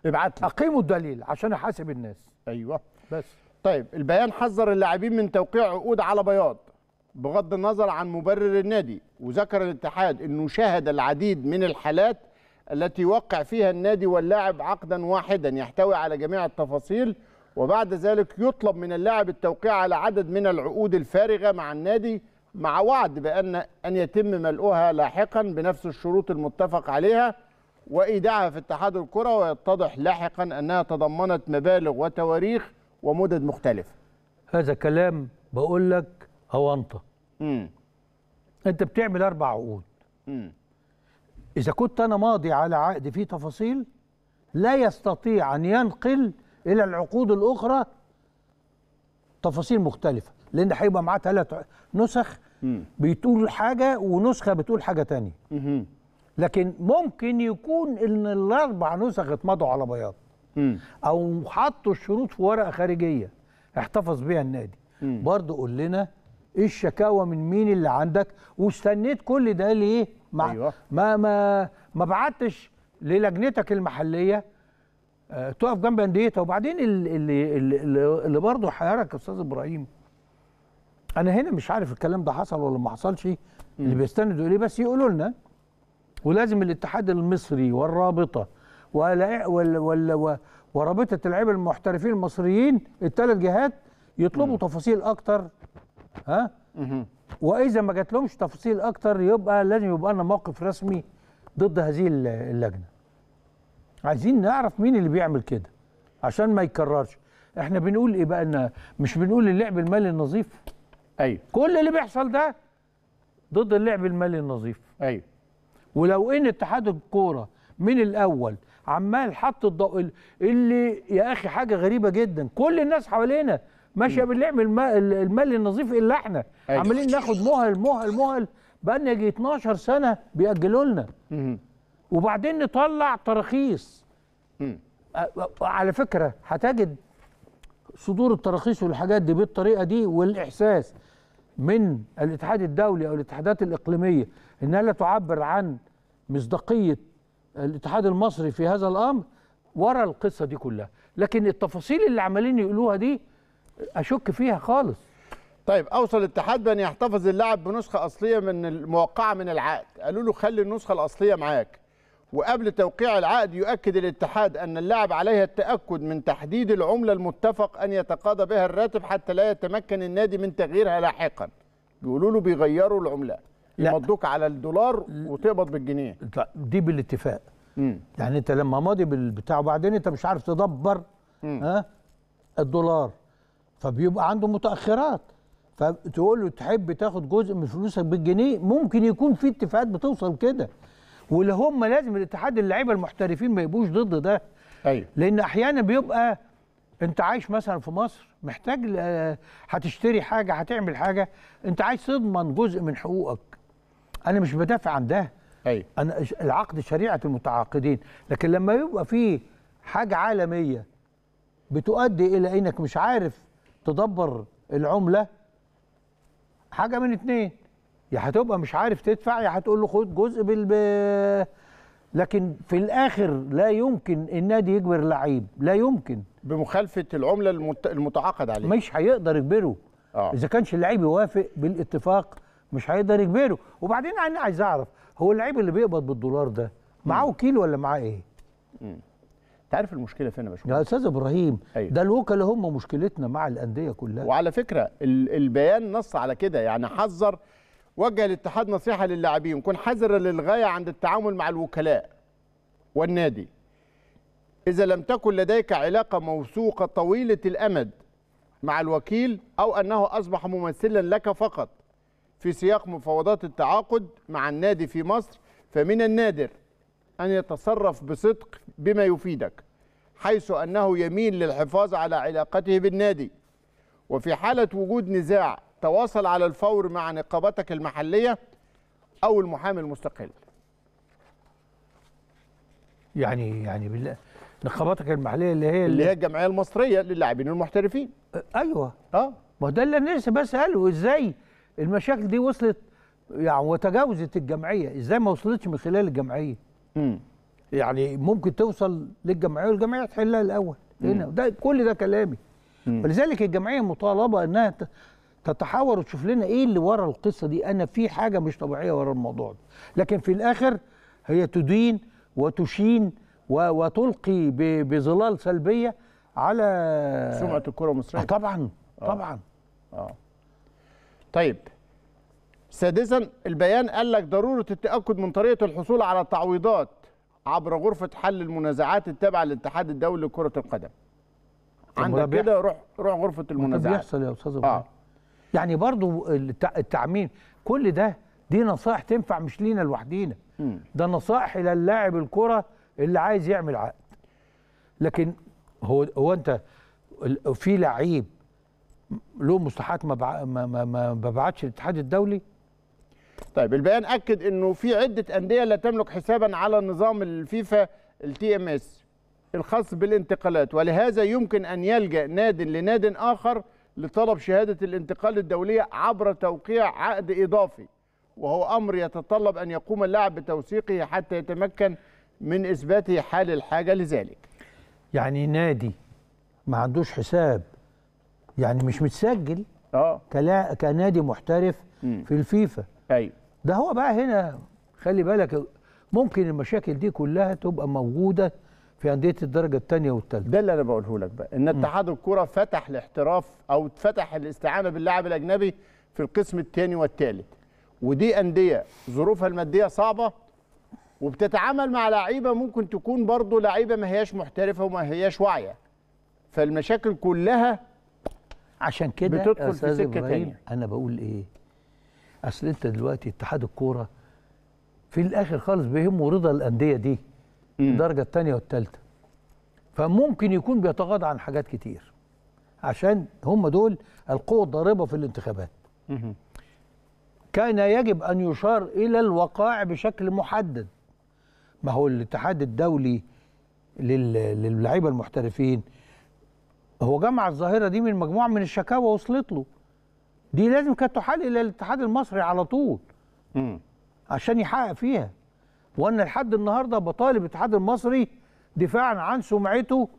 ابعت اقيموا الدليل عشان احاسب الناس ايوه بس طيب البيان حذر اللاعبين من توقيع عقود على بياض بغض النظر عن مبرر النادي وذكر الاتحاد انه شهد العديد من الحالات التي وقع فيها النادي واللاعب عقدا واحدا يحتوي على جميع التفاصيل وبعد ذلك يطلب من اللاعب التوقيع على عدد من العقود الفارغه مع النادي مع وعد بان ان يتم ملؤها لاحقا بنفس الشروط المتفق عليها وايداعها في اتحاد الكره ويتضح لاحقا انها تضمنت مبالغ وتواريخ ومدد مختلفه. هذا كلام بقول لك هو انت مم. انت بتعمل اربع عقود مم. اذا كنت انا ماضي على عقد فيه تفاصيل لا يستطيع ان ينقل الى العقود الاخرى تفاصيل مختلفه لان هيبقى معاه ثلاث نسخ بتقول حاجه ونسخه بتقول حاجه ثانيه لكن ممكن يكون ان الاربع نسخ اتمضوا على بياض او حطوا الشروط في ورقه خارجيه احتفظ بيها النادي برضه قول لنا ايه الشكاوى من مين اللي عندك واستنيت كل ده ليه مع أيوة. ما ما ما بعتش للجنتك المحليه أه تقف جنب انديتها وبعدين اللي اللي, اللي برضه حيرك استاذ ابراهيم انا هنا مش عارف الكلام ده حصل ولا ما حصلش اللي بيستندوا ليه بس يقولوا لنا ولازم الاتحاد المصري والرابطه ولا ولا ولا ورابطه اللعيبه المحترفين المصريين الثلاث جهات يطلبوا م. تفاصيل اكتر ها واذا ما جاتلهمش تفاصيل اكتر يبقى لازم يبقى لنا موقف رسمي ضد هذه اللجنه عايزين نعرف مين اللي بيعمل كده عشان ما يكررش احنا بنقول ايه بقى ان مش بنقول اللعب المالي النظيف ايوه كل اللي بيحصل ده ضد اللعب المالي النظيف ايوه ولو ان اتحاد الكوره من الاول عمال حط الضوء اللي يا اخي حاجه غريبه جدا كل الناس حوالينا ماشيه باللعب المالي النظيف الا احنا أيوة. عمالين ناخد مهل مهل مهل بقى لنا يجي 12 سنه بياجلوا لنا وبعدين نطلع تراخيص على فكره هتجد صدور التراخيص والحاجات دي بالطريقه دي والاحساس من الاتحاد الدولي او الاتحادات الاقليميه انها لا تعبر عن مصداقيه الاتحاد المصري في هذا الامر ورا القصه دي كلها لكن التفاصيل اللي عمالين يقولوها دي اشك فيها خالص طيب اوصى الاتحاد بان يحتفظ اللاعب بنسخه اصليه من الموقعه من العقد قالوا له خلي النسخه الاصليه معاك وقبل توقيع العقد يؤكد الاتحاد ان اللاعب عليه التاكد من تحديد العمله المتفق ان يتقاضى بها الراتب حتى لا يتمكن النادي من تغييرها لاحقا بيقولوا له بيغيروا العمله يمضوك على الدولار وتقبض بالجنيه دي بالاتفاق مم. يعني انت لما ماضي بالبتاع وبعدين انت مش عارف تدبر مم. ها الدولار فبيبقى عنده متاخرات فتقول له تحب تاخد جزء من فلوسك بالجنيه ممكن يكون في اتفاقات بتوصل كده واللي هم لازم الاتحاد اللعيبه المحترفين ما يبقوش ضد ده ايوه لان احيانا بيبقى انت عايش مثلا في مصر محتاج هتشتري حاجه هتعمل حاجه انت عايز تضمن جزء من حقوقك انا مش بدافع عن ده ايوه انا العقد شريعه المتعاقدين لكن لما يبقى في حاجه عالميه بتؤدي الى انك مش عارف تدبر العمله حاجه من اتنين يا هتبقى مش عارف تدفع يا هتقول له خد جزء بال لكن في الاخر لا يمكن النادي يجبر لعيب لا يمكن بمخالفه العمله المت... المتعاقد عليها مش هيقدر يجبره آه. اذا كانش اللعيب يوافق بالاتفاق مش هيقدر يجبره وبعدين انا عايز اعرف هو اللعيب اللي بيقبض بالدولار ده معاه وكيل ولا معاه ايه؟ م. تعرف المشكله فين يا باشمهندس يا استاذ ابراهيم أيوه. ده الوكلاء هم مشكلتنا مع الانديه كلها وعلى فكره البيان نص على كده يعني حذر وجه الاتحاد نصيحه للاعبين كن حذر للغايه عند التعامل مع الوكلاء والنادي اذا لم تكن لديك علاقه موثوقه طويله الامد مع الوكيل او انه اصبح ممثلا لك فقط في سياق مفاوضات التعاقد مع النادي في مصر فمن النادر أن يتصرف بصدق بما يفيدك حيث أنه يميل للحفاظ على علاقته بالنادي وفي حالة وجود نزاع تواصل على الفور مع نقابتك المحلية أو المحامي المستقل يعني يعني بالله نقاباتك المحليه اللي هي اللي هي الجمعيه المصريه للاعبين المحترفين ايوه اه ما ده اللي انا لسه بساله ازاي المشاكل دي وصلت يعني وتجاوزت الجمعيه ازاي ما وصلتش من خلال الجمعيه مم. يعني ممكن توصل للجمعيه والجمعيه تحلها الاول هنا ده كل ده كلامي ولذلك الجمعيه مطالبه انها تتحاور وتشوف لنا ايه اللي ورا القصه دي انا في حاجه مش طبيعيه ورا الموضوع ده لكن في الاخر هي تدين وتشين وتلقي بظلال سلبيه على سمعه الكره المصريه طبعا آه. طبعا اه, آه. طيب سادسا البيان قال لك ضروره التاكد من طريقه الحصول على تعويضات عبر غرفه حل المنازعات التابعه للاتحاد الدولي لكره القدم عندك كده روح روح غرفه المنازعات بيحصل يا استاذ آه. يعني برضو التعميم كل ده دي نصائح تنفع مش لينا لوحدينا ده نصائح الى اللاعب الكره اللي عايز يعمل عقد لكن هو هو انت في لعيب له مصلحات ما ما ما ببعتش الاتحاد الدولي طيب البيان اكد انه في عده انديه لا تملك حسابا على نظام الفيفا التي ام اس الخاص بالانتقالات ولهذا يمكن ان يلجا ناد لناد اخر لطلب شهاده الانتقال الدوليه عبر توقيع عقد اضافي وهو امر يتطلب ان يقوم اللاعب بتوثيقه حتى يتمكن من اثبات حال الحاجه لذلك يعني نادي ما عندوش حساب يعني مش متسجل اه كنادي محترف م. في الفيفا ايوه ده هو بقى هنا خلي بالك ممكن المشاكل دي كلها تبقى موجوده في انديه الدرجه الثانيه والثالثه ده اللي انا بقوله لك بقى ان اتحاد الكره فتح الاحتراف او فتح الاستعانه باللاعب الاجنبي في القسم الثاني والثالث ودي انديه ظروفها الماديه صعبه وبتتعامل مع لعيبه ممكن تكون برضه لعيبه ما هياش محترفه وما هياش واعيه فالمشاكل كلها عشان كده بتدخل في سكه ثانيه انا بقول ايه اصل انت دلوقتي اتحاد الكوره في الاخر خالص بيهمه رضا الانديه دي الدرجه الثانيه والثالثه فممكن يكون بيتغاضى عن حاجات كتير عشان هم دول القوة الضاربة في الانتخابات كان يجب أن يشار إلى الوقائع بشكل محدد ما هو الاتحاد الدولي للعيبة المحترفين هو جمع الظاهرة دي من مجموعة من الشكاوى وصلت له دي لازم كانت تحال الى الاتحاد المصري على طول مم. عشان يحقق فيها وانا لحد النهارده بطالب الاتحاد المصري دفاعا عن سمعته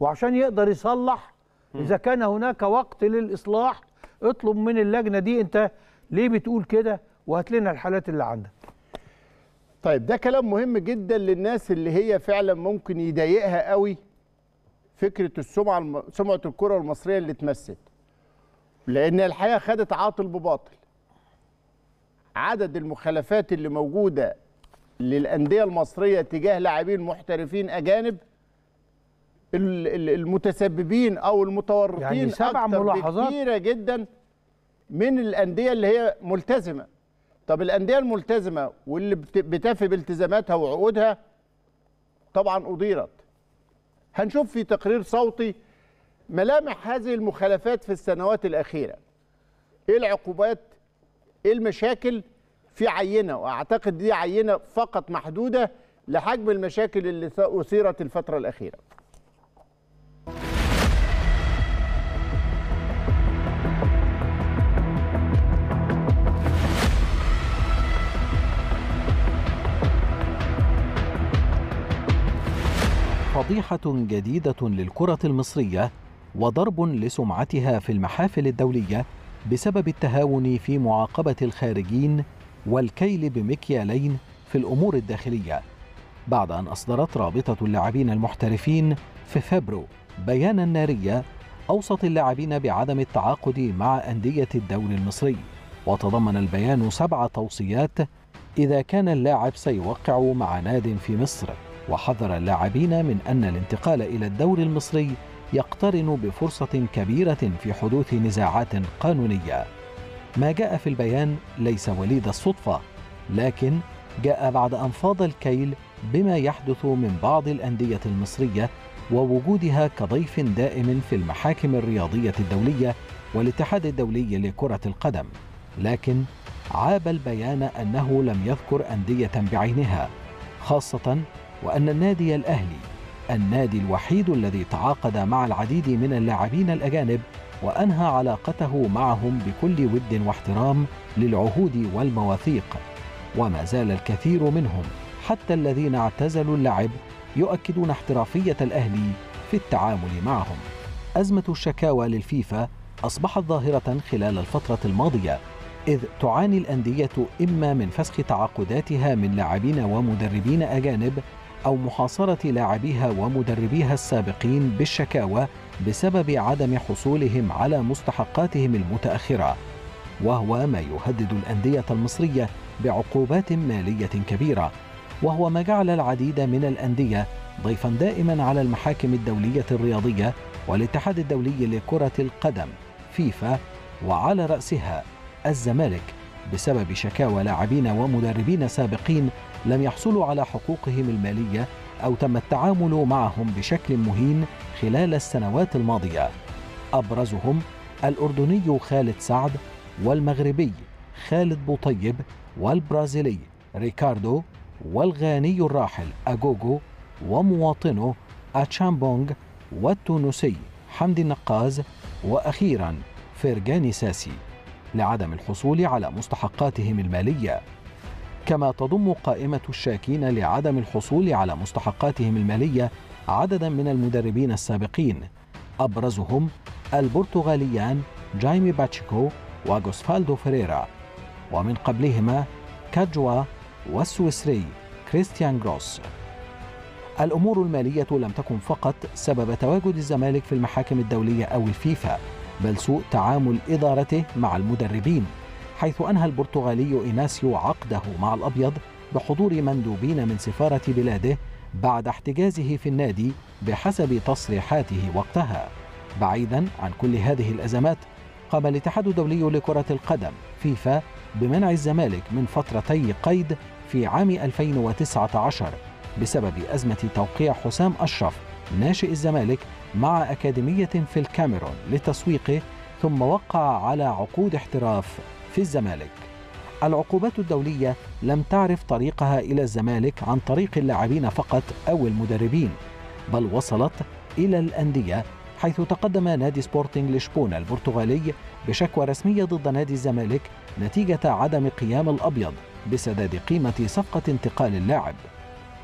وعشان يقدر يصلح مم. اذا كان هناك وقت للاصلاح اطلب من اللجنه دي انت ليه بتقول كده وهات لنا الحالات اللي عندك طيب ده كلام مهم جدا للناس اللي هي فعلا ممكن يضايقها قوي فكره السمعه سمعه الكره المصريه اللي اتمست لان الحقيقه خدت عاطل بباطل عدد المخالفات اللي موجوده للانديه المصريه تجاه لاعبين محترفين اجانب المتسببين او المتورطين يعني سبع ملاحظات كثيره جدا من الانديه اللي هي ملتزمه طب الانديه الملتزمه واللي بتفي بالتزاماتها وعقودها طبعا اديرت هنشوف في تقرير صوتي ملامح هذه المخالفات في السنوات الأخيرة إيه العقوبات إيه المشاكل في عينة وأعتقد دي عينة فقط محدودة لحجم المشاكل اللي أثيرت الفترة الأخيرة فضيحة جديدة للكرة المصرية وضرب لسمعتها في المحافل الدولية بسبب التهاون في معاقبة الخارجين والكيل بمكيالين في الأمور الداخلية بعد أن أصدرت رابطة اللاعبين المحترفين في فبرو بيانا نارية أوصت اللاعبين بعدم التعاقد مع أندية الدوري المصري وتضمن البيان سبع توصيات إذا كان اللاعب سيوقع مع ناد في مصر وحذر اللاعبين من أن الانتقال إلى الدوري المصري يقترن بفرصة كبيرة في حدوث نزاعات قانونية. ما جاء في البيان ليس وليد الصدفة، لكن جاء بعد أن فاض الكيل بما يحدث من بعض الأندية المصرية ووجودها كضيف دائم في المحاكم الرياضية الدولية والاتحاد الدولي لكرة القدم، لكن عاب البيان أنه لم يذكر أندية بعينها، خاصة وأن النادي الأهلي النادي الوحيد الذي تعاقد مع العديد من اللاعبين الأجانب وأنهى علاقته معهم بكل ود واحترام للعهود والمواثيق وما زال الكثير منهم حتى الذين اعتزلوا اللعب يؤكدون احترافية الأهلي في التعامل معهم أزمة الشكاوى للفيفا أصبحت ظاهرة خلال الفترة الماضية إذ تعاني الأندية إما من فسخ تعاقداتها من لاعبين ومدربين أجانب أو محاصرة لاعبيها ومدربيها السابقين بالشكاوى بسبب عدم حصولهم على مستحقاتهم المتأخرة وهو ما يهدد الأندية المصرية بعقوبات مالية كبيرة وهو ما جعل العديد من الأندية ضيفا دائما على المحاكم الدولية الرياضية والاتحاد الدولي لكرة القدم فيفا وعلى رأسها الزمالك بسبب شكاوى لاعبين ومدربين سابقين لم يحصلوا على حقوقهم المالية أو تم التعامل معهم بشكل مهين خلال السنوات الماضية أبرزهم الأردني خالد سعد والمغربي خالد بوطيب والبرازيلي ريكاردو والغاني الراحل أجوجو ومواطنه أتشامبونغ والتونسي حمدي النقاز وأخيرا فرجاني ساسي لعدم الحصول على مستحقاتهم الماليه كما تضم قائمة الشاكين لعدم الحصول على مستحقاتهم المالية عددا من المدربين السابقين أبرزهم البرتغاليان جايمي باتشيكو وغوسفالدو فريرا ومن قبلهما كاجوا والسويسري كريستيان جروس الأمور المالية لم تكن فقط سبب تواجد الزمالك في المحاكم الدولية أو الفيفا بل سوء تعامل إدارته مع المدربين حيث أنهى البرتغالي إيناسيو عقده مع الأبيض بحضور مندوبين من سفارة بلاده بعد احتجازه في النادي بحسب تصريحاته وقتها بعيدا عن كل هذه الأزمات قام الاتحاد الدولي لكرة القدم فيفا بمنع الزمالك من فترتي قيد في عام 2019 بسبب أزمة توقيع حسام أشرف ناشئ الزمالك مع أكاديمية في الكاميرون لتسويقه ثم وقع على عقود احتراف في الزمالك العقوبات الدولية لم تعرف طريقها إلى الزمالك عن طريق اللاعبين فقط أو المدربين بل وصلت إلى الأندية حيث تقدم نادي سبورتنج لشبونة البرتغالي بشكوى رسمية ضد نادي الزمالك نتيجة عدم قيام الأبيض بسداد قيمة صفقة انتقال اللاعب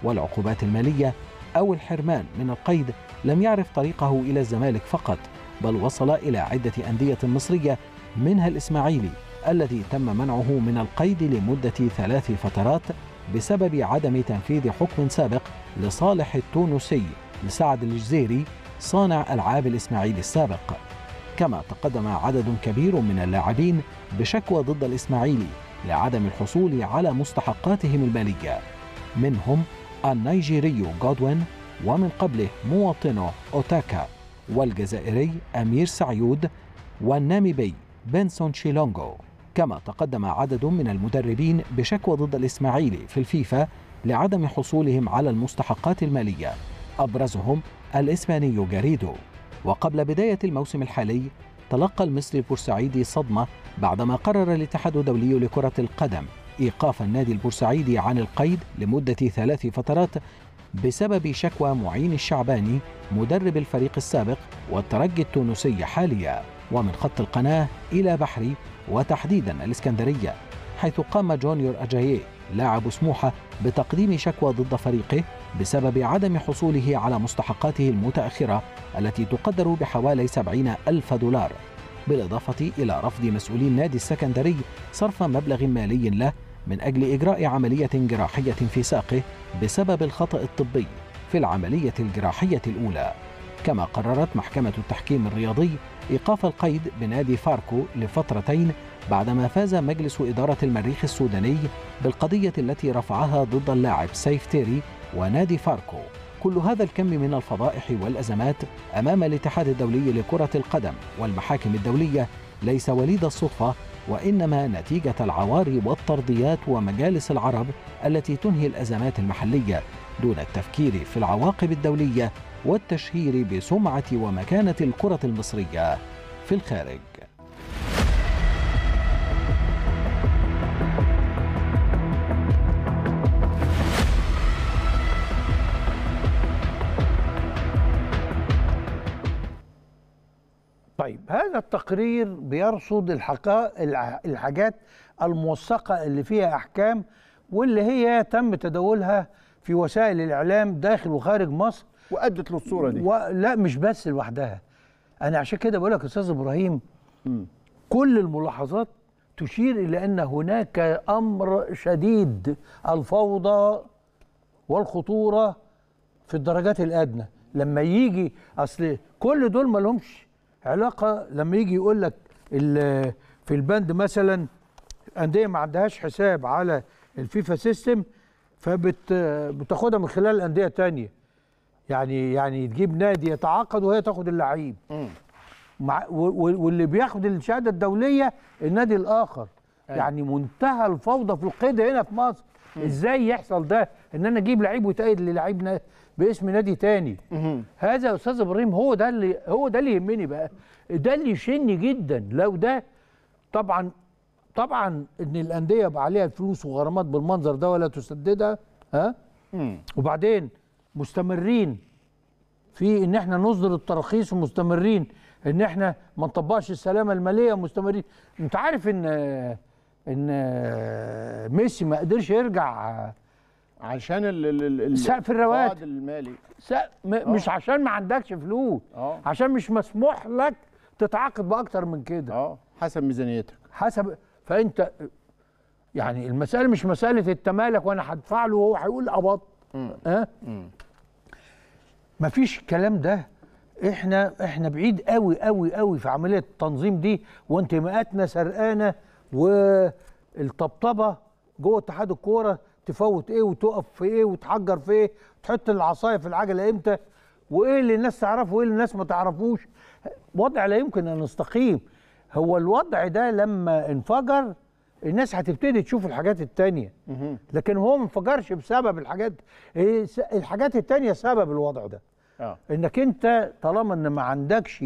والعقوبات المالية أو الحرمان من القيد لم يعرف طريقه إلى الزمالك فقط بل وصل إلى عدة أندية مصرية منها الإسماعيلي الذي تم منعه من القيد لمدة ثلاث فترات بسبب عدم تنفيذ حكم سابق لصالح التونسي لسعد الجزيري صانع ألعاب الإسماعيلي السابق كما تقدم عدد كبير من اللاعبين بشكوى ضد الإسماعيلي لعدم الحصول على مستحقاتهم المالية منهم النيجيري جودوين ومن قبله مواطنه أوتاكا والجزائري أمير سعيود والناميبي بنسون شيلونغو كما تقدم عدد من المدربين بشكوى ضد الإسماعيلي في الفيفا لعدم حصولهم على المستحقات المالية أبرزهم الإسباني جاريدو وقبل بداية الموسم الحالي تلقى المصري البورسعيدي صدمة بعدما قرر الاتحاد الدولي لكرة القدم إيقاف النادي البورسعيدي عن القيد لمدة ثلاث فترات بسبب شكوى معين الشعباني مدرب الفريق السابق والترجي التونسي حاليا ومن خط القناة إلى بحري وتحديدا الإسكندرية حيث قام جونيور أجاييه لاعب سموحة بتقديم شكوى ضد فريقه بسبب عدم حصوله على مستحقاته المتأخرة التي تقدر بحوالي 70 ألف دولار بالإضافة إلى رفض مسؤولي النادي السكندري صرف مبلغ مالي له من أجل إجراء عملية جراحية في ساقه بسبب الخطأ الطبي في العملية الجراحية الأولى كما قررت محكمة التحكيم الرياضي إيقاف القيد بنادي فاركو لفترتين بعدما فاز مجلس إدارة المريخ السوداني بالقضية التي رفعها ضد اللاعب سيف تيري ونادي فاركو كل هذا الكم من الفضائح والأزمات أمام الاتحاد الدولي لكرة القدم والمحاكم الدولية ليس وليد الصدفة وإنما نتيجة العواري والطرديات ومجالس العرب التي تنهي الأزمات المحلية دون التفكير في العواقب الدولية والتشهير بسمعة ومكانة الكرة المصرية في الخارج طيب هذا التقرير بيرصد الحقائق الحاجات الموثقة اللي فيها أحكام واللي هي تم تداولها في وسائل الاعلام داخل وخارج مصر وادت للصوره دي و... لا مش بس لوحدها انا عشان كده بقول لك استاذ ابراهيم م. كل الملاحظات تشير الى ان هناك امر شديد الفوضى والخطوره في الدرجات الادنى لما يجي اصل كل دول ما لهمش علاقه لما يجي يقول لك في البند مثلا انديه ما عندهاش حساب على الفيفا سيستم فبتاخدها من خلال انديه تانية يعني يعني تجيب نادي يتعاقد وهي تاخد اللعيب مع واللي بياخد الشهاده الدوليه النادي الاخر أيوة. يعني منتهى الفوضى في القيد هنا في مصر مم. ازاي يحصل ده ان انا اجيب لعيب ويتقيد للعيب باسم نادي تاني مم. هذا يا استاذ ابراهيم هو ده اللي هو ده اللي يهمني بقى ده اللي يشني جدا لو ده طبعا طبعا ان الانديه يبقى عليها فلوس وغرامات بالمنظر ده ولا تسددها ها مم. وبعدين مستمرين في ان احنا نصدر التراخيص ومستمرين ان احنا ما نطبقش السلامه الماليه ومستمرين انت عارف ان ان ميسي ما قدرش يرجع عشان سقف الرواتب المالي آه. مش عشان ما عندكش فلوس أوه. عشان مش مسموح لك تتعاقد باكتر من كده اه حسب ميزانيتك حسب فانت يعني المساله مش مساله التمالك وانا هدفع له وهو هيقول قبض ها مفيش الكلام ده احنا احنا بعيد قوي قوي قوي في عمليه التنظيم دي وانتماءاتنا سرقانه والطبطبه جوه اتحاد الكوره تفوت ايه وتقف في ايه وتحجر في ايه تحط العصايه في العجله امتى وايه اللي الناس تعرفه وايه اللي الناس ما تعرفوش وضع لا يمكن ان نستقيم هو الوضع ده لما انفجر الناس هتبتدي تشوف الحاجات التانية لكن هو ما انفجرش بسبب الحاجات إيه، الحاجات التانية سبب الوضع ده آه. انك انت طالما ان ما عندكش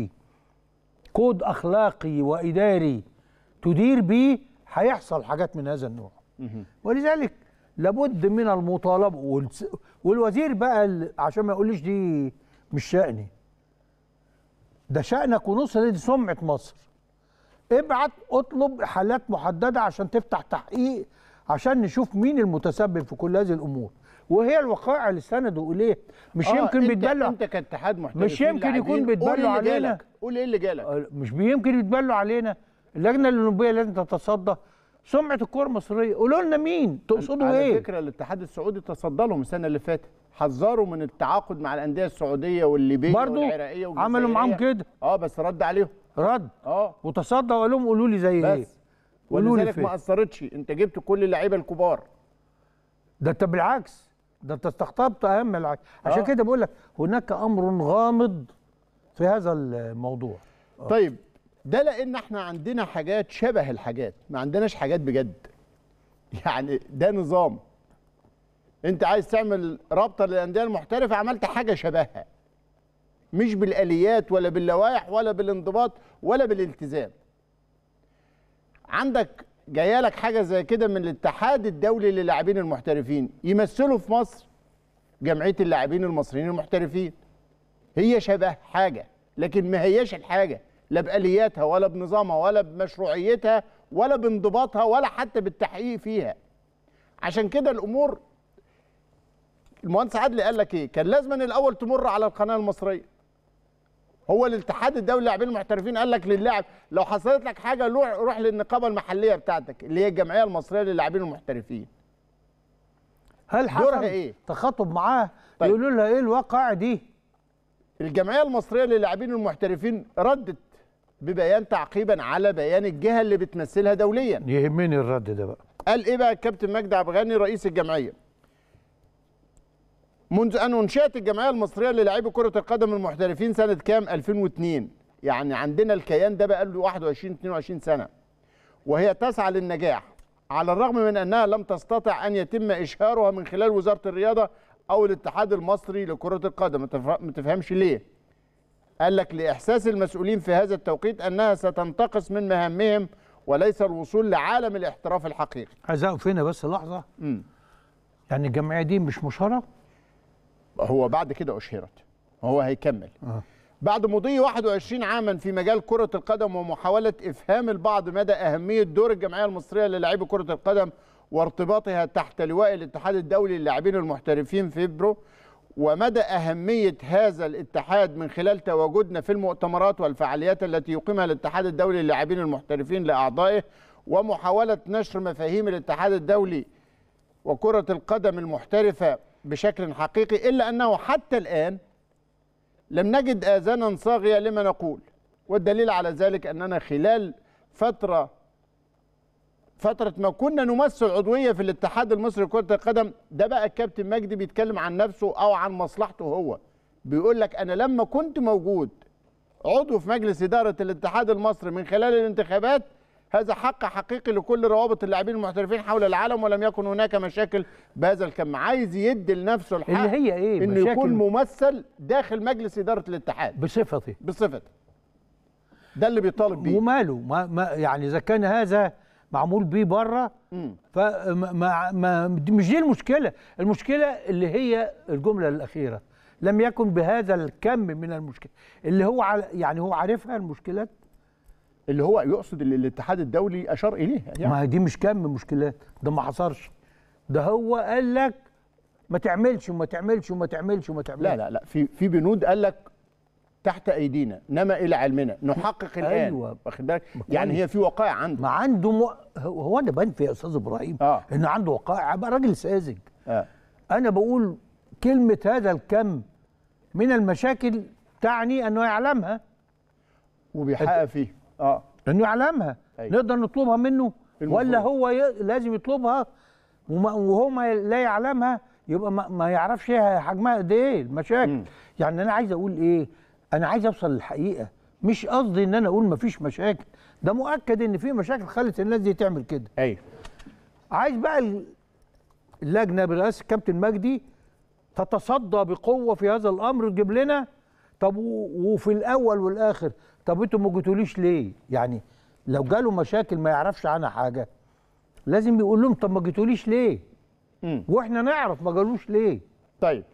كود اخلاقي واداري تدير بيه هيحصل حاجات من هذا النوع ولذلك لابد من المطالبه والوزير بقى عشان ما يقوليش دي مش شأني ده شأنك ونص دي سمعة مصر ابعت اطلب حالات محدده عشان تفتح تحقيق عشان نشوف مين المتسبب في كل هذه الامور وهي الوقائع اللي سندوا اليه مش آه يمكن بيتبلوا انت كاتحاد محترف مش يمكن يكون بيتبلوا إيه علينا قول ايه اللي جالك آه، مش بيمكن يتبلوا علينا اللجنه الاولمبيه لازم تتصدى سمعه الكره المصريه قولوا لنا مين تقصدوا على ايه على فكره الاتحاد السعودي تصدى لهم السنه اللي فاتت حذروا من التعاقد مع الانديه السعوديه والليبيه والعراقيه برضو عملوا معاهم كده اه بس رد عليهم رد اه وتصدى وقال لهم قولوا لي زي إيه؟ بس. ايه ولذلك ما اثرتش انت جبت كل اللعيبه الكبار ده انت بالعكس ده انت استقطبت اهم العكس عشان آه. كده بقول لك هناك امر غامض في هذا الموضوع أوه. طيب ده لان احنا عندنا حاجات شبه الحاجات ما عندناش حاجات بجد يعني ده نظام انت عايز تعمل رابطه للانديه المحترفه عملت حاجه شبهها مش بالاليات ولا باللوائح ولا بالانضباط ولا بالالتزام عندك جايه لك حاجه زي كده من الاتحاد الدولي للاعبين المحترفين يمثلوا في مصر جمعيه اللاعبين المصريين المحترفين هي شبه حاجه لكن ما هياش الحاجه لا بالياتها ولا بنظامها ولا بمشروعيتها ولا بانضباطها ولا حتى بالتحقيق فيها عشان كده الامور المهندس عدلي قال لك ايه كان لازم الاول تمر على القناه المصريه هو الاتحاد الدولي للاعبين المحترفين قال لك للاعب لو حصلت لك حاجه روح روح للنقابه المحليه بتاعتك اللي هي الجمعيه المصريه للاعبين المحترفين هل حصل ايه؟ تخاطب معاه طيب. يقولوا لها ايه الواقع دي الجمعيه المصريه للاعبين المحترفين ردت ببيان تعقيبا على بيان الجهه اللي بتمثلها دوليا يهمني الرد ده بقى قال ايه بقى الكابتن مجدي عبد الغني رئيس الجمعيه منذ أن أنشأت الجمعية المصرية للاعبي كرة القدم المحترفين سنة كام 2002 يعني عندنا الكيان ده بقى له 21 22 سنة وهي تسعى للنجاح على الرغم من أنها لم تستطع أن يتم إشهارها من خلال وزارة الرياضة أو الاتحاد المصري لكرة القدم ما تفهمش ليه قال لك لإحساس المسؤولين في هذا التوقيت أنها ستنتقص من مهامهم وليس الوصول لعالم الاحتراف الحقيقي عايز أقف هنا بس لحظة مم. يعني الجمعية دي مش مشهرة هو بعد كده أشهرت هو هيكمل أه. بعد مضي 21 عاما في مجال كرة القدم ومحاولة إفهام البعض مدى أهمية دور الجمعية المصرية للاعبي كرة القدم وارتباطها تحت لواء الاتحاد الدولي للاعبين المحترفين فيبرو ومدى أهمية هذا الاتحاد من خلال تواجدنا في المؤتمرات والفعاليات التي يقيمها الاتحاد الدولي للاعبين المحترفين لأعضائه ومحاولة نشر مفاهيم الاتحاد الدولي وكرة القدم المحترفة بشكل حقيقي إلا أنه حتى الآن لم نجد آذانا صاغية لما نقول والدليل على ذلك أننا خلال فترة فترة ما كنا نمثل عضوية في الاتحاد المصري لكرة القدم ده بقى الكابتن مجدي بيتكلم عن نفسه أو عن مصلحته هو بيقول لك أنا لما كنت موجود عضو في مجلس إدارة الاتحاد المصري من خلال الانتخابات هذا حق حقيقي لكل روابط اللاعبين المحترفين حول العالم ولم يكن هناك مشاكل بهذا الكم عايز يدي لنفسه الحق اللي هي ايه انه يكون ممثل داخل مجلس اداره الاتحاد بصفتي بصفتي ده اللي بيطالب بيه وماله ما ما يعني اذا كان هذا معمول بيه بره فما ما مش دي المشكله المشكله اللي هي الجمله الاخيره لم يكن بهذا الكم من المشكله اللي هو يعني هو عارفها المشكلات اللي هو يقصد اللي الاتحاد الدولي اشار اليه يعني ما دي مش كم مشكلات ده ما حصلش ده هو قال لك ما تعملش وما تعملش وما تعملش وما تعملش لا لا لا في في بنود قال لك تحت ايدينا نما الى علمنا نحقق الان ايوه واخد بالك يعني هي في وقائع عنده ما عنده م... هو انا بنفي يا استاذ ابراهيم آه. ان عنده وقائع ابقى راجل ساذج آه. انا بقول كلمه هذا الكم من المشاكل تعني انه يعلمها وبيحقق فيه اه انه يعلمها أي. أيوة. نقدر نطلبها منه المفروض. ولا هو ي... لازم يطلبها وهو ما لا يعلمها يبقى ما, ما يعرفش حجمها قد ايه المشاكل م. يعني انا عايز اقول ايه انا عايز اوصل للحقيقه مش قصدي ان انا اقول ما فيش مشاكل ده مؤكد ان في مشاكل خلت الناس دي تعمل كده ايوه عايز بقى اللجنه برئاسه الكابتن مجدي تتصدى بقوه في هذا الامر وتجيب لنا طب وفي الاول والاخر طب انتوا ما جيتوليش ليه يعني لو جاله مشاكل ما يعرفش عنها حاجه لازم يقول لهم طب ما جيتوليش ليه مم. واحنا نعرف ما جالوش ليه طيب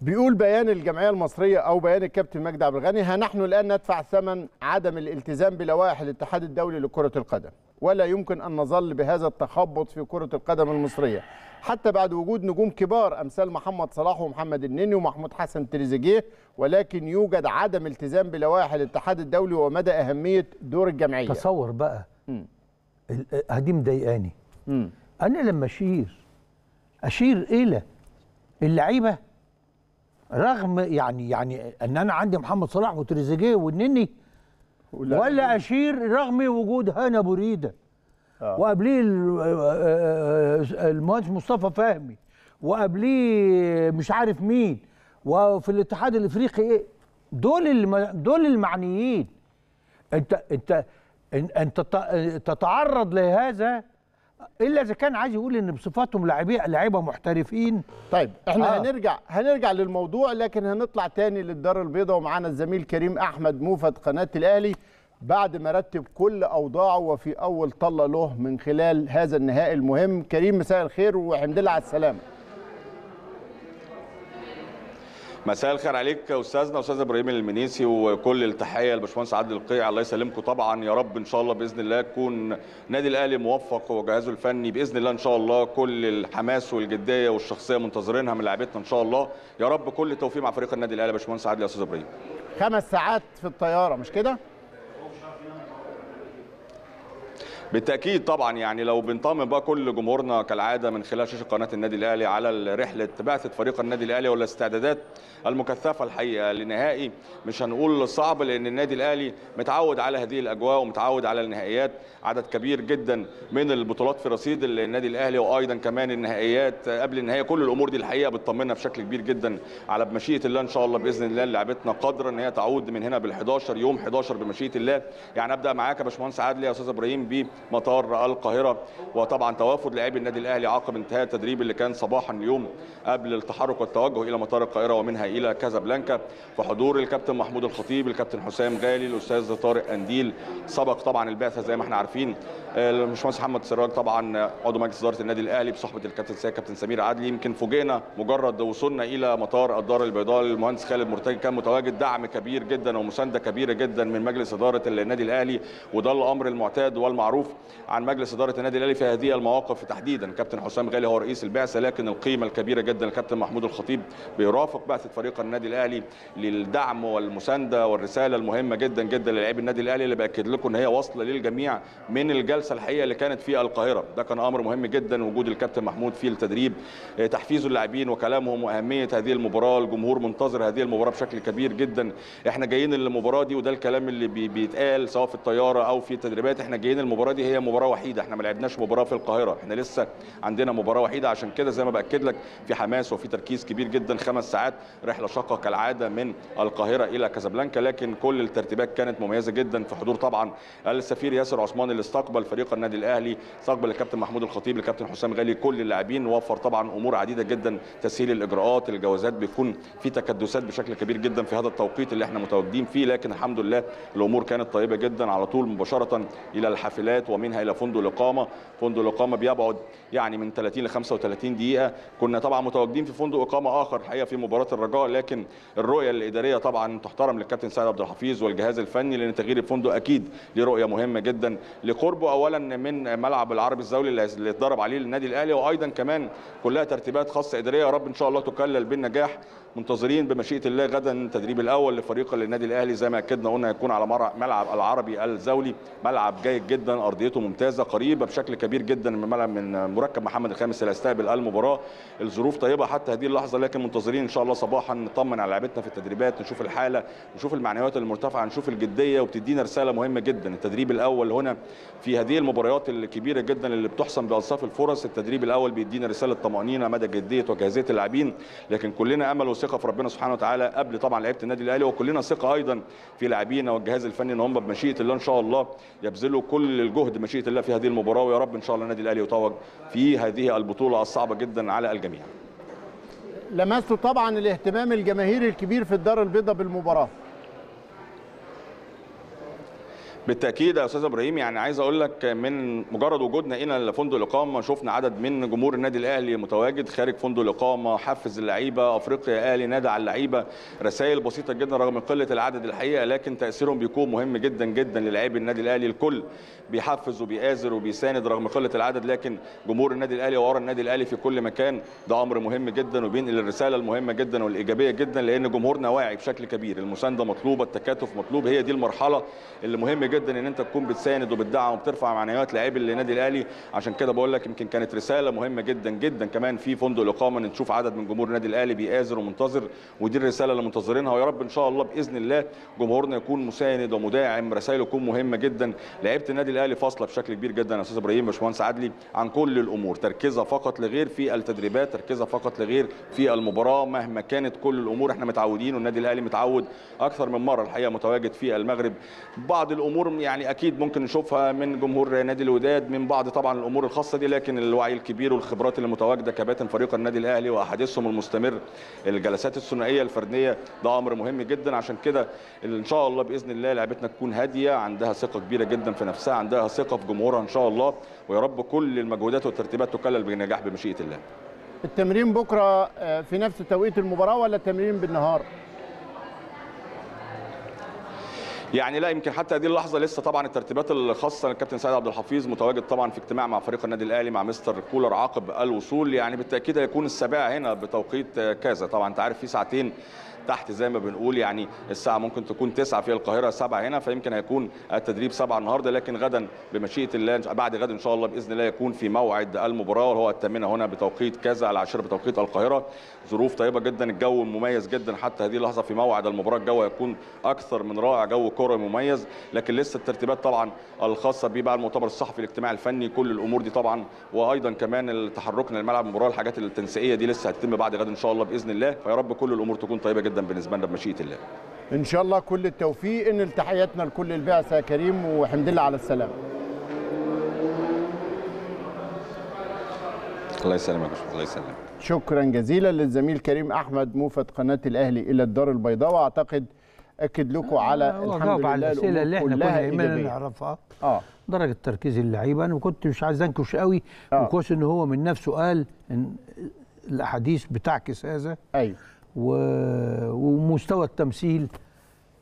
بيقول بيان الجمعيه المصريه او بيان الكابتن مجدي عبد الغني ها نحن الان ندفع ثمن عدم الالتزام بلوائح الاتحاد الدولي لكره القدم ولا يمكن أن نظل بهذا التخبط في كرة القدم المصرية حتى بعد وجود نجوم كبار أمثال محمد صلاح ومحمد النني ومحمود حسن تريزيجيه ولكن يوجد عدم التزام بلوائح الاتحاد الدولي ومدى أهمية دور الجمعية تصور بقى دي مضايقاني أنا لما أشير أشير إلى اللعيبة رغم يعني يعني ان انا عندي محمد صلاح وتريزيجيه والنني ولا, ولا أشير رغم وجود هنا بوريده آه. وقبليه آه، آه، آه، المهندس مصطفى فهمي وقبليه مش عارف مين وفي الاتحاد الافريقي ايه دول دول المعنيين انت انت انت تتعرض لهذا الا اذا كان عايز يقول ان بصفاتهم لاعبيه لعيبه محترفين طيب احنا آه. هنرجع هنرجع للموضوع لكن هنطلع تاني للدار البيضاء ومعانا الزميل كريم احمد موفد قناه الاهلي بعد ما رتب كل اوضاعه وفي اول طله له من خلال هذا النهائي المهم كريم مساء الخير والحمد لله على السلامه مساء الخير عليك استاذنا استاذ ابراهيم المنيسي وكل التحيه للباشمهندس عادل القيع الله يسلمكم طبعا يا رب ان شاء الله باذن الله يكون نادي الاهلي موفق وجهازه الفني باذن الله ان شاء الله كل الحماس والجديه والشخصيه منتظرينها من لاعبتنا ان شاء الله يا رب كل التوفيق مع فريق النادي الاهلي باشمهندس عادل يا استاذ ابراهيم خمس ساعات في الطياره مش كده بالتاكيد طبعا يعني لو بنطمن بقى كل جمهورنا كالعاده من خلال شاشه قناه النادي الاهلي على رحله بعثه فريق النادي الاهلي والاستعدادات المكثفه الحقيقه لنهائي مش هنقول صعب لان النادي الاهلي متعود على هذه الاجواء ومتعود على النهائيات عدد كبير جدا من البطولات في رصيد النادي الاهلي وايضا كمان النهائيات قبل النهائي كل الامور دي الحقيقه بتطمنا بشكل كبير جدا على بمشيئه الله ان شاء الله باذن الله لعبتنا قادره ان هي تعود من هنا بال11 يوم 11 بمشيئه الله يعني ابدا معاك يا باشمهندس عادل يا استاذ ابراهيم بيه مطار القاهره وطبعا توافد لاعبي النادي الاهلي عقب انتهاء التدريب اللي كان صباحا اليوم قبل التحرك والتوجه الى مطار القاهره ومنها الى كازابلانكا فحضور الكابتن محمود الخطيب الكابتن حسام غالي الاستاذ طارق قنديل سبق طبعا البعثه زي ما احنا عارفين الباشمهندس محمد سراج طبعا عضو مجلس اداره النادي الاهلي بصحبه الكابتن سيد كابتن سمير عدلي يمكن فوجئنا مجرد وصولنا الى مطار الدار البيضاء المهندس خالد مرتجي كان متواجد دعم كبير جدا ومسانده كبيره جدا من مجلس اداره النادي الاهلي وده الامر المعتاد والمعروف عن مجلس اداره النادي الاهلي في هذه المواقف تحديدا كابتن حسام غالي هو رئيس البعثه لكن القيمه الكبيره جدا الكابتن محمود الخطيب بيرافق بعثه فريق النادي الاهلي للدعم والمسانده والرساله المهمه جدا جدا للاعبي النادي الاهلي اللي باكد لكم ان هي واصله للجميع من الجلسه الجلسه الحقيقه اللي كانت في القاهره ده كان امر مهم جدا وجود الكابتن محمود في التدريب آه، تحفيز اللاعبين وكلامهم واهميه هذه المباراه الجمهور منتظر هذه المباراه بشكل كبير جدا احنا جايين للمباراه دي وده الكلام اللي بيتقال سواء في الطياره او في التدريبات احنا جايين المباراه دي هي مباراه وحيده احنا ما لعبناش مباراه في القاهره احنا لسه عندنا مباراه وحيده عشان كده زي ما باكد لك في حماس وفي تركيز كبير جدا خمس ساعات رحله شاقه كالعاده من القاهره الى كازابلانكا لكن كل الترتيبات كانت مميزه جدا في حضور طبعا السفير ياسر عثمان اللي استقبل فريق النادي الاهلي استقبل الكابتن محمود الخطيب الكابتن حسام غالي كل اللاعبين وفر طبعا امور عديده جدا تسهيل الاجراءات الجوازات بيكون في تكدسات بشكل كبير جدا في هذا التوقيت اللي احنا متواجدين فيه لكن الحمد لله الامور كانت طيبه جدا على طول مباشره الى الحافلات ومنها الى فندق الاقامه فندق الاقامه بيبعد يعني من 30 ل 35 دقيقه كنا طبعا متواجدين في فندق اقامه اخر الحقيقه في مباراه الرجاء لكن الرؤيه الاداريه طبعا تحترم للكابتن سعد عبد الحفيظ والجهاز الفني لان تغيير الفندق اكيد دي رؤيه مهمه جدا لقربه او اولا من ملعب العربي الزولي اللي اتدرب عليه النادي الاهلي وايضا كمان كلها ترتيبات خاصه اداريه يا رب ان شاء الله تكلل بالنجاح منتظرين بمشيئه الله غدا التدريب الاول لفريق للنادي الاهلي زي ما اكدنا قلنا هيكون على ملعب العربي الزولي ملعب جيد جدا ارضيته ممتازه قريبه بشكل كبير جدا من ملعب من مركب محمد الخامس اللي هيستقبل المباراه الظروف طيبه حتى هذه اللحظه لكن منتظرين ان شاء الله صباحا نطمن على لعبتنا في التدريبات نشوف الحاله نشوف المعنويات المرتفعه نشوف الجديه وبتدينا رساله مهمه جدا التدريب الاول هنا في هذه المباريات الكبيره جدا اللي بتحسم بانصاف الفرص التدريب الاول بيدينا رساله طمانينه مدى جديه وجاهزيه اللاعبين لكن كلنا امل ثقه في ربنا سبحانه وتعالى قبل طبعا لعيبه النادي الاهلي وكلنا ثقه ايضا في لاعبينا والجهاز الفني ان هم بمشيئه الله ان شاء الله يبذلوا كل الجهد مشيئه الله في هذه المباراه ويا رب ان شاء الله النادي الاهلي يتوج في هذه البطوله الصعبه جدا على الجميع. لمست طبعا الاهتمام الجماهيري الكبير في الدار البيضاء بالمباراه. بالتاكيد يا استاذ ابراهيم يعني عايز اقول لك من مجرد وجودنا هنا لفندق الاقامه شفنا عدد من جمهور النادي الاهلي متواجد خارج فندق الاقامه حفز اللعيبه افريقيا اهلي نادى على اللعيبه رسائل بسيطه جدا رغم قله العدد الحقيقه لكن تاثيرهم بيكون مهم جدا جدا للاعبي النادي الاهلي الكل بيحفز وبيآزر وبيساند رغم قله العدد لكن جمهور النادي الاهلي ورا النادي الاهلي في كل مكان ده امر مهم جدا وبينقل الرساله المهمه جدا والايجابيه جدا لان جمهورنا واعي بشكل كبير المسانده مطلوبه التكاتف مطلوب هي دي المرحله اللي مهم جدا جدا ان انت تكون بتساند وبتدعم وبترفع معنويات لاعبي النادي الاهلي عشان كده بقول لك يمكن كانت رساله مهمه جدا جدا كمان في فندق الاقامه ان نشوف عدد من جمهور النادي الاهلي بيآزر ومنتظر ودي الرساله اللي منتظرينها ويا رب ان شاء الله باذن الله جمهورنا يكون مساند ومداعم رسائله تكون مهمه جدا لعيبه النادي الاهلي فاصله بشكل كبير جدا يا استاذ ابراهيم باشمهندس عدلي عن كل الامور تركيزها فقط لغير في التدريبات تركيزها فقط لغير في المباراه مهما كانت كل الامور احنا متعودين والنادي الاهلي متعود اكثر من مره الحقيقه متواجد في المغرب بعض الامور امور يعني اكيد ممكن نشوفها من جمهور نادي الوداد من بعض طبعا الامور الخاصه دي لكن الوعي الكبير والخبرات اللي متواجده كباتن فريق النادي الاهلي واحاديثهم المستمر الجلسات الثنائيه الفرديه ده امر مهم جدا عشان كده ان شاء الله باذن الله لعبتنا تكون هاديه عندها ثقه كبيره جدا في نفسها عندها ثقه في جمهورها ان شاء الله ويا رب كل المجهودات والترتيبات تكلل بنجاح بمشيئه الله التمرين بكره آه، في نفس توقيت المباراه ولا التمرين بالنهار يعني لا يمكن حتى هذه اللحظه لسه طبعا الترتيبات الخاصه الكابتن سعيد عبد الحفيظ متواجد طبعا في اجتماع مع فريق النادي الاهلي مع مستر كولر عقب الوصول يعني بالتاكيد هيكون السابعه هنا بتوقيت كذا طبعا انت عارف في ساعتين تحت زي ما بنقول يعني الساعه ممكن تكون 9 في القاهره 7 هنا فيمكن هيكون التدريب 7 النهارده لكن غدا بمشيئه الله بعد غد ان شاء الله باذن الله يكون في موعد المباراه وهو الثامنه هنا بتوقيت كذا العاشره بتوقيت القاهره ظروف طيبه جدا الجو مميز جدا حتى هذه اللحظه في موعد المباراه الجو هيكون اكثر من رائع جو كره مميز لكن لسه الترتيبات طبعا الخاصه بيه بعد المؤتمر الصحفي الاجتماعي الفني كل الامور دي طبعا وايضا كمان تحركنا الملعب المباراه الحاجات التنسيقيه دي لسه هتتم بعد غد ان شاء الله باذن الله فيا رب كل الامور تكون طيبه جدا جدا بالنسبه لنا بمشيئه الله ان شاء الله كل التوفيق ان تحياتنا لكل البعثه يا كريم وحمد لله على السلامه الله يسلمك الله يسلمك شكرا جزيلا للزميل كريم احمد موفد قناه الاهلي الى الدار البيضاء واعتقد اكد لكم على آه، الحمد لله على الاسئله اللي احنا كنا يهمنا نعرفها اه درجه تركيز اللعيبه انا كنت مش عايز انكش قوي آه. وكويس ان هو من نفسه قال ان الاحاديث بتعكس هذا ايوه ومستوى التمثيل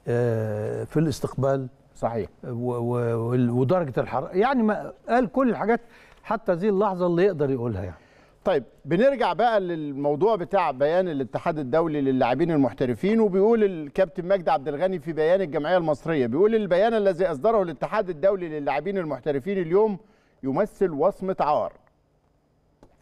آه، في الاستقبال صحيح ودرجه الحراره يعني ما قال كل الحاجات حتى هذه اللحظه اللي يقدر يقولها يعني طيب بنرجع بقى للموضوع بتاع بيان الاتحاد الدولي للاعبين المحترفين وبيقول الكابتن مجدي عبد الغني في بيان الجمعيه المصريه بيقول البيان الذي اصدره الاتحاد الدولي للاعبين المحترفين اليوم يمثل وصمه عار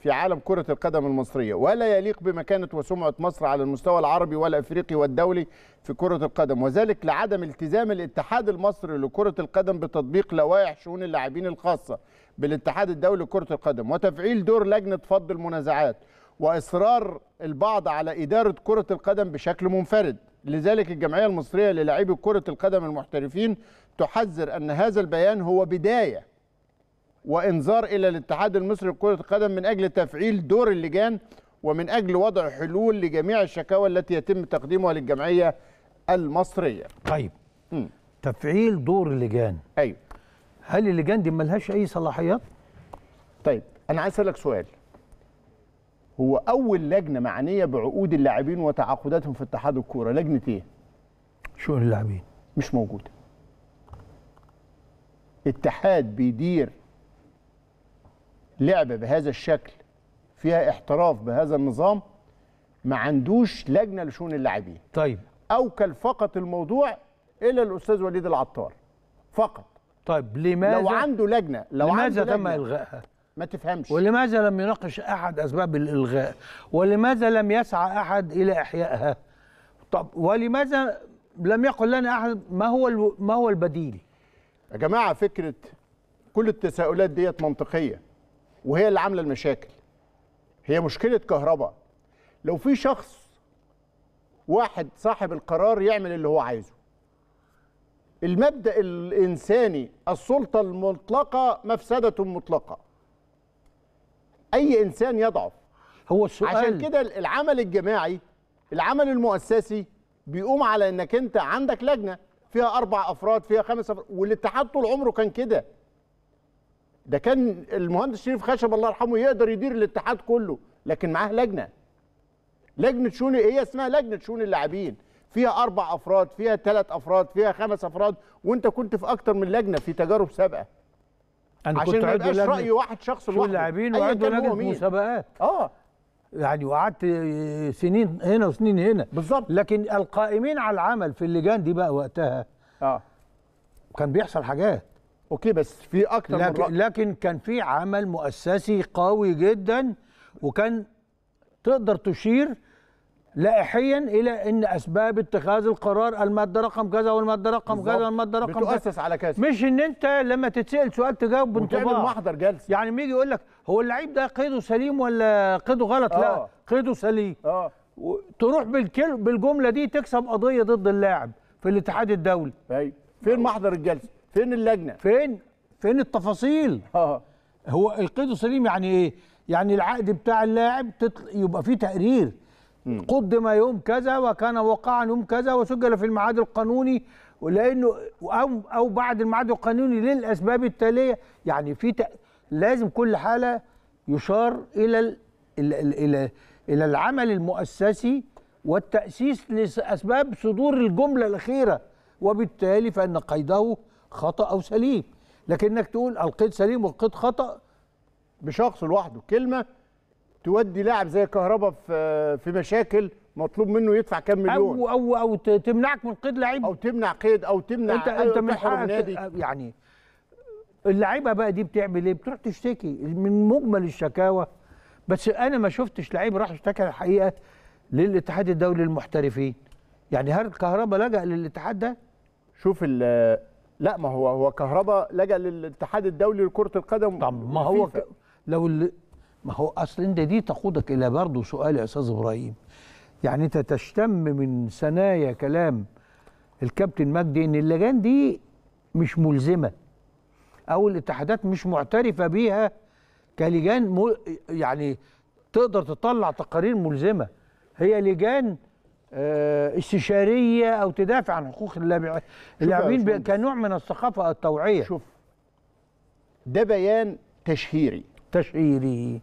في عالم كرة القدم المصرية ولا يليق بمكانة وسمعة مصر على المستوى العربي والأفريقي والدولي في كرة القدم وذلك لعدم التزام الاتحاد المصري لكرة القدم بتطبيق لوائح شؤون اللاعبين الخاصة بالاتحاد الدولي لكرة القدم وتفعيل دور لجنة فض المنازعات وإصرار البعض على إدارة كرة القدم بشكل منفرد لذلك الجمعية المصرية للاعبي كرة القدم المحترفين تحذر أن هذا البيان هو بداية وانذار الى الاتحاد المصري لكره القدم من اجل تفعيل دور اللجان ومن اجل وضع حلول لجميع الشكاوى التي يتم تقديمها للجمعيه المصريه. طيب م. تفعيل دور اللجان ايوه هل اللجان دي ملهاش اي صلاحيات؟ طيب انا عايز اسالك سؤال هو اول لجنه معنيه بعقود اللاعبين وتعاقداتهم في اتحاد الكوره لجنه ايه؟ شؤون اللاعبين مش موجوده. اتحاد بيدير لعبه بهذا الشكل فيها احتراف بهذا النظام ما عندوش لجنه لشؤون اللاعبين طيب اوكل فقط الموضوع الى الاستاذ وليد العطار فقط طيب لماذا لو عنده لجنه لو لماذا عنده لجنة تم الغائها ما تفهمش ولماذا لم يناقش احد اسباب الالغاء ولماذا لم يسعى احد الى احيائها طب ولماذا لم يقل لنا احد ما هو ما هو البديل يا جماعه فكره كل التساؤلات ديت منطقيه وهي اللي عامله المشاكل هي مشكله كهرباء لو في شخص واحد صاحب القرار يعمل اللي هو عايزه المبدا الانساني السلطه المطلقه مفسده مطلقه اي انسان يضعف هو السؤال عشان كده العمل الجماعي العمل المؤسسي بيقوم على انك انت عندك لجنه فيها اربع افراد فيها خمس افراد والاتحاد طول عمره كان كده ده كان المهندس شريف خشب الله يرحمه يقدر يدير الاتحاد كله لكن معاه لجنه لجنه شؤون هي اسمها لجنه شؤون اللاعبين فيها اربع افراد فيها ثلاث افراد فيها خمس افراد وانت كنت في اكتر من لجنه في تجارب سابقه أنا عشان كنت ما يبقاش راي واحد شخص لوحده اللاعبين وعدوا لجنه مسابقات اه يعني وقعدت سنين هنا وسنين هنا بالظبط لكن القائمين على العمل في اللجان دي بقى وقتها اه كان بيحصل حاجات اوكي بس في اكتر لكن, من لكن كان في عمل مؤسسي قوي جدا وكان تقدر تشير لائحيا الى ان اسباب اتخاذ القرار الماده رقم كذا والماده رقم كذا والماده رقم كذا بتؤسس على كذا مش ان انت لما تتسال سؤال تجاوب بانطباع محضر جلسه يعني ميجي يجي يقول لك هو اللعيب ده قيده سليم ولا قيده غلط أوه. لا آه. قيده سليم اه تروح بالجمله دي تكسب قضيه ضد اللاعب في الاتحاد الدولي ايوه فين يعني محضر الجلسه فين اللجنه فين فين التفاصيل اه هو القيد السليم يعني ايه يعني العقد بتاع اللاعب تطل... يبقى فيه تقرير قدم يوم كذا وكان وقعا يوم كذا وسجل في الميعاد القانوني ولانه او او بعد الميعاد القانوني للاسباب التاليه يعني في تق... لازم كل حاله يشار الى ال... الى الى, إلى العمل المؤسسي والتاسيس لاسباب صدور الجمله الاخيره وبالتالي فان قيده خطأ أو سليم لكنك تقول القيد سليم والقيد خطأ بشخص لوحده كلمة تودي لاعب زي كهربا في في مشاكل مطلوب منه يدفع كام مليون او او او تمنعك من قيد لعيب او تمنع قيد او تمنع انت أيوة، انت من حقك يعني اللعيبه بقى دي بتعمل ايه؟ بتروح تشتكي من مجمل الشكاوى بس انا ما شفتش لعيب راح اشتكى الحقيقه للاتحاد الدولي للمحترفين يعني هل كهربا لجأ للاتحاد ده؟ شوف لا ما هو هو كهربا لجا للاتحاد الدولي لكره القدم طب ما هو ك... لو ال... ما هو اصل انت دي تقودك الى برضه سؤال يا استاذ ابراهيم يعني انت تشتم من ثنايا كلام الكابتن مجدي ان اللجان دي مش ملزمه او الاتحادات مش معترفه بيها كلجان مل... يعني تقدر تطلع تقارير ملزمه هي لجان آه، استشاريه او تدافع عن حقوق اللاعبين كنوع من الثقافه التوعيه شوف ده بيان تشهيري تشهيري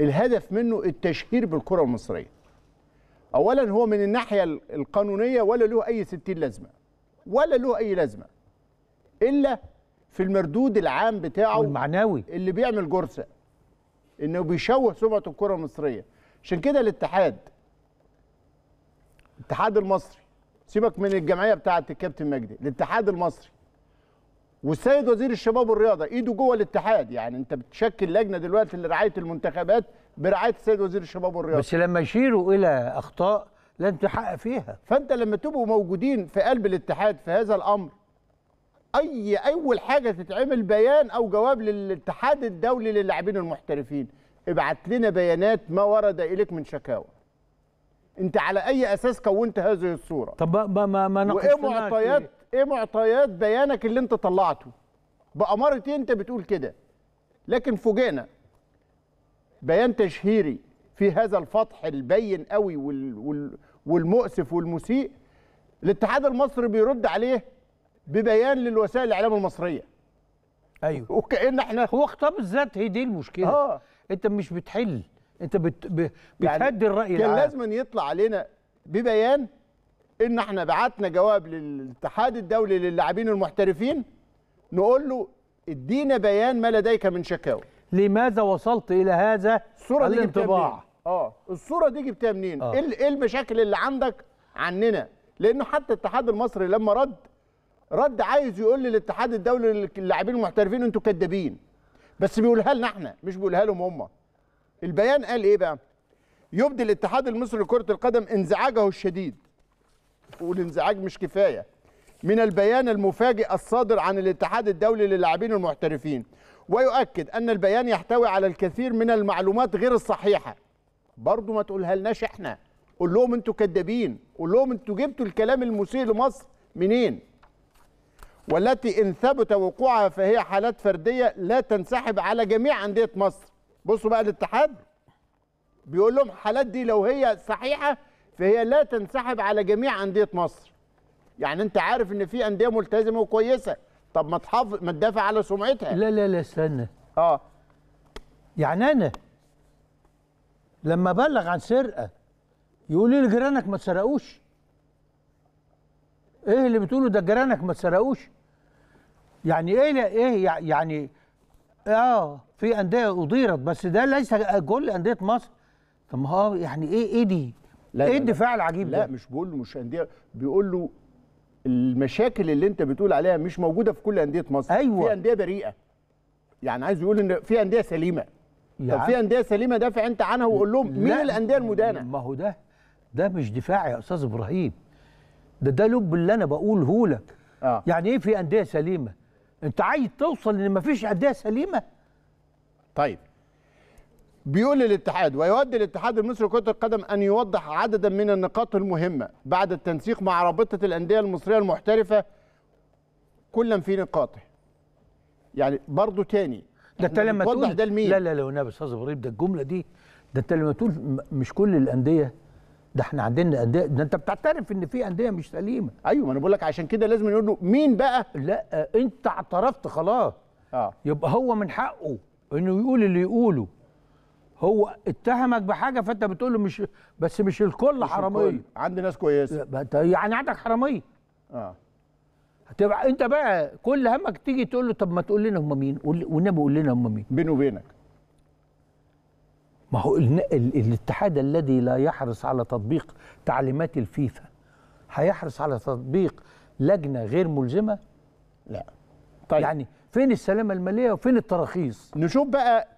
الهدف منه التشهير بالكره المصريه اولا هو من الناحيه القانونيه ولا له اي ستين لازمه ولا له اي لازمه الا في المردود العام بتاعه المعنوي اللي بيعمل جرثه انه بيشوه سمعه الكره المصريه عشان كده الاتحاد الاتحاد المصري سيبك من الجمعيه بتاعه الكابتن مجدي الاتحاد المصري والسيد وزير الشباب والرياضه ايده جوه الاتحاد يعني انت بتشكل لجنه دلوقتي لرعايه المنتخبات برعايه السيد وزير الشباب والرياضه بس لما يشيروا الى اخطاء لن تحقق فيها فانت لما تبقوا موجودين في قلب الاتحاد في هذا الامر اي اول حاجه تتعمل بيان او جواب للاتحاد الدولي للاعبين المحترفين ابعت لنا بيانات ما ورد اليك من شكاوى انت على اي اساس كونت هذه الصوره طب ما ما ما وايه معطيات ايه معطيات بيانك اللي انت طلعته باماره ايه انت بتقول كده لكن فوجئنا بيان تشهيري في هذا الفتح البين قوي وال وال والمؤسف والمسيء الاتحاد المصري بيرد عليه ببيان للوسائل الاعلام المصريه ايوه وكأن احنا هو خطاب الذات هي دي المشكله اه انت مش بتحل انت بت... ب... يعني بتهدي الراي العام كان لازم يطلع علينا ببيان ان احنا بعتنا جواب للاتحاد الدولي للاعبين المحترفين نقول له ادينا بيان ما لديك من شكاوى لماذا وصلت الى هذا الصوره دي الانطباع اه الصوره دي جبتها منين آه. إيه, ايه المشاكل اللي عندك عننا لانه حتى الاتحاد المصري لما رد رد عايز يقول للاتحاد الدولي للاعبين المحترفين انتوا كدابين بس بيقولها لنا احنا مش بيقولها لهم هم البيان قال ايه بقى يبدي الاتحاد المصري لكره القدم انزعاجه الشديد والانزعاج مش كفايه من البيان المفاجئ الصادر عن الاتحاد الدولي للاعبين المحترفين ويؤكد ان البيان يحتوي على الكثير من المعلومات غير الصحيحه برضه ما تقولها لناش احنا قول لهم انتوا كدابين قول لهم انتوا جبتوا الكلام المسيء لمصر منين والتي ان ثبت وقوعها فهي حالات فرديه لا تنسحب على جميع انديه مصر بصوا بقى الاتحاد بيقول لهم الحالات دي لو هي صحيحه فهي لا تنسحب على جميع انديه مصر يعني انت عارف ان في انديه ملتزمه وكويسه طب ما تحافظ ما تدافع على سمعتها لا لا لا استنى اه يعني انا لما ابلغ عن سرقه يقول لي جيرانك ما تسرقوش ايه اللي بتقوله ده جيرانك ما تسرقوش يعني ايه ايه يعني اه في انديه اديرت بس ده ليس كل انديه مصر طب ما هو يعني ايه ايه دي؟ لا ايه الدفاع العجيب لا ده؟ لا مش بقول له مش انديه بيقول له المشاكل اللي انت بتقول عليها مش موجوده في كل انديه مصر أيوة. في انديه بريئه يعني عايز يقول ان في انديه سليمه طب يعني؟ في انديه سليمه دافع انت عنها وقول لهم مين الانديه المدانه ما هو ده ده مش دفاع يا استاذ ابراهيم ده ده لب اللي انا بقوله لك آه. يعني ايه في انديه سليمه انت عايز توصل ان مفيش انديه سليمه طيب بيقول للاتحاد ويود الاتحاد المصري لكرة القدم أن يوضح عددا من النقاط المهمة بعد التنسيق مع رابطة الأندية المصرية المحترفة كلا في نقاطه يعني برضه تاني ده انت لما تقول ده لمين؟ لا لا لا يا استاذ ابراهيم ده الجمله دي ده انت لما تقول مش كل الانديه ده احنا عندنا انديه ده انت بتعترف ان في انديه مش سليمه ايوه ما انا بقول لك عشان كده لازم نقول له مين بقى؟ لا انت اعترفت خلاص اه يبقى هو من حقه انه يقول اللي يقوله هو اتهمك بحاجه فانت بتقول له مش بس مش الكل مش حراميه الكل. عندي ناس كويسه يعني عندك حراميه اه هتبقى انت بقى كل همك تيجي تقول له طب ما تقول لنا هم مين قول والنبي قول لنا هم مين بيني وبينك ما هو ال... ال... الاتحاد الذي لا يحرص على تطبيق تعليمات الفيفا هيحرص على تطبيق لجنه غير ملزمه لا طيب يعني فين السلامه الماليه وفين التراخيص نشوف بقى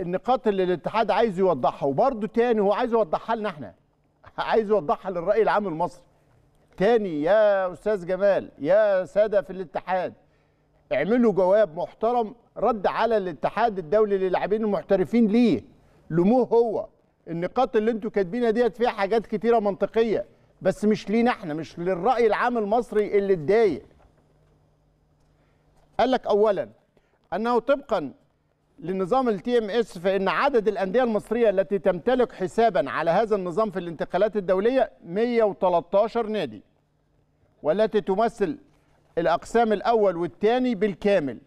النقاط اللي الاتحاد عايز يوضحها وبرده تاني هو عايز يوضحها لنا احنا عايز يوضحها للراي العام المصري تاني يا استاذ جمال يا ساده في الاتحاد اعملوا جواب محترم رد على الاتحاد الدولي للاعبين المحترفين ليه لموه هو النقاط اللي انتوا كاتبينها ديت فيها حاجات كتيره منطقيه بس مش لينا احنا مش للراي العام المصري اللي اتضايق قال لك اولا انه طبقا لنظام التي ام اس فان عدد الانديه المصريه التي تمتلك حسابا على هذا النظام في الانتقالات الدوليه 113 نادي والتي تمثل الاقسام الاول والثاني بالكامل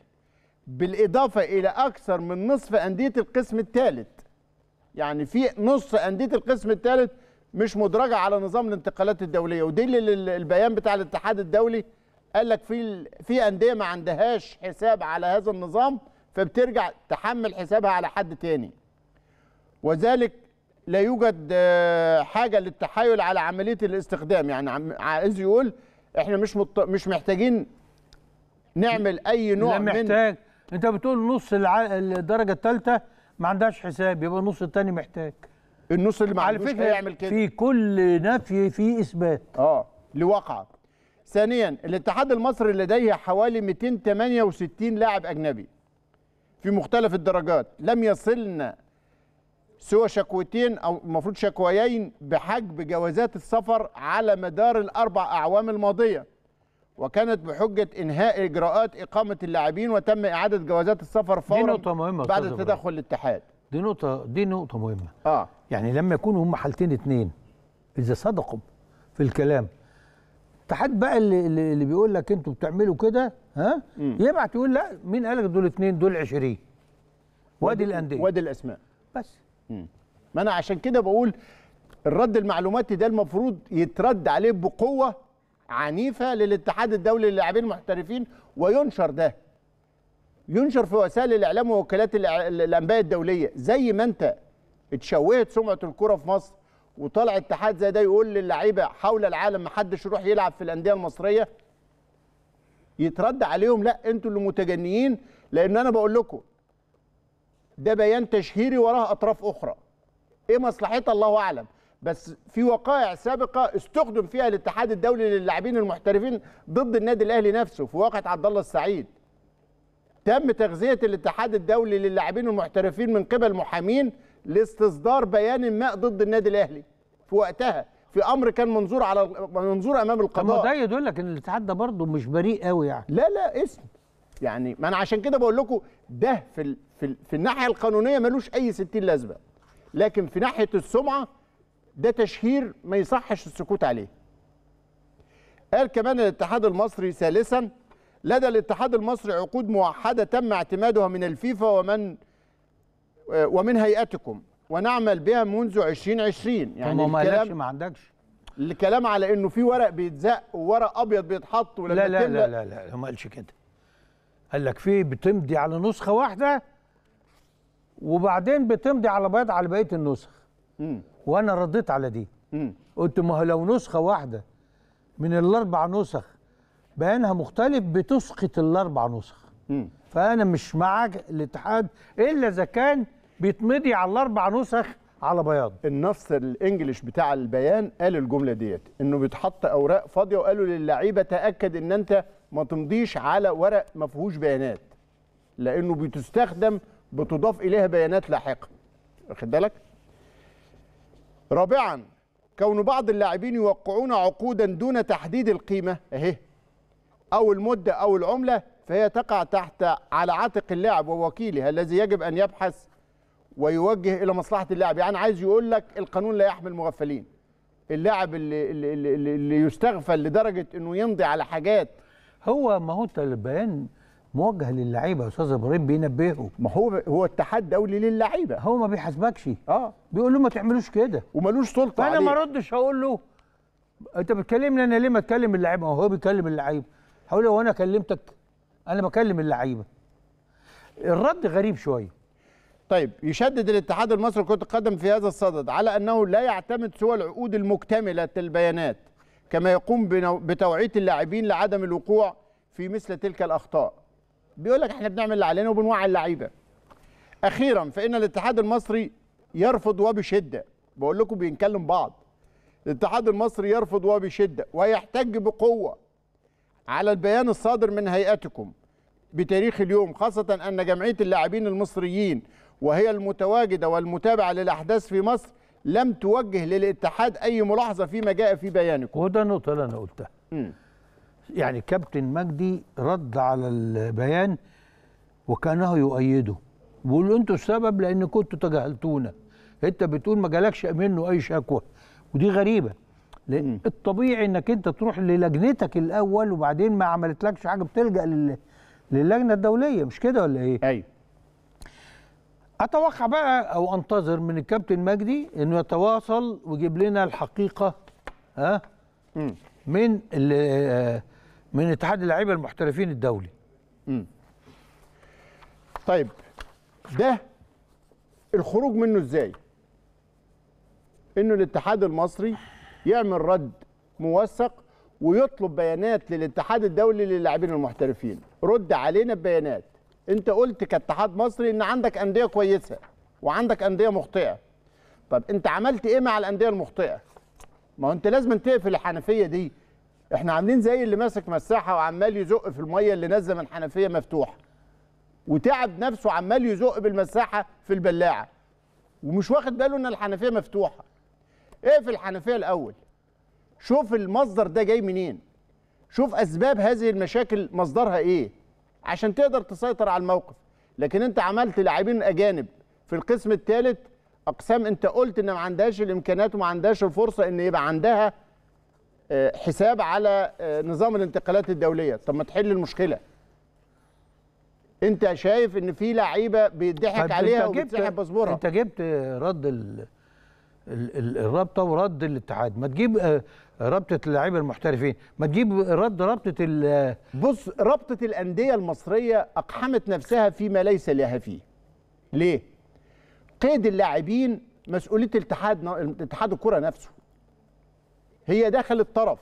بالاضافه الى اكثر من نصف انديه القسم الثالث يعني في نص انديه القسم الثالث مش مدرجه على نظام الانتقالات الدوليه ودي البيان بتاع الاتحاد الدولي قال لك في في انديه ما عندهاش حساب على هذا النظام فبترجع تحمل حسابها على حد تاني وذلك لا يوجد آه، حاجه للتحايل على عمليه الاستخدام يعني عايز يقول احنا مش مط... مش محتاجين نعمل اي نوع لا محتاج من... انت بتقول نص الع... الدرجه الثالثه ما عندهاش حساب يبقى النص الثاني محتاج النص اللي ما عندوش هيعمل كده في كل نفي في اثبات اه لواقعه ثانيا الاتحاد المصري لديه حوالي 268 لاعب أجنبي في مختلف الدرجات لم يصلنا سوى شكوتين أو المفروض شكويين بحجب جوازات السفر على مدار الأربع أعوام الماضية وكانت بحجة إنهاء إجراءات إقامة اللاعبين وتم إعادة جوازات السفر فورا بعد تدخل الاتحاد دي نقطة دي نقطة مهمة آه. يعني لما يكونوا هم حالتين اثنين إذا صدقوا في الكلام اتحاد بقى اللي اللي بيقول لك انتوا بتعملوا كده ها يبعت يقول لا مين قال لك دول اثنين دول 20 وادي الانديه وادي الاسماء بس ما انا عشان كده بقول الرد المعلوماتي ده المفروض يترد عليه بقوه عنيفه للاتحاد الدولي للاعبين المحترفين وينشر ده ينشر في وسائل الاعلام ووكالات الانباء الدوليه زي ما انت اتشوهت سمعه الكره في مصر وطالع اتحاد زي ده يقول للعيبه حول العالم ما حدش يروح يلعب في الانديه المصريه يترد عليهم لا انتوا اللي متجنيين لان انا بقول لكم ده بيان تشهيري وراه اطراف اخرى ايه مصلحتها الله اعلم بس في وقائع سابقه استخدم فيها الاتحاد الدولي للاعبين المحترفين ضد النادي الاهلي نفسه في واقعه عبد الله السعيد تم تغذيه الاتحاد الدولي للاعبين المحترفين من قبل محامين لاستصدار بيان ما ضد النادي الاهلي في وقتها في امر كان منظور على منظور امام القضاء ده يدل لك ان الاتحاد ده برضه مش بريء قوي يعني لا لا اسم يعني ما انا عشان كده بقول لكم ده في ال... في, ال... في الناحيه القانونيه ملوش اي 60 لازمه لكن في ناحيه السمعه ده تشهير ما يصحش السكوت عليه قال كمان الاتحاد المصري ثالثا لدى الاتحاد المصري عقود موحده تم اعتمادها من الفيفا ومن ومن هيئتكم ونعمل بها منذ 2020 يعني ما الكلام ما عندكش الكلام على انه في ورق بيتزق وورق ابيض بيتحط ولا لا لا, لا لا لا لا ما قالش كده قال لك في بتمضي على نسخه واحده وبعدين بتمضي على بياض على بقيه النسخ م. وانا رديت على دي قلت ما هو لو نسخه واحده من الاربع نسخ بيانها مختلف بتسقط الاربع نسخ م. فانا مش مع الاتحاد الا اذا كان بيتمضي على الاربع نسخ على بياض النص الانجليش بتاع البيان قال الجمله ديت انه بيتحط اوراق فاضيه وقالوا للعيبه تاكد ان انت ما تمضيش على ورق ما فيهوش بيانات لانه بتستخدم بتضاف اليها بيانات لاحقه واخد بالك رابعا كون بعض اللاعبين يوقعون عقودا دون تحديد القيمه اهي او المده او العمله فهي تقع تحت على عاتق اللاعب ووكيله الذي يجب أن يبحث ويوجه إلى مصلحة اللاعب يعني عايز يقول لك القانون لا يحمي المغفلين اللاعب اللي, اللي, اللي يستغفل لدرجة أنه يمضي على حاجات هو ما هو البيان موجه للعيبه يا استاذ ابراهيم بينبهه ما هو هو اتحاد دولي للعيبه هو ما بيحاسبكش اه بيقول له ما تعملوش كده ومالوش سلطه فانا ما ردش هقول له انت بتكلمني انا ليه ما اتكلم اللعيبه هو بيكلم اللعيبه هقول له هو انا كلمتك انا بكلم اللعيبه الرد غريب شويه طيب يشدد الاتحاد المصري لكرة القدم في هذا الصدد على أنه لا يعتمد سوى العقود المكتملة البيانات كما يقوم بتوعية اللاعبين لعدم الوقوع في مثل تلك الأخطاء بيقول لك احنا بنعمل اللي علينا وبنوعي اللعيبة أخيرا فإن الاتحاد المصري يرفض وبشدة بقول لكم بنكلم بعض الاتحاد المصري يرفض وبشدة ويحتج بقوة على البيان الصادر من هيئتكم بتاريخ اليوم خاصة أن جمعية اللاعبين المصريين وهي المتواجدة والمتابعة للأحداث في مصر لم توجه للاتحاد أي ملاحظة فيما جاء في بيانكم وده النقطة اللي أنا قلتها يعني كابتن مجدي رد على البيان وكانه يؤيده بيقول انتوا السبب لان كنتوا تجاهلتونا انت بتقول ما جالكش منه اي شكوى ودي غريبه لان الطبيعي انك انت تروح للجنتك الاول وبعدين ما عملتلكش حاجه بتلجا لل... للجنه الدوليه مش كده ولا ايه؟ ايوه اتوقع بقى او انتظر من الكابتن مجدي انه يتواصل ويجيب لنا الحقيقه ها أه؟ من من اتحاد اللعيبه المحترفين الدولي م. طيب ده الخروج منه ازاي انه الاتحاد المصري يعمل رد موثق ويطلب بيانات للاتحاد الدولي للاعبين المحترفين رد علينا ببيانات انت قلت كاتحاد مصري ان عندك انديه كويسه وعندك انديه مخطئه طب انت عملت ايه مع الانديه المخطئه ما انت لازم تقفل الحنفيه دي احنا عاملين زي اللي ماسك مساحه وعمال يزق في الميه اللي نازله من حنفيه مفتوحه وتعب نفسه عمال يزق بالمساحه في البلاعه ومش واخد باله ان الحنفيه مفتوحه اقفل الحنفيه الاول شوف المصدر ده جاي منين شوف اسباب هذه المشاكل مصدرها ايه عشان تقدر تسيطر على الموقف لكن انت عملت لاعبين اجانب في القسم الثالث اقسام انت قلت ان ما عندهاش الامكانيات وما عندهاش الفرصه ان يبقى عندها آه، حساب على آه، نظام الانتقالات الدوليه طب ما تحل المشكله انت شايف ان في لعيبه بيضحك طيب، عليها وبتسحب باسبورها انت جبت رد الرابطه ورد الاتحاد ما تجيب آه، رابطه اللاعبين المحترفين ما تجيب رد رابطه ال بص رابطه الانديه المصريه اقحمت نفسها فيما ليس لها فيه ليه قيد اللاعبين مسؤوليه الاتحاد اتحاد الكره نفسه هي داخل الطرف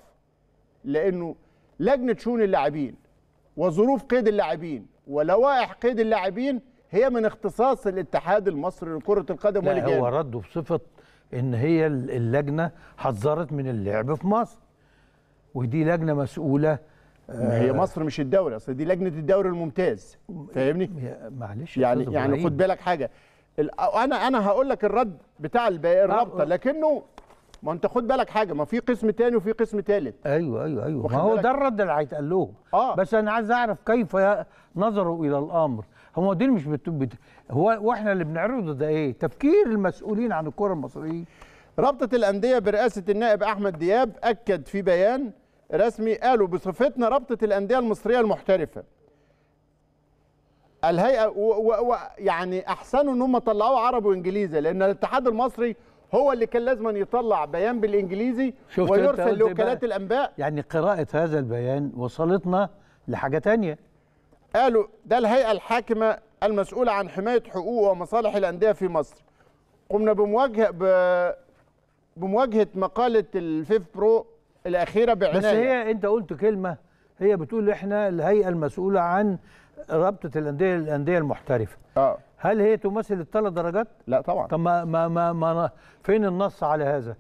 لانه لجنه شؤون اللاعبين وظروف قيد اللاعبين ولوائح قيد اللاعبين هي من اختصاص الاتحاد المصري لكره القدم لا هو رده بصفه ان هي اللجنه حذرت من اللعب في مصر ودي لجنه مسؤوله هي آه، مصر مش الدوري اصل دي لجنه الدوري الممتاز فاهمني معلش يعني يعني خد بالك حاجه انا انا هقول لك الرد بتاع الرابطه آه، آه. لكنه ما انت خد بالك حاجه ما في قسم تاني وفي قسم تالت ايوه ايوه ايوه ما هو ده الرد اللي هيتقال لهم آه. بس انا عايز اعرف كيف نظروا الى الامر هم دين مش بت... بت... هو واحنا اللي بنعرضه ده ايه تفكير المسؤولين عن الكره المصريه رابطه الانديه برئاسه النائب احمد دياب اكد في بيان رسمي قالوا بصفتنا رابطه الانديه المصريه المحترفه الهيئه و... و... يعني احسنوا ان هم طلعوه عربي وانجليزي لان الاتحاد المصري هو اللي كان لازم يطلع بيان بالانجليزي ويرسل إيه لوكالات الانباء يعني قراءه هذا البيان وصلتنا لحاجه ثانيه قالوا ده الهيئة الحاكمة المسؤولة عن حماية حقوق ومصالح الأندية في مصر قمنا بمواجهة بمواجهة مقالة الفيف برو الأخيرة بعناية بس هي أنت قلت كلمة هي بتقول إحنا الهيئة المسؤولة عن رابطة الأندية الأندية المحترفة آه. هل هي تمثل الثلاث درجات؟ لا طبعا طب ما ما ما, ما فين النص على هذا؟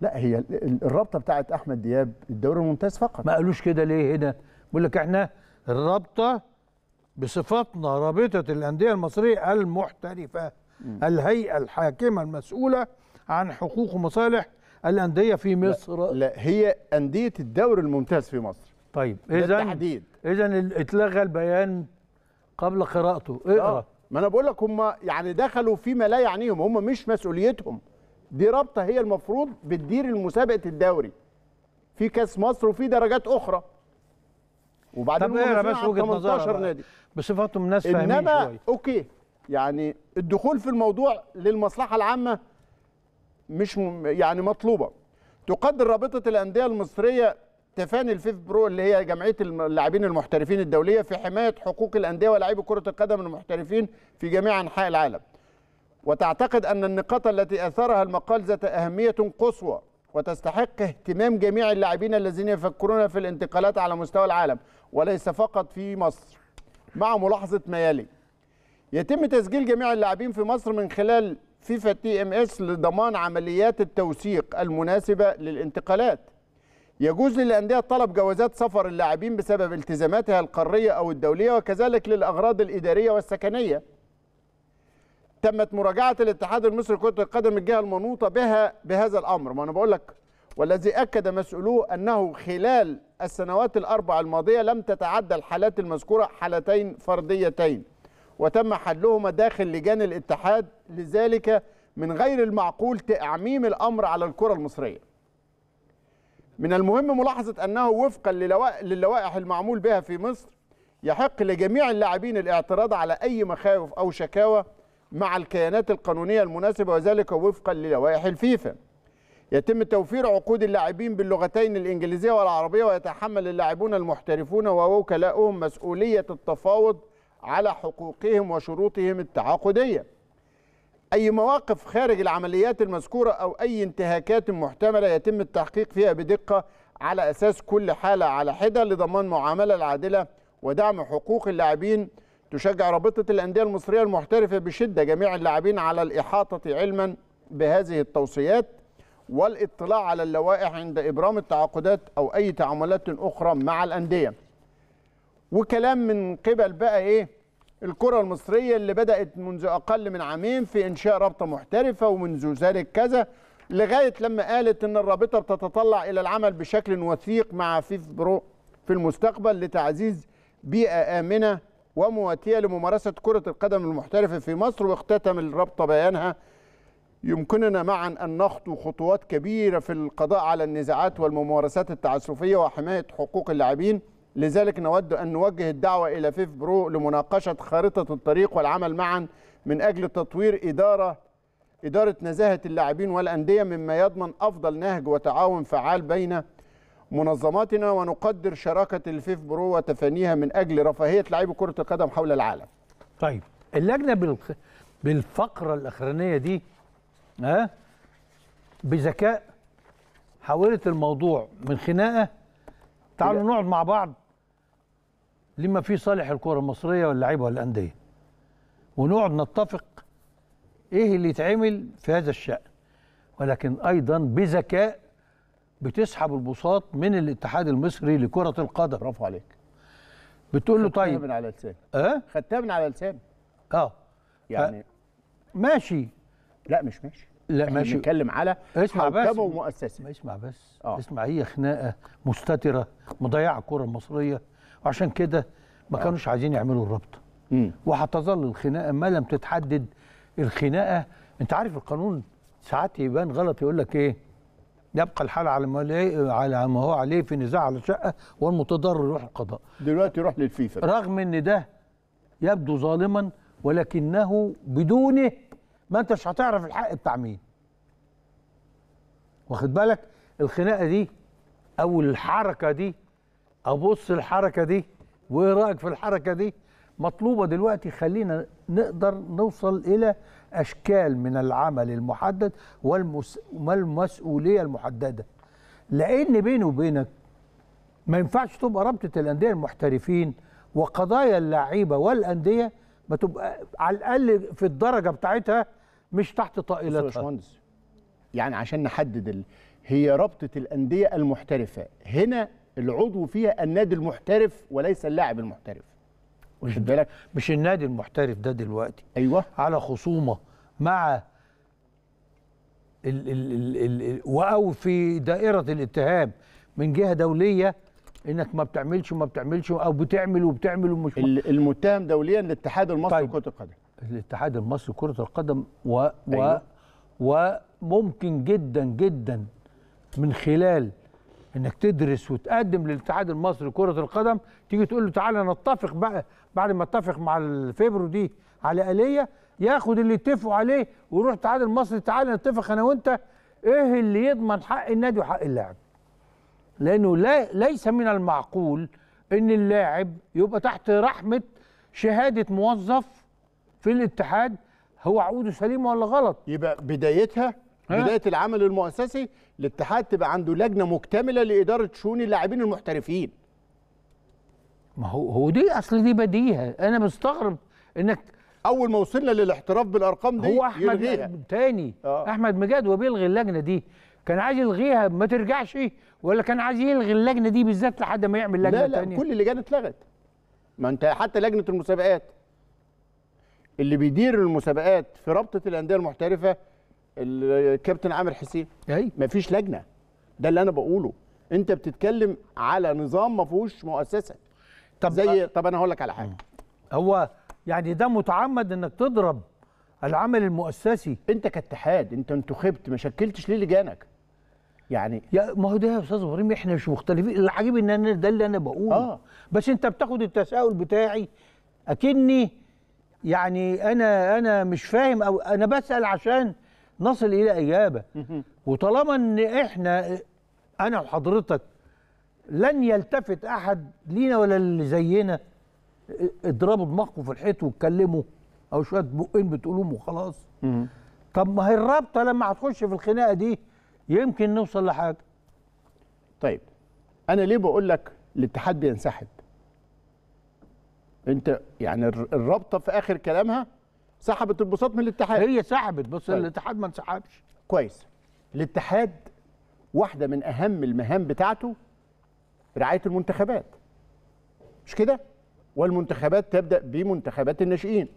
لا هي الرابطه بتاعت احمد دياب الدوري الممتاز فقط ما قالوش كده ليه هنا؟ بيقول لك احنا الرابطه بصفتنا رابطه الانديه المصريه المحترفه الهيئه الحاكمه المسؤوله عن حقوق ومصالح الانديه في مصر لا, لا هي انديه الدوري الممتاز في مصر طيب اذا اذا اتلغى البيان قبل قراءته اقرا آه، ما انا بقول لك هم يعني دخلوا فيما لا يعنيهم هم مش مسؤوليتهم دي رابطه هي المفروض بتدير المسابقه الدوري في كاس مصر وفي درجات اخرى وبعدين طب اقرا ايه بس وجهه نظر نادي بصفتهم ناس فاهمين انما شوي. اوكي يعني الدخول في الموضوع للمصلحه العامه مش يعني مطلوبه تقدر رابطه الانديه المصريه تفاني الفيف برو اللي هي جمعيه اللاعبين المحترفين الدوليه في حمايه حقوق الانديه ولاعبي كره القدم المحترفين في جميع انحاء العالم وتعتقد ان النقاط التي اثارها المقال ذات اهميه قصوى وتستحق اهتمام جميع اللاعبين الذين يفكرون في الانتقالات على مستوى العالم وليس فقط في مصر مع ملاحظة ما يلي يتم تسجيل جميع اللاعبين في مصر من خلال فيفا تي ام اس لضمان عمليات التوثيق المناسبة للانتقالات يجوز للأندية طلب جوازات سفر اللاعبين بسبب التزاماتها القارية أو الدولية وكذلك للأغراض الإدارية والسكنية تمت مراجعة الاتحاد المصري لكرة القدم الجهة المنوطة بها بهذا الأمر ما أنا بقول لك والذي أكد مسؤولوه أنه خلال السنوات الأربع الماضية لم تتعدى الحالات المذكورة حالتين فرديتين وتم حلهما داخل لجان الاتحاد لذلك من غير المعقول تعميم الأمر على الكرة المصرية من المهم ملاحظة أنه وفقا للوائح المعمول بها في مصر يحق لجميع اللاعبين الاعتراض على أي مخاوف أو شكاوى مع الكيانات القانونية المناسبة وذلك وفقا للوائح الفيفا يتم توفير عقود اللاعبين باللغتين الإنجليزية والعربية ويتحمل اللاعبون المحترفون ووكلاؤهم مسؤولية التفاوض على حقوقهم وشروطهم التعاقدية أي مواقف خارج العمليات المذكورة أو أي انتهاكات محتملة يتم التحقيق فيها بدقة على أساس كل حالة على حدة لضمان معاملة العادلة ودعم حقوق اللاعبين تشجع رابطة الأندية المصرية المحترفة بشدة جميع اللاعبين على الإحاطة علما بهذه التوصيات والاطلاع على اللوائح عند إبرام التعاقدات أو أي تعاملات أخرى مع الأندية وكلام من قبل بقى إيه الكرة المصرية اللي بدأت منذ أقل من عامين في إنشاء رابطة محترفة ومنذ ذلك كذا لغاية لما قالت أن الرابطة بتتطلع إلى العمل بشكل وثيق مع فيف برو في المستقبل لتعزيز بيئة آمنة ومواتية لممارسة كرة القدم المحترفة في مصر واختتم الرابطة بيانها يمكننا معا أن نخطو خطوات كبيرة في القضاء على النزاعات والممارسات التعسفية وحماية حقوق اللاعبين لذلك نود أن نوجه الدعوة إلى فيف برو لمناقشة خارطة الطريق والعمل معا من أجل تطوير إدارة إدارة نزاهة اللاعبين والأندية مما يضمن أفضل نهج وتعاون فعال بين منظماتنا ونقدر شراكة الفيف برو وتفانيها من أجل رفاهية لاعبي كرة القدم حول العالم طيب اللجنة بالفقرة الأخرانية دي ها بذكاء حولت الموضوع من خناقه تعالوا نقعد مع بعض لما في صالح الكره المصريه واللعيبه والانديه ونقعد نتفق ايه اللي يتعمل في هذا الشان ولكن ايضا بذكاء بتسحب البساط من الاتحاد المصري لكره القدم برافو عليك بتقول له طيب من على لساني اه خدتها من على لساني اه يعني ماشي لا مش ماشي لا احنا ماشي بنتكلم على اسمع بس ومؤسسه اسمع بس أوه. اسمع هي خناقه مستتره مضيعه الكره المصريه وعشان كده ما آه. كانوش عايزين يعملوا الرابطه وهتظل الخناقه ما لم تتحدد الخناقه انت عارف القانون ساعات يبان غلط يقول لك ايه يبقى الحال على ما على ما هو عليه في نزاع على شقه والمتضرر يروح القضاء دلوقتي يروح للفيفا رغم ان ده يبدو ظالما ولكنه بدونه ما انتش هتعرف الحق بتاع مين واخد بالك الخناقه دي او الحركه دي ابص الحركه دي وايه رايك في الحركه دي مطلوبه دلوقتي خلينا نقدر نوصل الى اشكال من العمل المحدد والمس... والمسؤوليه المحدده لان بيني وبينك ما ينفعش تبقى رابطه الانديه المحترفين وقضايا اللعيبه والانديه ما تبقى على الاقل في الدرجه بتاعتها مش تحت طائلتها باشمهندس يعني عشان نحدد ال... هي رابطه الانديه المحترفه هنا العضو فيها النادي المحترف وليس اللاعب المحترف واخد بالك مش النادي المحترف ده دلوقتي ايوه على خصومه مع ال ال ال ال او في دائره الاتهام من جهه دوليه انك ما بتعملش وما بتعملش او بتعمل وبتعمل ومش المتهم دوليا الاتحاد المصري طيب. لكره القدم الاتحاد المصري كره القدم و, و أيوة. وممكن جدا جدا من خلال انك تدرس وتقدم للاتحاد المصري كره القدم تيجي تقول له تعالى نتفق بقى بعد ما اتفق مع الفيبرو دي على اليه ياخد اللي اتفقوا عليه ويروح الاتحاد المصري تعالى نتفق انا وانت ايه اللي يضمن حق النادي وحق اللاعب لانه لا ليس من المعقول ان اللاعب يبقى تحت رحمه شهاده موظف في الاتحاد هو عقوده سليم ولا غلط يبقى بدايتها بدايه العمل المؤسسي الاتحاد تبقى عنده لجنه مكتمله لاداره شؤون اللاعبين المحترفين ما هو هو دي اصل دي بديهه انا مستغرب انك اول ما وصلنا للاحتراف بالارقام دي هو احمد يلغيها. تاني آه. احمد مجاد وبيلغي اللجنه دي كان عايز يلغيها ما ترجعش ولا كان عايز يلغي اللجنه دي بالذات لحد ما يعمل لجنه لا لا تانية. كل اللجان اتلغت ما انت حتى لجنه المسابقات اللي بيدير المسابقات في رابطه الانديه المحترفه الكابتن عامر حسين أي. مفيش لجنه ده اللي انا بقوله انت بتتكلم على نظام ما فيهوش مؤسسه طب زي طب انا هقول لك على حاجه هو يعني ده متعمد انك تضرب العمل المؤسسي انت كاتحاد انت انتخبت ما شكلتش ليه لجانك يعني يا ما هو ده يا استاذ ابراهيم احنا مش مختلفين العجيب ان انا ده اللي انا بقوله آه. بس انت بتاخد التساؤل بتاعي اكني يعني انا انا مش فاهم او انا بسال عشان نصل الى اجابه وطالما ان احنا انا وحضرتك لن يلتفت احد لينا ولا اللي زينا اضربوا دماغكم في الحيط واتكلموا او شويه بقين بتقولهم وخلاص طب ما هي الرابطه لما هتخش في الخناقه دي يمكن نوصل لحاجه طيب انا ليه بقول لك الاتحاد بينسحب انت يعني الرابطه في اخر كلامها سحبت البساط من الاتحاد هي سحبت بس طيب. الاتحاد ما انسحبش كويس الاتحاد واحده من اهم المهام بتاعته رعايه المنتخبات مش كده والمنتخبات تبدا بمنتخبات الناشئين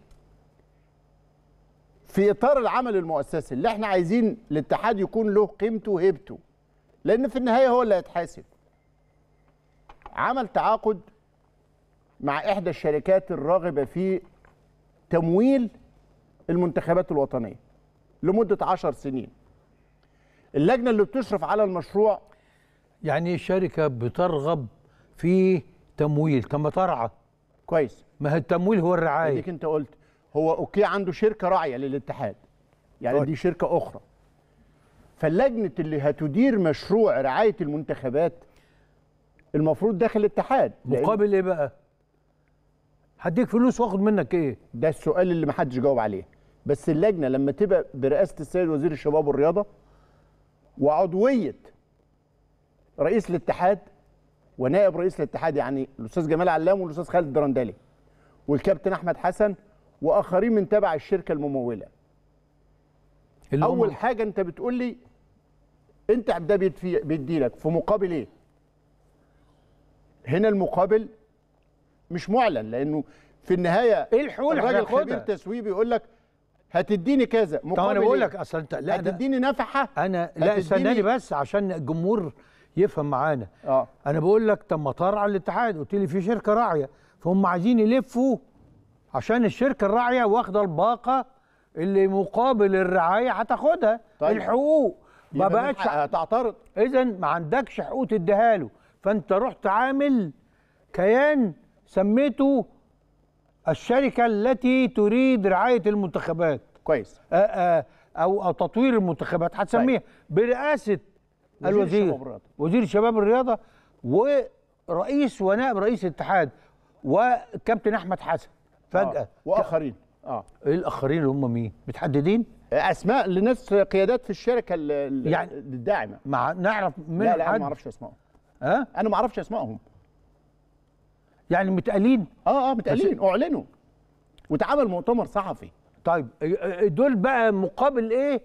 في اطار العمل المؤسسي اللي احنا عايزين الاتحاد يكون له قيمته وهيبته لان في النهايه هو اللي هيتحاسب عمل تعاقد مع إحدى الشركات الراغبة في تمويل المنتخبات الوطنية لمدة عشر سنين اللجنة اللي بتشرف على المشروع يعني الشركة بترغب في تمويل كما ترعى كويس ما هو التمويل هو الرعاية اديك انت قلت هو اوكي عنده شركة راعية للاتحاد يعني طيب. دي شركة أخرى فاللجنة اللي هتدير مشروع رعاية المنتخبات المفروض داخل الاتحاد مقابل ايه بقى؟ هديك فلوس واخد منك ايه ده السؤال اللي محدش جاوب عليه بس اللجنه لما تبقى برئاسه السيد وزير الشباب والرياضه وعضويه رئيس الاتحاد ونائب رئيس الاتحاد يعني الاستاذ جمال علام والاستاذ خالد الدرندلي والكابتن احمد حسن واخرين من تبع الشركه المموله اول حاجه انت بتقول لي انت ده بيدي لك في مقابل ايه هنا المقابل مش معلن لانه في النهايه ايه الحقوق الراجل خبير تسويق يقول لك هتديني كذا مقابل طب انا بقول لك إيه؟ اصل انت لا هتديني نفحه انا لا استناني بس عشان الجمهور يفهم معانا اه انا بقول لك طب ما طرع الاتحاد قلت لي في شركه راعيه فهم عايزين يلفوا عشان الشركه الراعيه واخده الباقه اللي مقابل الرعايه هتاخدها طيب. الحقوق ما بقتش هتعترض اذا ما عندكش حقوق تديها له فانت رحت عامل كيان سميته الشركه التي تريد رعايه المنتخبات كويس آآ آآ او او تطوير المنتخبات هتسميها طيب. برئاسه الوزير وزير الشباب الرياضه ورئيس ونائب رئيس الاتحاد وكابتن احمد حسن فجاه آه. واخرين اه ايه الاخرين اللي هم مين متحددين اسماء لناس قيادات في الشركه يعني الداعمه مع نعرف من لا لا ما اعرفش اسمائهم ها أه؟ انا ما اعرفش اسمائهم يعني متقالين اه اه متقالين اعلنوا واتعمل مؤتمر صحفي طيب دول بقى مقابل ايه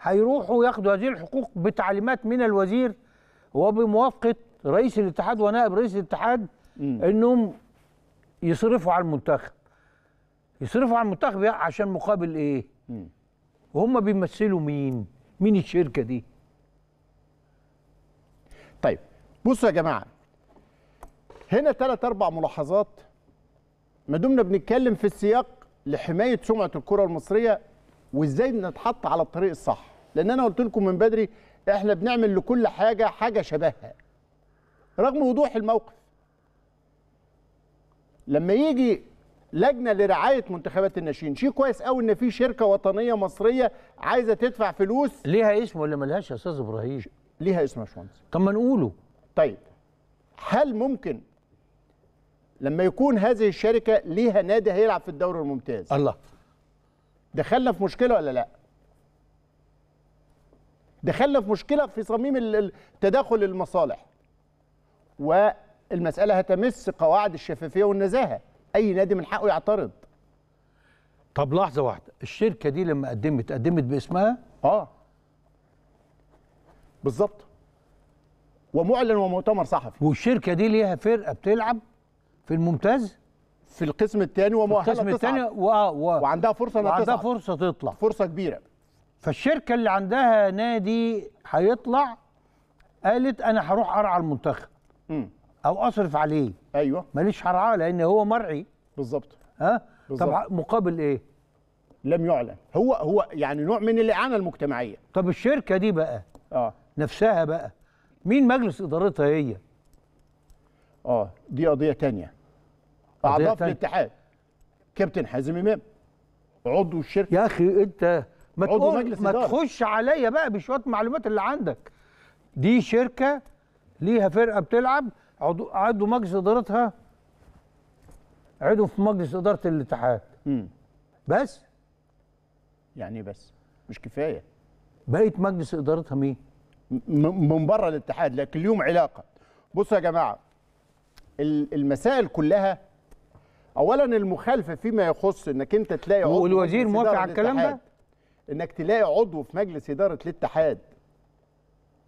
هيروحوا ياخدوا هذه الحقوق بتعليمات من الوزير وبموافقه رئيس الاتحاد ونائب رئيس الاتحاد م. انهم يصرفوا على المنتخب يصرفوا على المنتخب عشان مقابل ايه م. وهم بيمثلوا مين مين الشركه دي طيب بصوا يا جماعه هنا ثلاث اربع ملاحظات ما دمنا بنتكلم في السياق لحمايه سمعه الكره المصريه وازاي نتحط على الطريق الصح لان انا قلت لكم من بدري احنا بنعمل لكل حاجه حاجه شبهها رغم وضوح الموقف لما يجي لجنه لرعايه منتخبات الناشئين شيء كويس قوي ان في شركه وطنيه مصريه عايزه تدفع فلوس ليها اسم ولا ملهاش يا استاذ ابراهيم ليها اسم يا باشمهندس طب ما نقوله طيب هل ممكن لما يكون هذه الشركه ليها نادي هيلعب في الدوري الممتاز الله دخلنا في مشكله ولا لا دخلنا في مشكله في صميم تداخل المصالح والمساله هتمس قواعد الشفافيه والنزاهه اي نادي من حقه يعترض طب لحظه واحده الشركه دي لما قدمت قدمت باسمها اه بالظبط ومعلن ومؤتمر صحفي والشركه دي ليها فرقه بتلعب في الممتاز في القسم الثاني ومؤهله القسم الثاني و... و... وعندها فرصه انها وعندها فرصه تطلع فرصه كبيره فالشركه اللي عندها نادي هيطلع قالت انا هروح ارعى المنتخب م. او اصرف عليه ايوه ماليش هرعاه لان هو مرعي بالظبط ها طب مقابل ايه لم يعلن هو هو يعني نوع من الاعانه المجتمعيه طب الشركه دي بقى اه نفسها بقى مين مجلس ادارتها هي اه دي قضيه ثانيه اعضاء في الاتحاد كابتن حازم امام عضو الشركه يا اخي انت ما تقول ما تخش عليا بقى بشويه معلومات اللي عندك دي شركه ليها فرقه بتلعب عضو عضو مجلس ادارتها عضو في مجلس اداره الاتحاد امم بس يعني بس مش كفايه بقيت مجلس ادارتها مين من بره الاتحاد لكن اليوم علاقه بصوا يا جماعه المسائل كلها اولا المخالفه فيما يخص انك انت تلاقي عضو والوزير موافق على الكلام ده انك تلاقي عضو في مجلس اداره الاتحاد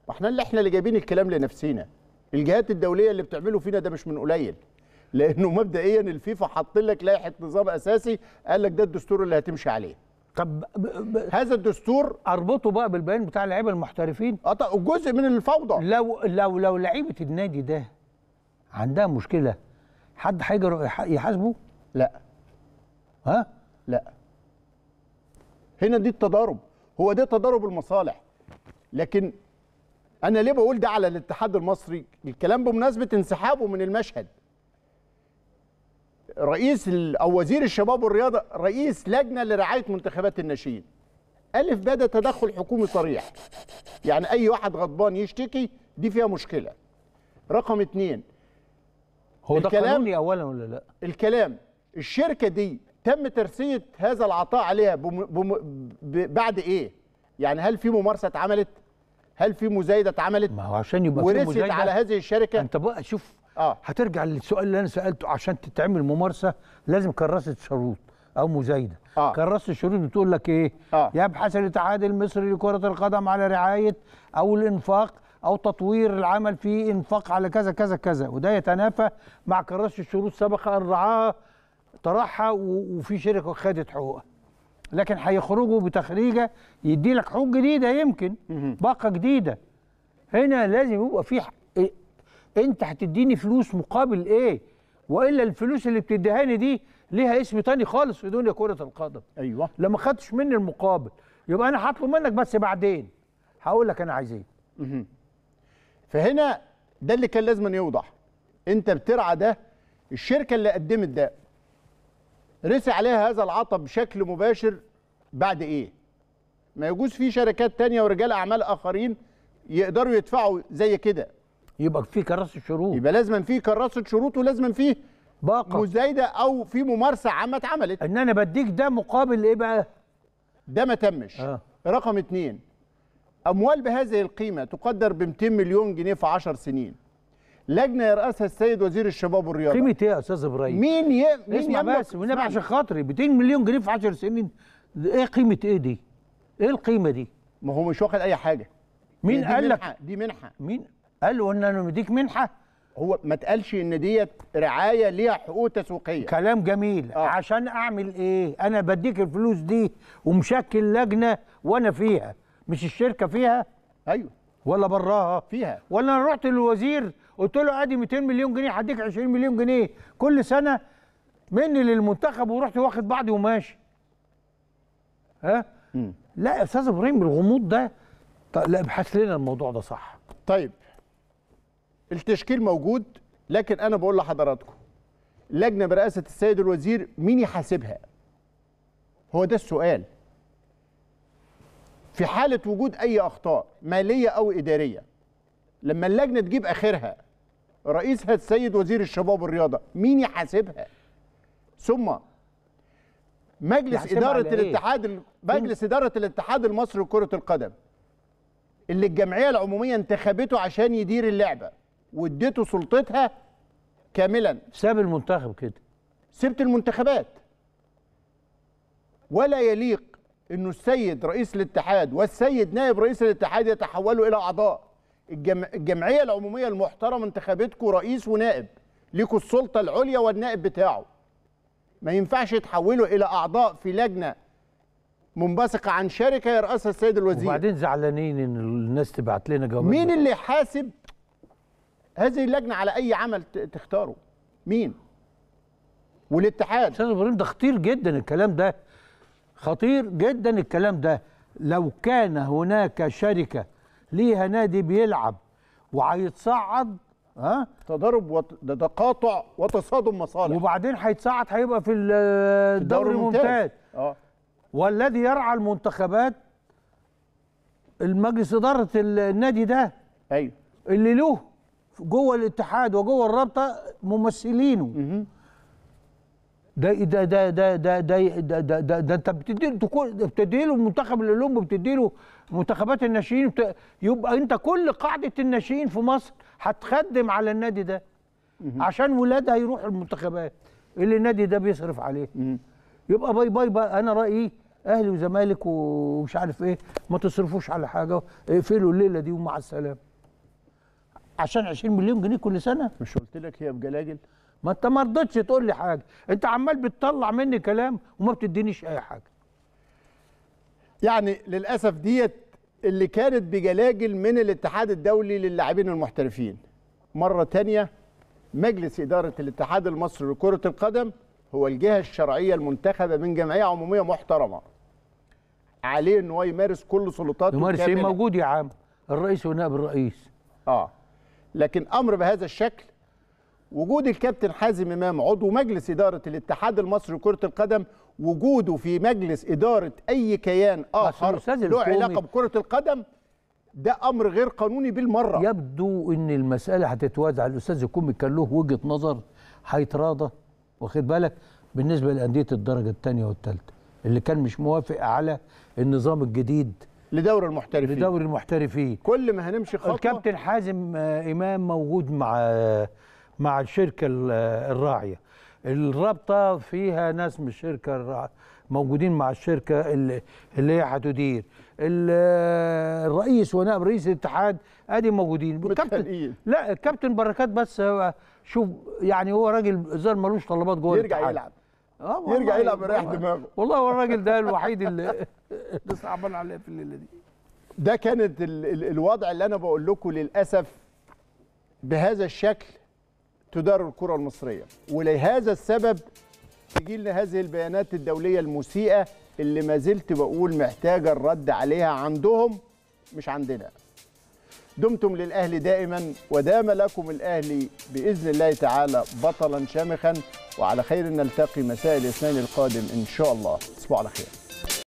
واحنا اللي احنا اللي جايبين الكلام لنفسينا الجهات الدوليه اللي بتعمله فينا ده مش من قليل لانه مبدئيا الفيفا حاط لك لائحه نظام اساسي قال لك ده الدستور اللي هتمشي عليه طب ب... ب... هذا الدستور اربطه بقى بالبيان بتاع اللعيبه المحترفين اه طب جزء من الفوضى لو لو لو لعيبه النادي ده عندها مشكله حد هيجروا يحاسبه؟ لا ها؟ لا هنا دي التضارب هو ده تضارب المصالح لكن انا ليه بقول ده على الاتحاد المصري الكلام بمناسبه انسحابه من المشهد رئيس او وزير الشباب والرياضه رئيس لجنه لرعايه منتخبات الناشئين الف بدا تدخل حكومي صريح يعني اي واحد غضبان يشتكي دي فيها مشكله رقم اتنين هو ده قانوني اولا ولا لا الكلام الشركه دي تم ترسيه هذا العطاء عليها بم... بم... ب... بعد ايه يعني هل في ممارسه اتعملت هل في مزايده اتعملت ما هو عشان يبقى في مزايدة على هذه الشركه انت بقى شوف آه. هترجع للسؤال اللي انا سالته عشان تتعمل ممارسه لازم كراسه شروط او مزايده آه. كراسه الشروط بتقول لك ايه آه. يبحث الاتحاد المصري لكره القدم على رعايه او الانفاق او تطوير العمل في انفاق على كذا كذا كذا وده يتنافى مع كراسه الشروط سبق ان رعاها طرحها وفي شركه خدت حقوقها لكن هيخرجوا بتخريجه يدي لك حقوق جديده يمكن باقه جديده هنا لازم يبقى في إيه؟ انت هتديني فلوس مقابل ايه والا الفلوس اللي بتديهاني دي ليها اسم تاني خالص في دنيا كره القدم ايوه لما خدتش مني المقابل يبقى انا هطلب منك بس بعدين هقول لك انا عايز ايه فهنا ده اللي كان لازم يوضح انت بترعى ده الشركه اللي قدمت ده رسي عليها هذا العطب بشكل مباشر بعد ايه ما يجوز في شركات تانية ورجال اعمال اخرين يقدروا يدفعوا زي كده يبقى في كراسه شروط يبقى لازما في كراسه شروط ولازما فيه باقه مزايده او في ممارسه عامه اتعملت ان انا بديك ده مقابل ايه بقى ده ما تمش آه. رقم اتنين أموال بهذه القيمة تقدر ب 200 مليون جنيه في 10 سنين لجنه يرأسها السيد وزير الشباب والرياضه قيمه ايه يا استاذ ابراهيم مين ي... مين اسمع بس والنبي عشان خاطري 200 مليون جنيه في 10 سنين ايه قيمه ايه دي ايه القيمه دي ما هو مش واخد اي حاجه مين قال لك دي منحه مين قال ان انا مديك منحه هو ما اتقالش ان ديت رعايه ليها حقوق تسويقيه كلام جميل آه. عشان اعمل ايه انا بديك الفلوس دي ومشكل لجنه وانا فيها مش الشركه فيها ايوه ولا براها فيها ولا انا رحت للوزير قلت له ادي 200 مليون جنيه هديك 20 مليون جنيه كل سنه مني للمنتخب ورحت واخد بعضي وماشي ها م. لا يا استاذ ابراهيم الغموض ده لا ابحث لنا الموضوع ده صح طيب التشكيل موجود لكن انا بقول لحضراتكم لجنه برئاسه السيد الوزير مين يحاسبها هو ده السؤال في حاله وجود اي اخطاء ماليه او اداريه لما اللجنه تجيب اخرها رئيسها السيد وزير الشباب والرياضه مين يحاسبها ثم مجلس اداره إيه؟ الاتحاد مجلس اداره الاتحاد المصري لكره القدم اللي الجمعيه العموميه انتخبته عشان يدير اللعبه واديته سلطتها كاملا ساب المنتخب كده سبت المنتخبات ولا يليق انه السيد رئيس الاتحاد والسيد نائب رئيس الاتحاد يتحولوا الى اعضاء الجم... الجمعيه العموميه المحترمه انتخابتكم رئيس ونائب ليكوا السلطه العليا والنائب بتاعه ما ينفعش يتحولوا الى اعضاء في لجنه منبثقه عن شركه يرأسها السيد الوزير وبعدين زعلانين ان الناس تبعت لنا جواب مين اللي يحاسب هذه اللجنه على اي عمل تختاره مين والاتحاد استاذ ابراهيم ده خطير جدا الكلام ده خطير جدا الكلام ده لو كان هناك شركه ليها نادي بيلعب وهيتصعد ها تضارب وتقاطع وتصادم مصالح وبعدين هيتصعد هيبقى في الدوري الممتاز اه والذي يرعى المنتخبات المجلس اداره النادي ده ايوه اللي له جوه الاتحاد وجوه الرابطه ممثلينه ده ده ده ده ده ده ده, ده, ده, انت بتديله بتديله منتخب الأولمبي بتديله منتخبات الناشئين بت... يبقى انت كل قاعدة الناشئين في مصر هتخدم على النادي ده عشان ولاد هيروحوا المنتخبات اللي النادي ده بيصرف عليه يبقى باي باي بقى انا رايي اهلي وزمالك ومش عارف ايه ما تصرفوش على حاجه اقفلوا الليله دي ومع السلامه عشان 20 مليون جنيه كل سنه مش قلت لك هي بجلاجل ما انت ما رضيتش تقول لي حاجه انت عمال بتطلع مني كلام وما بتدينيش اي حاجه يعني للاسف ديت اللي كانت بجلاجل من الاتحاد الدولي للاعبين المحترفين مره تانية مجلس اداره الاتحاد المصري لكره القدم هو الجهه الشرعيه المنتخبه من جمعيه عموميه محترمه عليه ان هو يمارس كل سلطاته يمارس ايه موجود يا عم الرئيس ونائب الرئيس اه لكن امر بهذا الشكل وجود الكابتن حازم امام عضو مجلس اداره الاتحاد المصري لكره القدم وجوده في مجلس اداره اي كيان اخر له علاقه بكره القدم ده امر غير قانوني بالمره يبدو ان المساله هتتوازع الاستاذ الكومي كان له وجهه نظر هيتراضى واخد بالك بالنسبه لانديه الدرجه الثانيه والثالثه اللي كان مش موافق على النظام الجديد لدوري المحترفين لدوري المحترفين كل ما هنمشي خطوه الكابتن حازم امام موجود مع مع الشركة الراعية الرابطة فيها ناس من الشركة الراعية موجودين مع الشركة اللي, اللي هي هتدير الرئيس ونائب رئيس الاتحاد ادي موجودين كابتن لا الكابتن بركات بس شوف يعني هو راجل زار ملوش طلبات جوه يرجع الاتحاد. يلعب آه يرجع يلعب يريح دماغه والله هو الراجل ده الوحيد اللي صعبان عليه في الليله دي ده كانت الوضع اللي انا بقول لكم للاسف بهذا الشكل تدار الكرة المصرية ولهذا السبب تجي لنا هذه البيانات الدولية المسيئة اللي ما زلت بقول محتاجة الرد عليها عندهم مش عندنا دمتم للأهلي دائما ودام لكم الأهلي بإذن الله تعالى بطلا شامخا وعلى خير نلتقي مساء الاثنين القادم إن شاء الله تصبحوا على خير